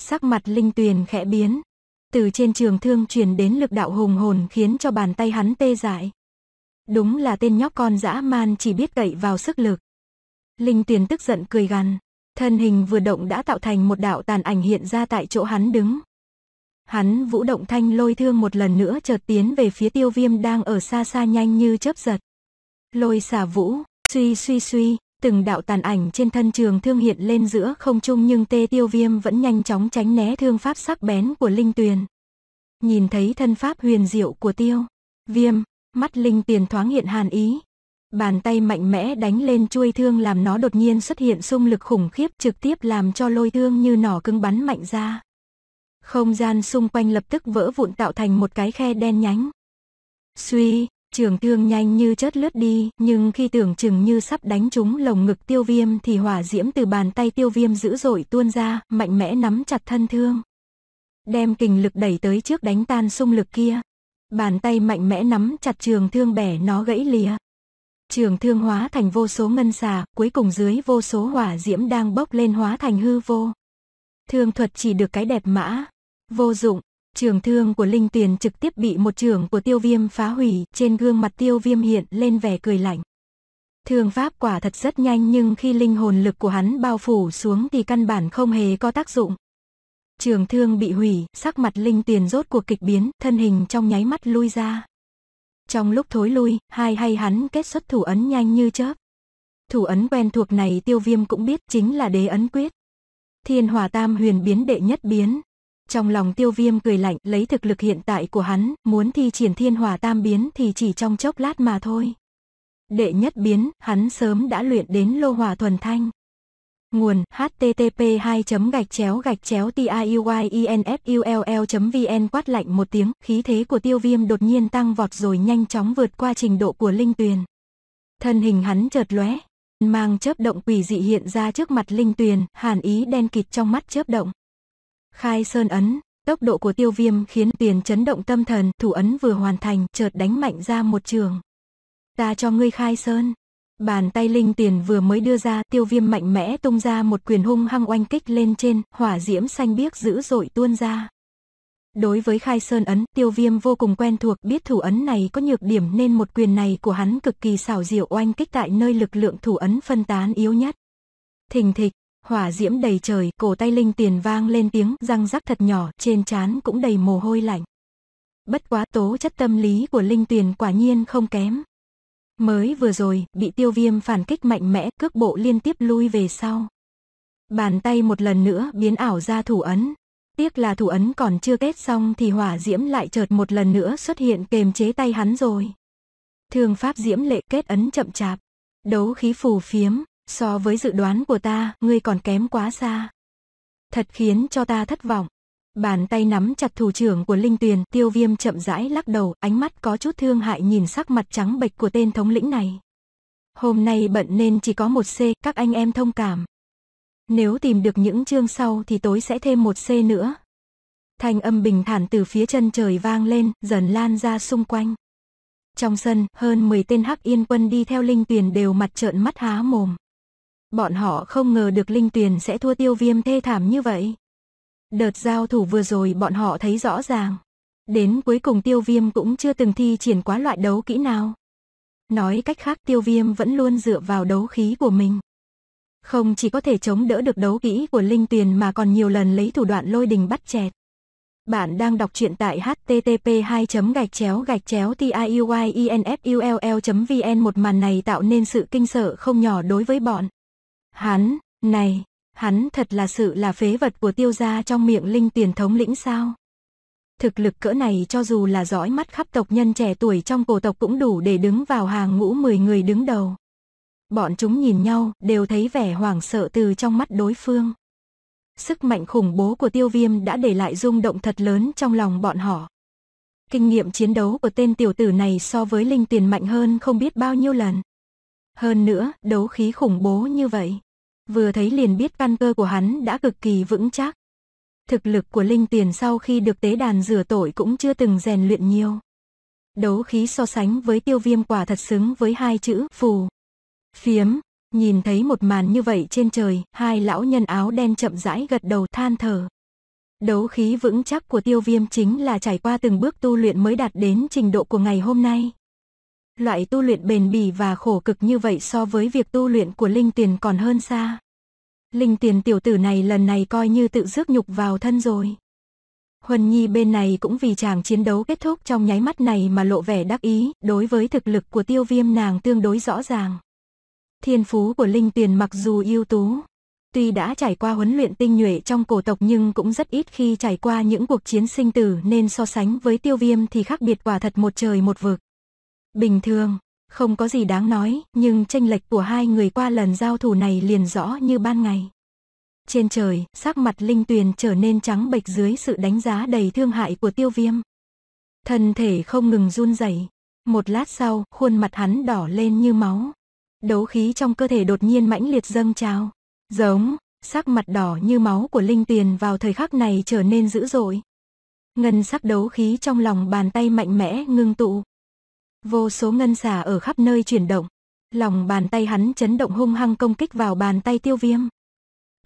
Sắc mặt Linh Tuyền khẽ biến. Từ trên trường thương truyền đến lực đạo hùng hồn khiến cho bàn tay hắn tê dại. Đúng là tên nhóc con dã man chỉ biết cậy vào sức lực. Linh Tuyền tức giận cười gằn, thân hình vừa động đã tạo thành một đạo tàn ảnh hiện ra tại chỗ hắn đứng. Hắn vũ động thanh lôi thương một lần nữa chợt tiến về phía tiêu viêm đang ở xa xa nhanh như chớp giật. Lôi xả vũ, suy suy suy, từng đạo tàn ảnh trên thân trường thương hiện lên giữa không trung nhưng tê tiêu viêm vẫn nhanh chóng tránh né thương pháp sắc bén của linh tuyền. Nhìn thấy thân pháp huyền diệu của tiêu, viêm, mắt linh tuyền thoáng hiện hàn ý. Bàn tay mạnh mẽ đánh lên chuôi thương làm nó đột nhiên xuất hiện xung lực khủng khiếp trực tiếp làm cho lôi thương như nỏ cứng bắn mạnh ra. Không gian xung quanh lập tức vỡ vụn tạo thành một cái khe đen nhánh. Suy, trường thương nhanh như chớp lướt đi, nhưng khi tưởng chừng như sắp đánh trúng lồng ngực tiêu viêm thì hỏa diễm từ bàn tay tiêu viêm dữ dội tuôn ra, mạnh mẽ nắm chặt thân thương. Đem kình lực đẩy tới trước đánh tan xung lực kia. Bàn tay mạnh mẽ nắm chặt trường thương bẻ nó gãy lìa. Trường thương hóa thành vô số ngân xà, cuối cùng dưới vô số hỏa diễm đang bốc lên hóa thành hư vô. Thương thuật chỉ được cái đẹp mã. Vô dụng, Trường thương của Linh Tuyền trực tiếp bị một trường của tiêu viêm phá hủy, trên gương mặt tiêu viêm hiện lên vẻ cười lạnh. Thương pháp quả thật rất nhanh nhưng khi linh hồn lực của hắn bao phủ xuống thì căn bản không hề có tác dụng. Trường thương bị hủy, sắc mặt linh tuyền rốt cuộc kịch biến, thân hình trong nháy mắt lui ra. Trong lúc thối lui, hai hay hắn kết xuất thủ ấn nhanh như chớp. Thủ ấn quen thuộc này tiêu viêm cũng biết chính là đế ấn quyết. Thiên hòa tam huyền biến đệ nhất biến, trong lòng tiêu viêm cười lạnh lấy thực lực hiện tại của hắn, muốn thi triển thiên hỏa tam biến thì chỉ trong chốc lát mà thôi. Đệ nhất biến, hắn sớm đã luyện đến lô hỏa thuần thanh. Nguồn http 2 gạch chéo gạch chéo tiayuinfull.vn quát lạnh một tiếng, khí thế của tiêu viêm đột nhiên tăng vọt rồi nhanh chóng vượt qua trình độ của Linh Tuyền. Thân hình hắn chợt lóe, mang chớp động quỷ dị hiện ra trước mặt Linh Tuyền, hàn ý đen kịt trong mắt chớp động. Khai sơn ấn, tốc độ của tiêu viêm khiến tiền chấn động tâm thần, thủ ấn vừa hoàn thành, chợt đánh mạnh ra một trường. Ta cho ngươi khai sơn. Bàn tay linh tiền vừa mới đưa ra, tiêu viêm mạnh mẽ tung ra một quyền hung hăng oanh kích lên trên, hỏa diễm xanh biếc dữ dội tuôn ra. Đối với khai sơn ấn, tiêu viêm vô cùng quen thuộc biết thủ ấn này có nhược điểm nên một quyền này của hắn cực kỳ xảo diệu oanh kích tại nơi lực lượng thủ ấn phân tán yếu nhất. Thình thịch, hỏa diễm đầy trời, cổ tay Linh Tiền vang lên tiếng răng rắc thật nhỏ, trên trán cũng đầy mồ hôi lạnh. Bất quá tố chất tâm lý của Linh Tuyền quả nhiên không kém. Mới vừa rồi, bị tiêu viêm phản kích mạnh mẽ, cước bộ liên tiếp lui về sau. Bàn tay một lần nữa biến ảo ra thủ ấn. Tiếc là thủ ấn còn chưa kết xong thì hỏa diễm lại chợt một lần nữa xuất hiện kềm chế tay hắn rồi. Thường pháp diễm lệ kết ấn chậm chạp. Đấu khí phù phiếm, So với dự đoán của ta, ngươi còn kém quá xa. Thật khiến cho ta thất vọng. Bàn tay nắm chặt thủ trưởng của Linh Tuyền, tiêu viêm chậm rãi lắc đầu, ánh mắt có chút thương hại nhìn sắc mặt trắng bệch của tên thống lĩnh này. Hôm nay bận nên chỉ có một C, các anh em thông cảm. Nếu tìm được những chương sau thì tối sẽ thêm một C nữa. Thanh âm bình thản từ phía chân trời vang lên, dần lan ra xung quanh. Trong sân, hơn 10 tên hắc yên quân đi theo Linh Tuyền đều mặt trợn mắt há mồm. Bọn họ không ngờ được Linh Tuyền sẽ thua tiêu viêm thê thảm như vậy. Đợt giao thủ vừa rồi bọn họ thấy rõ ràng. Đến cuối cùng tiêu viêm cũng chưa từng thi triển quá loại đấu kỹ nào. Nói cách khác tiêu viêm vẫn luôn dựa vào đấu khí của mình. Không chỉ có thể chống đỡ được đấu kỹ của Linh Tuyền mà còn nhiều lần lấy thủ đoạn lôi đình bắt chẹt. Bạn đang đọc truyện tại http 2 gạch chéo gạch chéo tiuyinfull vn một màn này tạo nên sự kinh sợ không nhỏ đối với bọn. Hắn, này, hắn thật là sự là phế vật của tiêu gia trong miệng linh tiền thống lĩnh sao? Thực lực cỡ này cho dù là dõi mắt khắp tộc nhân trẻ tuổi trong cổ tộc cũng đủ để đứng vào hàng ngũ 10 người đứng đầu. Bọn chúng nhìn nhau, đều thấy vẻ hoảng sợ từ trong mắt đối phương. Sức mạnh khủng bố của tiêu viêm đã để lại rung động thật lớn trong lòng bọn họ. Kinh nghiệm chiến đấu của tên tiểu tử này so với linh tiền mạnh hơn không biết bao nhiêu lần. Hơn nữa, đấu khí khủng bố như vậy. Vừa thấy liền biết căn cơ của hắn đã cực kỳ vững chắc. Thực lực của Linh Tiền sau khi được tế đàn rửa tội cũng chưa từng rèn luyện nhiều. Đấu khí so sánh với tiêu viêm quả thật xứng với hai chữ phù. Phiếm, nhìn thấy một màn như vậy trên trời, hai lão nhân áo đen chậm rãi gật đầu than thở. Đấu khí vững chắc của tiêu viêm chính là trải qua từng bước tu luyện mới đạt đến trình độ của ngày hôm nay. Loại tu luyện bền bỉ và khổ cực như vậy so với việc tu luyện của linh tiền còn hơn xa. Linh tiền tiểu tử này lần này coi như tự rước nhục vào thân rồi. Huân Nhi bên này cũng vì chàng chiến đấu kết thúc trong nháy mắt này mà lộ vẻ đắc ý, đối với thực lực của tiêu viêm nàng tương đối rõ ràng. Thiên phú của Linh Tiền mặc dù ưu tú, tuy đã trải qua huấn luyện tinh nhuệ trong cổ tộc nhưng cũng rất ít khi trải qua những cuộc chiến sinh tử nên so sánh với tiêu viêm thì khác biệt quả thật một trời một vực. Bình thường, không có gì đáng nói, nhưng tranh lệch của hai người qua lần giao thủ này liền rõ như ban ngày. Trên trời, sắc mặt Linh Tuyền trở nên trắng bệch dưới sự đánh giá đầy thương hại của tiêu viêm. Thân thể không ngừng run rẩy. Một lát sau, khuôn mặt hắn đỏ lên như máu. Đấu khí trong cơ thể đột nhiên mãnh liệt dâng trào. Giống, sắc mặt đỏ như máu của Linh Tuyền vào thời khắc này trở nên dữ dội. Ngân sắc đấu khí trong lòng bàn tay mạnh mẽ ngưng tụ, Vô số ngân xà ở khắp nơi chuyển động. Lòng bàn tay hắn chấn động hung hăng công kích vào bàn tay tiêu viêm.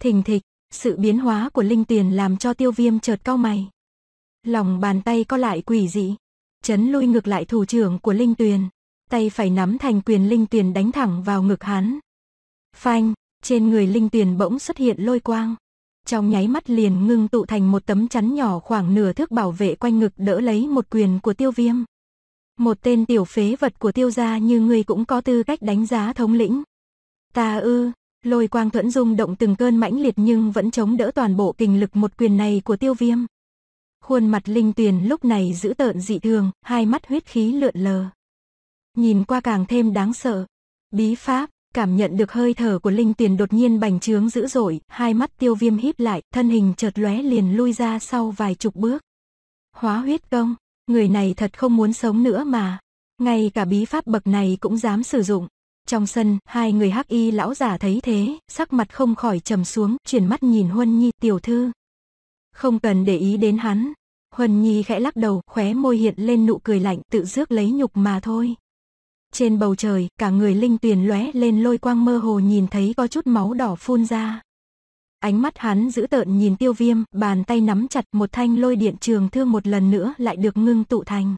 Thình thịch, sự biến hóa của linh tiền làm cho tiêu viêm chợt cao mày. Lòng bàn tay co lại quỷ dị. Chấn lui ngược lại thủ trưởng của linh tuyền. Tay phải nắm thành quyền linh tuyền đánh thẳng vào ngực hắn. Phanh, trên người linh tuyền bỗng xuất hiện lôi quang. Trong nháy mắt liền ngưng tụ thành một tấm chắn nhỏ khoảng nửa thước bảo vệ quanh ngực đỡ lấy một quyền của tiêu viêm một tên tiểu phế vật của tiêu gia như ngươi cũng có tư cách đánh giá thống lĩnh. Ta ư, lôi quang thuẫn rung động từng cơn mãnh liệt nhưng vẫn chống đỡ toàn bộ kinh lực một quyền này của tiêu viêm. Khuôn mặt linh tuyền lúc này giữ tợn dị thường, hai mắt huyết khí lượn lờ. Nhìn qua càng thêm đáng sợ. Bí pháp, cảm nhận được hơi thở của linh tuyền đột nhiên bành trướng dữ dội, hai mắt tiêu viêm híp lại, thân hình chợt lóe liền lui ra sau vài chục bước. Hóa huyết công, Người này thật không muốn sống nữa mà. Ngay cả bí pháp bậc này cũng dám sử dụng. Trong sân, hai người hắc y lão giả thấy thế, sắc mặt không khỏi trầm xuống, chuyển mắt nhìn Huân Nhi tiểu thư. Không cần để ý đến hắn. Huân Nhi khẽ lắc đầu, khóe môi hiện lên nụ cười lạnh, tự rước lấy nhục mà thôi. Trên bầu trời, cả người linh tuyền lóe lên lôi quang mơ hồ nhìn thấy có chút máu đỏ phun ra. Ánh mắt hắn giữ tợn nhìn tiêu viêm, bàn tay nắm chặt một thanh lôi điện trường thương một lần nữa lại được ngưng tụ thành.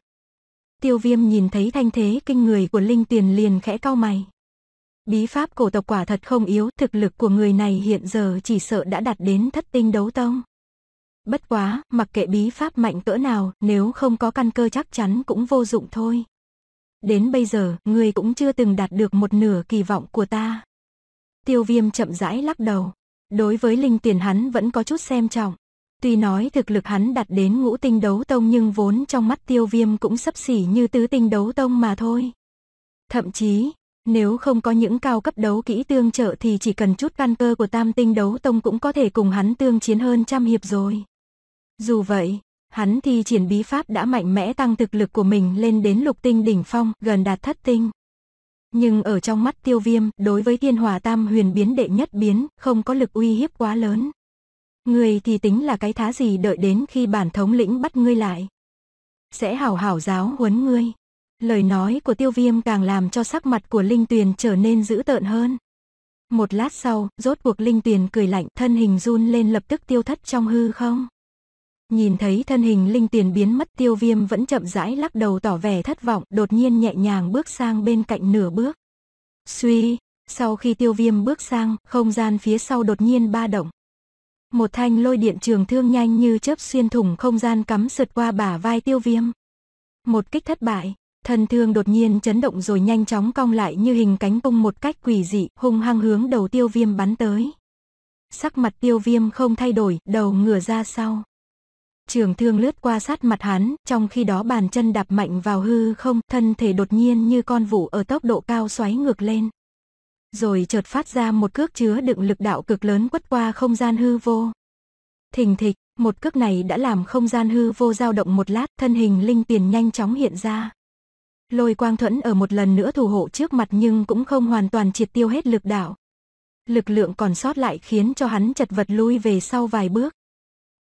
Tiêu viêm nhìn thấy thanh thế kinh người của linh tiền liền khẽ cau mày. Bí pháp cổ tộc quả thật không yếu, thực lực của người này hiện giờ chỉ sợ đã đạt đến thất tinh đấu tông. Bất quá, mặc kệ bí pháp mạnh cỡ nào, nếu không có căn cơ chắc chắn cũng vô dụng thôi. Đến bây giờ, người cũng chưa từng đạt được một nửa kỳ vọng của ta. Tiêu viêm chậm rãi lắc đầu. Đối với linh tiền hắn vẫn có chút xem trọng. Tuy nói thực lực hắn đạt đến ngũ tinh đấu tông nhưng vốn trong mắt tiêu viêm cũng sấp xỉ như tứ tinh đấu tông mà thôi. Thậm chí, nếu không có những cao cấp đấu kỹ tương trợ thì chỉ cần chút căn cơ của tam tinh đấu tông cũng có thể cùng hắn tương chiến hơn trăm hiệp rồi. Dù vậy, hắn thì triển bí pháp đã mạnh mẽ tăng thực lực của mình lên đến lục tinh đỉnh phong gần đạt thất tinh. Nhưng ở trong mắt tiêu viêm, đối với thiên hòa tam huyền biến đệ nhất biến, không có lực uy hiếp quá lớn. Người thì tính là cái thá gì đợi đến khi bản thống lĩnh bắt ngươi lại. Sẽ hảo hảo giáo huấn ngươi. Lời nói của tiêu viêm càng làm cho sắc mặt của Linh Tuyền trở nên dữ tợn hơn. Một lát sau, rốt cuộc Linh Tuyền cười lạnh thân hình run lên lập tức tiêu thất trong hư không. Nhìn thấy thân hình linh tiền biến mất tiêu viêm vẫn chậm rãi lắc đầu tỏ vẻ thất vọng, đột nhiên nhẹ nhàng bước sang bên cạnh nửa bước. Suy, sau khi tiêu viêm bước sang, không gian phía sau đột nhiên ba động. Một thanh lôi điện trường thương nhanh như chớp xuyên thủng không gian cắm sượt qua bả vai tiêu viêm. Một kích thất bại, thân thương đột nhiên chấn động rồi nhanh chóng cong lại như hình cánh cung một cách quỷ dị, hung hăng hướng đầu tiêu viêm bắn tới. Sắc mặt tiêu viêm không thay đổi, đầu ngửa ra sau trường thương lướt qua sát mặt hắn, trong khi đó bàn chân đạp mạnh vào hư không, thân thể đột nhiên như con vũ ở tốc độ cao xoáy ngược lên. Rồi chợt phát ra một cước chứa đựng lực đạo cực lớn quất qua không gian hư vô. Thình thịch, một cước này đã làm không gian hư vô dao động một lát, thân hình linh tiền nhanh chóng hiện ra. Lôi quang thuẫn ở một lần nữa thủ hộ trước mặt nhưng cũng không hoàn toàn triệt tiêu hết lực đạo. Lực lượng còn sót lại khiến cho hắn chật vật lui về sau vài bước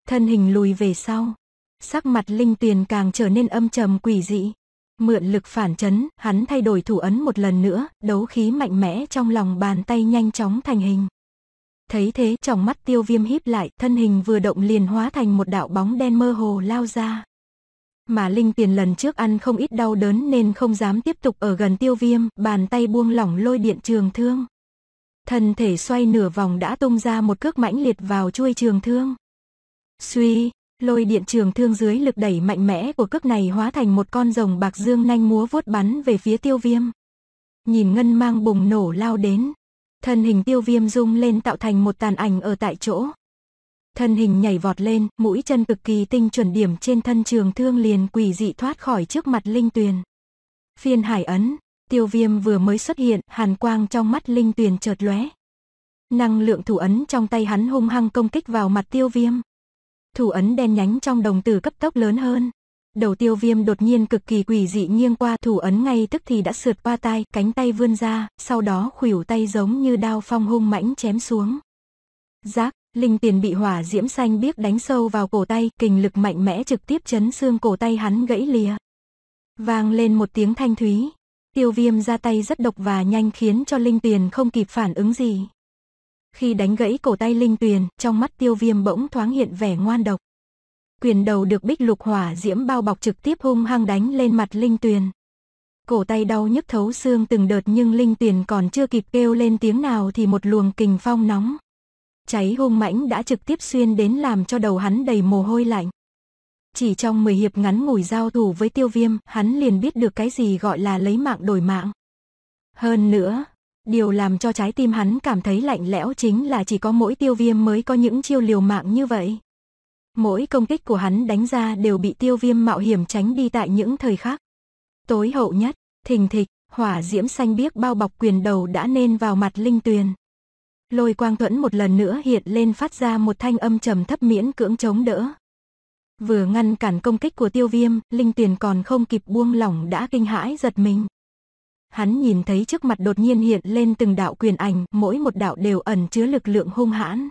thân hình lùi về sau. Sắc mặt Linh Tuyền càng trở nên âm trầm quỷ dị. Mượn lực phản chấn, hắn thay đổi thủ ấn một lần nữa, đấu khí mạnh mẽ trong lòng bàn tay nhanh chóng thành hình. Thấy thế, trong mắt tiêu viêm híp lại, thân hình vừa động liền hóa thành một đạo bóng đen mơ hồ lao ra. Mà Linh Tiền lần trước ăn không ít đau đớn nên không dám tiếp tục ở gần tiêu viêm, bàn tay buông lỏng lôi điện trường thương. Thân thể xoay nửa vòng đã tung ra một cước mãnh liệt vào chuôi trường thương. Suy, lôi điện trường thương dưới lực đẩy mạnh mẽ của cước này hóa thành một con rồng bạc dương nanh múa vuốt bắn về phía tiêu viêm. Nhìn ngân mang bùng nổ lao đến. Thân hình tiêu viêm rung lên tạo thành một tàn ảnh ở tại chỗ. Thân hình nhảy vọt lên, mũi chân cực kỳ tinh chuẩn điểm trên thân trường thương liền quỳ dị thoát khỏi trước mặt linh tuyền. Phiên hải ấn, tiêu viêm vừa mới xuất hiện, hàn quang trong mắt linh tuyền chợt lóe. Năng lượng thủ ấn trong tay hắn hung hăng công kích vào mặt tiêu viêm thủ ấn đen nhánh trong đồng tử cấp tốc lớn hơn. Đầu tiêu viêm đột nhiên cực kỳ quỷ dị nghiêng qua thủ ấn ngay tức thì đã sượt qua tay cánh tay vươn ra, sau đó khuỷu tay giống như đao phong hung mãnh chém xuống. Giác, linh tiền bị hỏa diễm xanh biếc đánh sâu vào cổ tay, kình lực mạnh mẽ trực tiếp chấn xương cổ tay hắn gãy lìa. Vang lên một tiếng thanh thúy, tiêu viêm ra tay rất độc và nhanh khiến cho linh tiền không kịp phản ứng gì. Khi đánh gãy cổ tay Linh Tuyền, trong mắt tiêu viêm bỗng thoáng hiện vẻ ngoan độc. Quyền đầu được bích lục hỏa diễm bao bọc trực tiếp hung hăng đánh lên mặt Linh Tuyền. Cổ tay đau nhức thấu xương từng đợt nhưng Linh Tuyền còn chưa kịp kêu lên tiếng nào thì một luồng kình phong nóng. Cháy hung mãnh đã trực tiếp xuyên đến làm cho đầu hắn đầy mồ hôi lạnh. Chỉ trong 10 hiệp ngắn ngủi giao thủ với tiêu viêm, hắn liền biết được cái gì gọi là lấy mạng đổi mạng. Hơn nữa, Điều làm cho trái tim hắn cảm thấy lạnh lẽo chính là chỉ có mỗi tiêu viêm mới có những chiêu liều mạng như vậy. Mỗi công kích của hắn đánh ra đều bị tiêu viêm mạo hiểm tránh đi tại những thời khắc. Tối hậu nhất, thình thịch, hỏa diễm xanh biếc bao bọc quyền đầu đã nên vào mặt linh tuyền. Lôi quang thuẫn một lần nữa hiện lên phát ra một thanh âm trầm thấp miễn cưỡng chống đỡ. Vừa ngăn cản công kích của tiêu viêm, linh tuyền còn không kịp buông lỏng đã kinh hãi giật mình. Hắn nhìn thấy trước mặt đột nhiên hiện lên từng đạo quyền ảnh, mỗi một đạo đều ẩn chứa lực lượng hung hãn.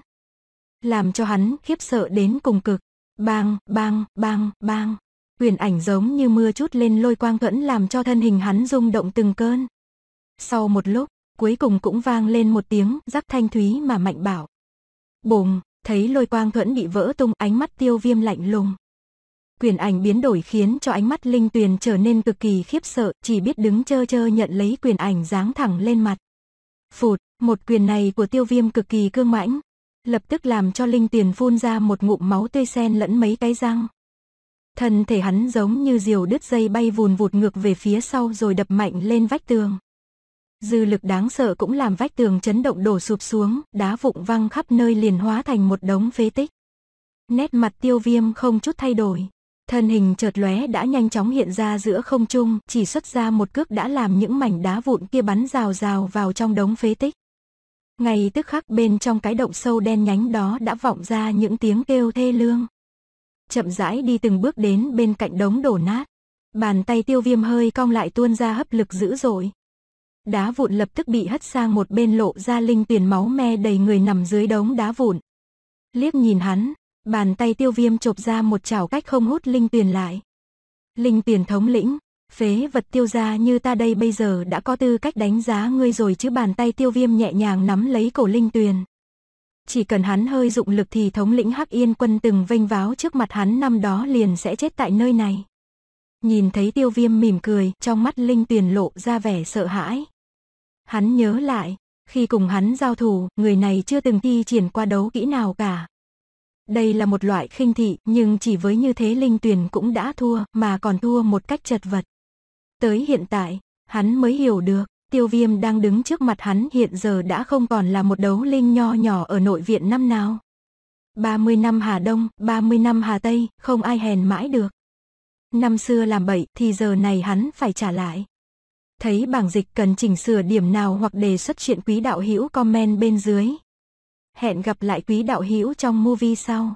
Làm cho hắn khiếp sợ đến cùng cực. Bang, bang, bang, bang. Quyền ảnh giống như mưa chút lên lôi quang vẫn làm cho thân hình hắn rung động từng cơn. Sau một lúc, cuối cùng cũng vang lên một tiếng rắc thanh thúy mà mạnh bảo. Bùng, thấy lôi quang thuẫn bị vỡ tung ánh mắt tiêu viêm lạnh lùng quyền ảnh biến đổi khiến cho ánh mắt Linh Tuyền trở nên cực kỳ khiếp sợ, chỉ biết đứng chơ chơ nhận lấy quyền ảnh giáng thẳng lên mặt. Phụt, một quyền này của tiêu viêm cực kỳ cương mãnh, lập tức làm cho Linh Tuyền phun ra một ngụm máu tươi sen lẫn mấy cái răng. Thân thể hắn giống như diều đứt dây bay vùn vụt ngược về phía sau rồi đập mạnh lên vách tường. Dư lực đáng sợ cũng làm vách tường chấn động đổ sụp xuống, đá vụng văng khắp nơi liền hóa thành một đống phế tích. Nét mặt tiêu viêm không chút thay đổi thân hình chợt lóe đã nhanh chóng hiện ra giữa không trung, chỉ xuất ra một cước đã làm những mảnh đá vụn kia bắn rào rào vào trong đống phế tích. Ngay tức khắc bên trong cái động sâu đen nhánh đó đã vọng ra những tiếng kêu thê lương. Chậm rãi đi từng bước đến bên cạnh đống đổ nát. Bàn tay tiêu viêm hơi cong lại tuôn ra hấp lực dữ dội. Đá vụn lập tức bị hất sang một bên lộ ra linh tiền máu me đầy người nằm dưới đống đá vụn. Liếc nhìn hắn, Bàn tay tiêu viêm chộp ra một chảo cách không hút linh tuyển lại. Linh tuyển thống lĩnh, phế vật tiêu gia như ta đây bây giờ đã có tư cách đánh giá ngươi rồi chứ bàn tay tiêu viêm nhẹ nhàng nắm lấy cổ linh tuyền. Chỉ cần hắn hơi dụng lực thì thống lĩnh Hắc Yên quân từng vênh váo trước mặt hắn năm đó liền sẽ chết tại nơi này. Nhìn thấy tiêu viêm mỉm cười, trong mắt linh tuyền lộ ra vẻ sợ hãi. Hắn nhớ lại, khi cùng hắn giao thủ, người này chưa từng thi triển qua đấu kỹ nào cả. Đây là một loại khinh thị, nhưng chỉ với như thế Linh Tuyền cũng đã thua, mà còn thua một cách chật vật. Tới hiện tại, hắn mới hiểu được, tiêu viêm đang đứng trước mặt hắn hiện giờ đã không còn là một đấu linh nho nhỏ ở nội viện năm nào. 30 năm Hà Đông, 30 năm Hà Tây, không ai hèn mãi được. Năm xưa làm bậy thì giờ này hắn phải trả lại. Thấy bảng dịch cần chỉnh sửa điểm nào hoặc đề xuất chuyện quý đạo hữu comment bên dưới. Hẹn gặp lại quý đạo hữu trong movie sau.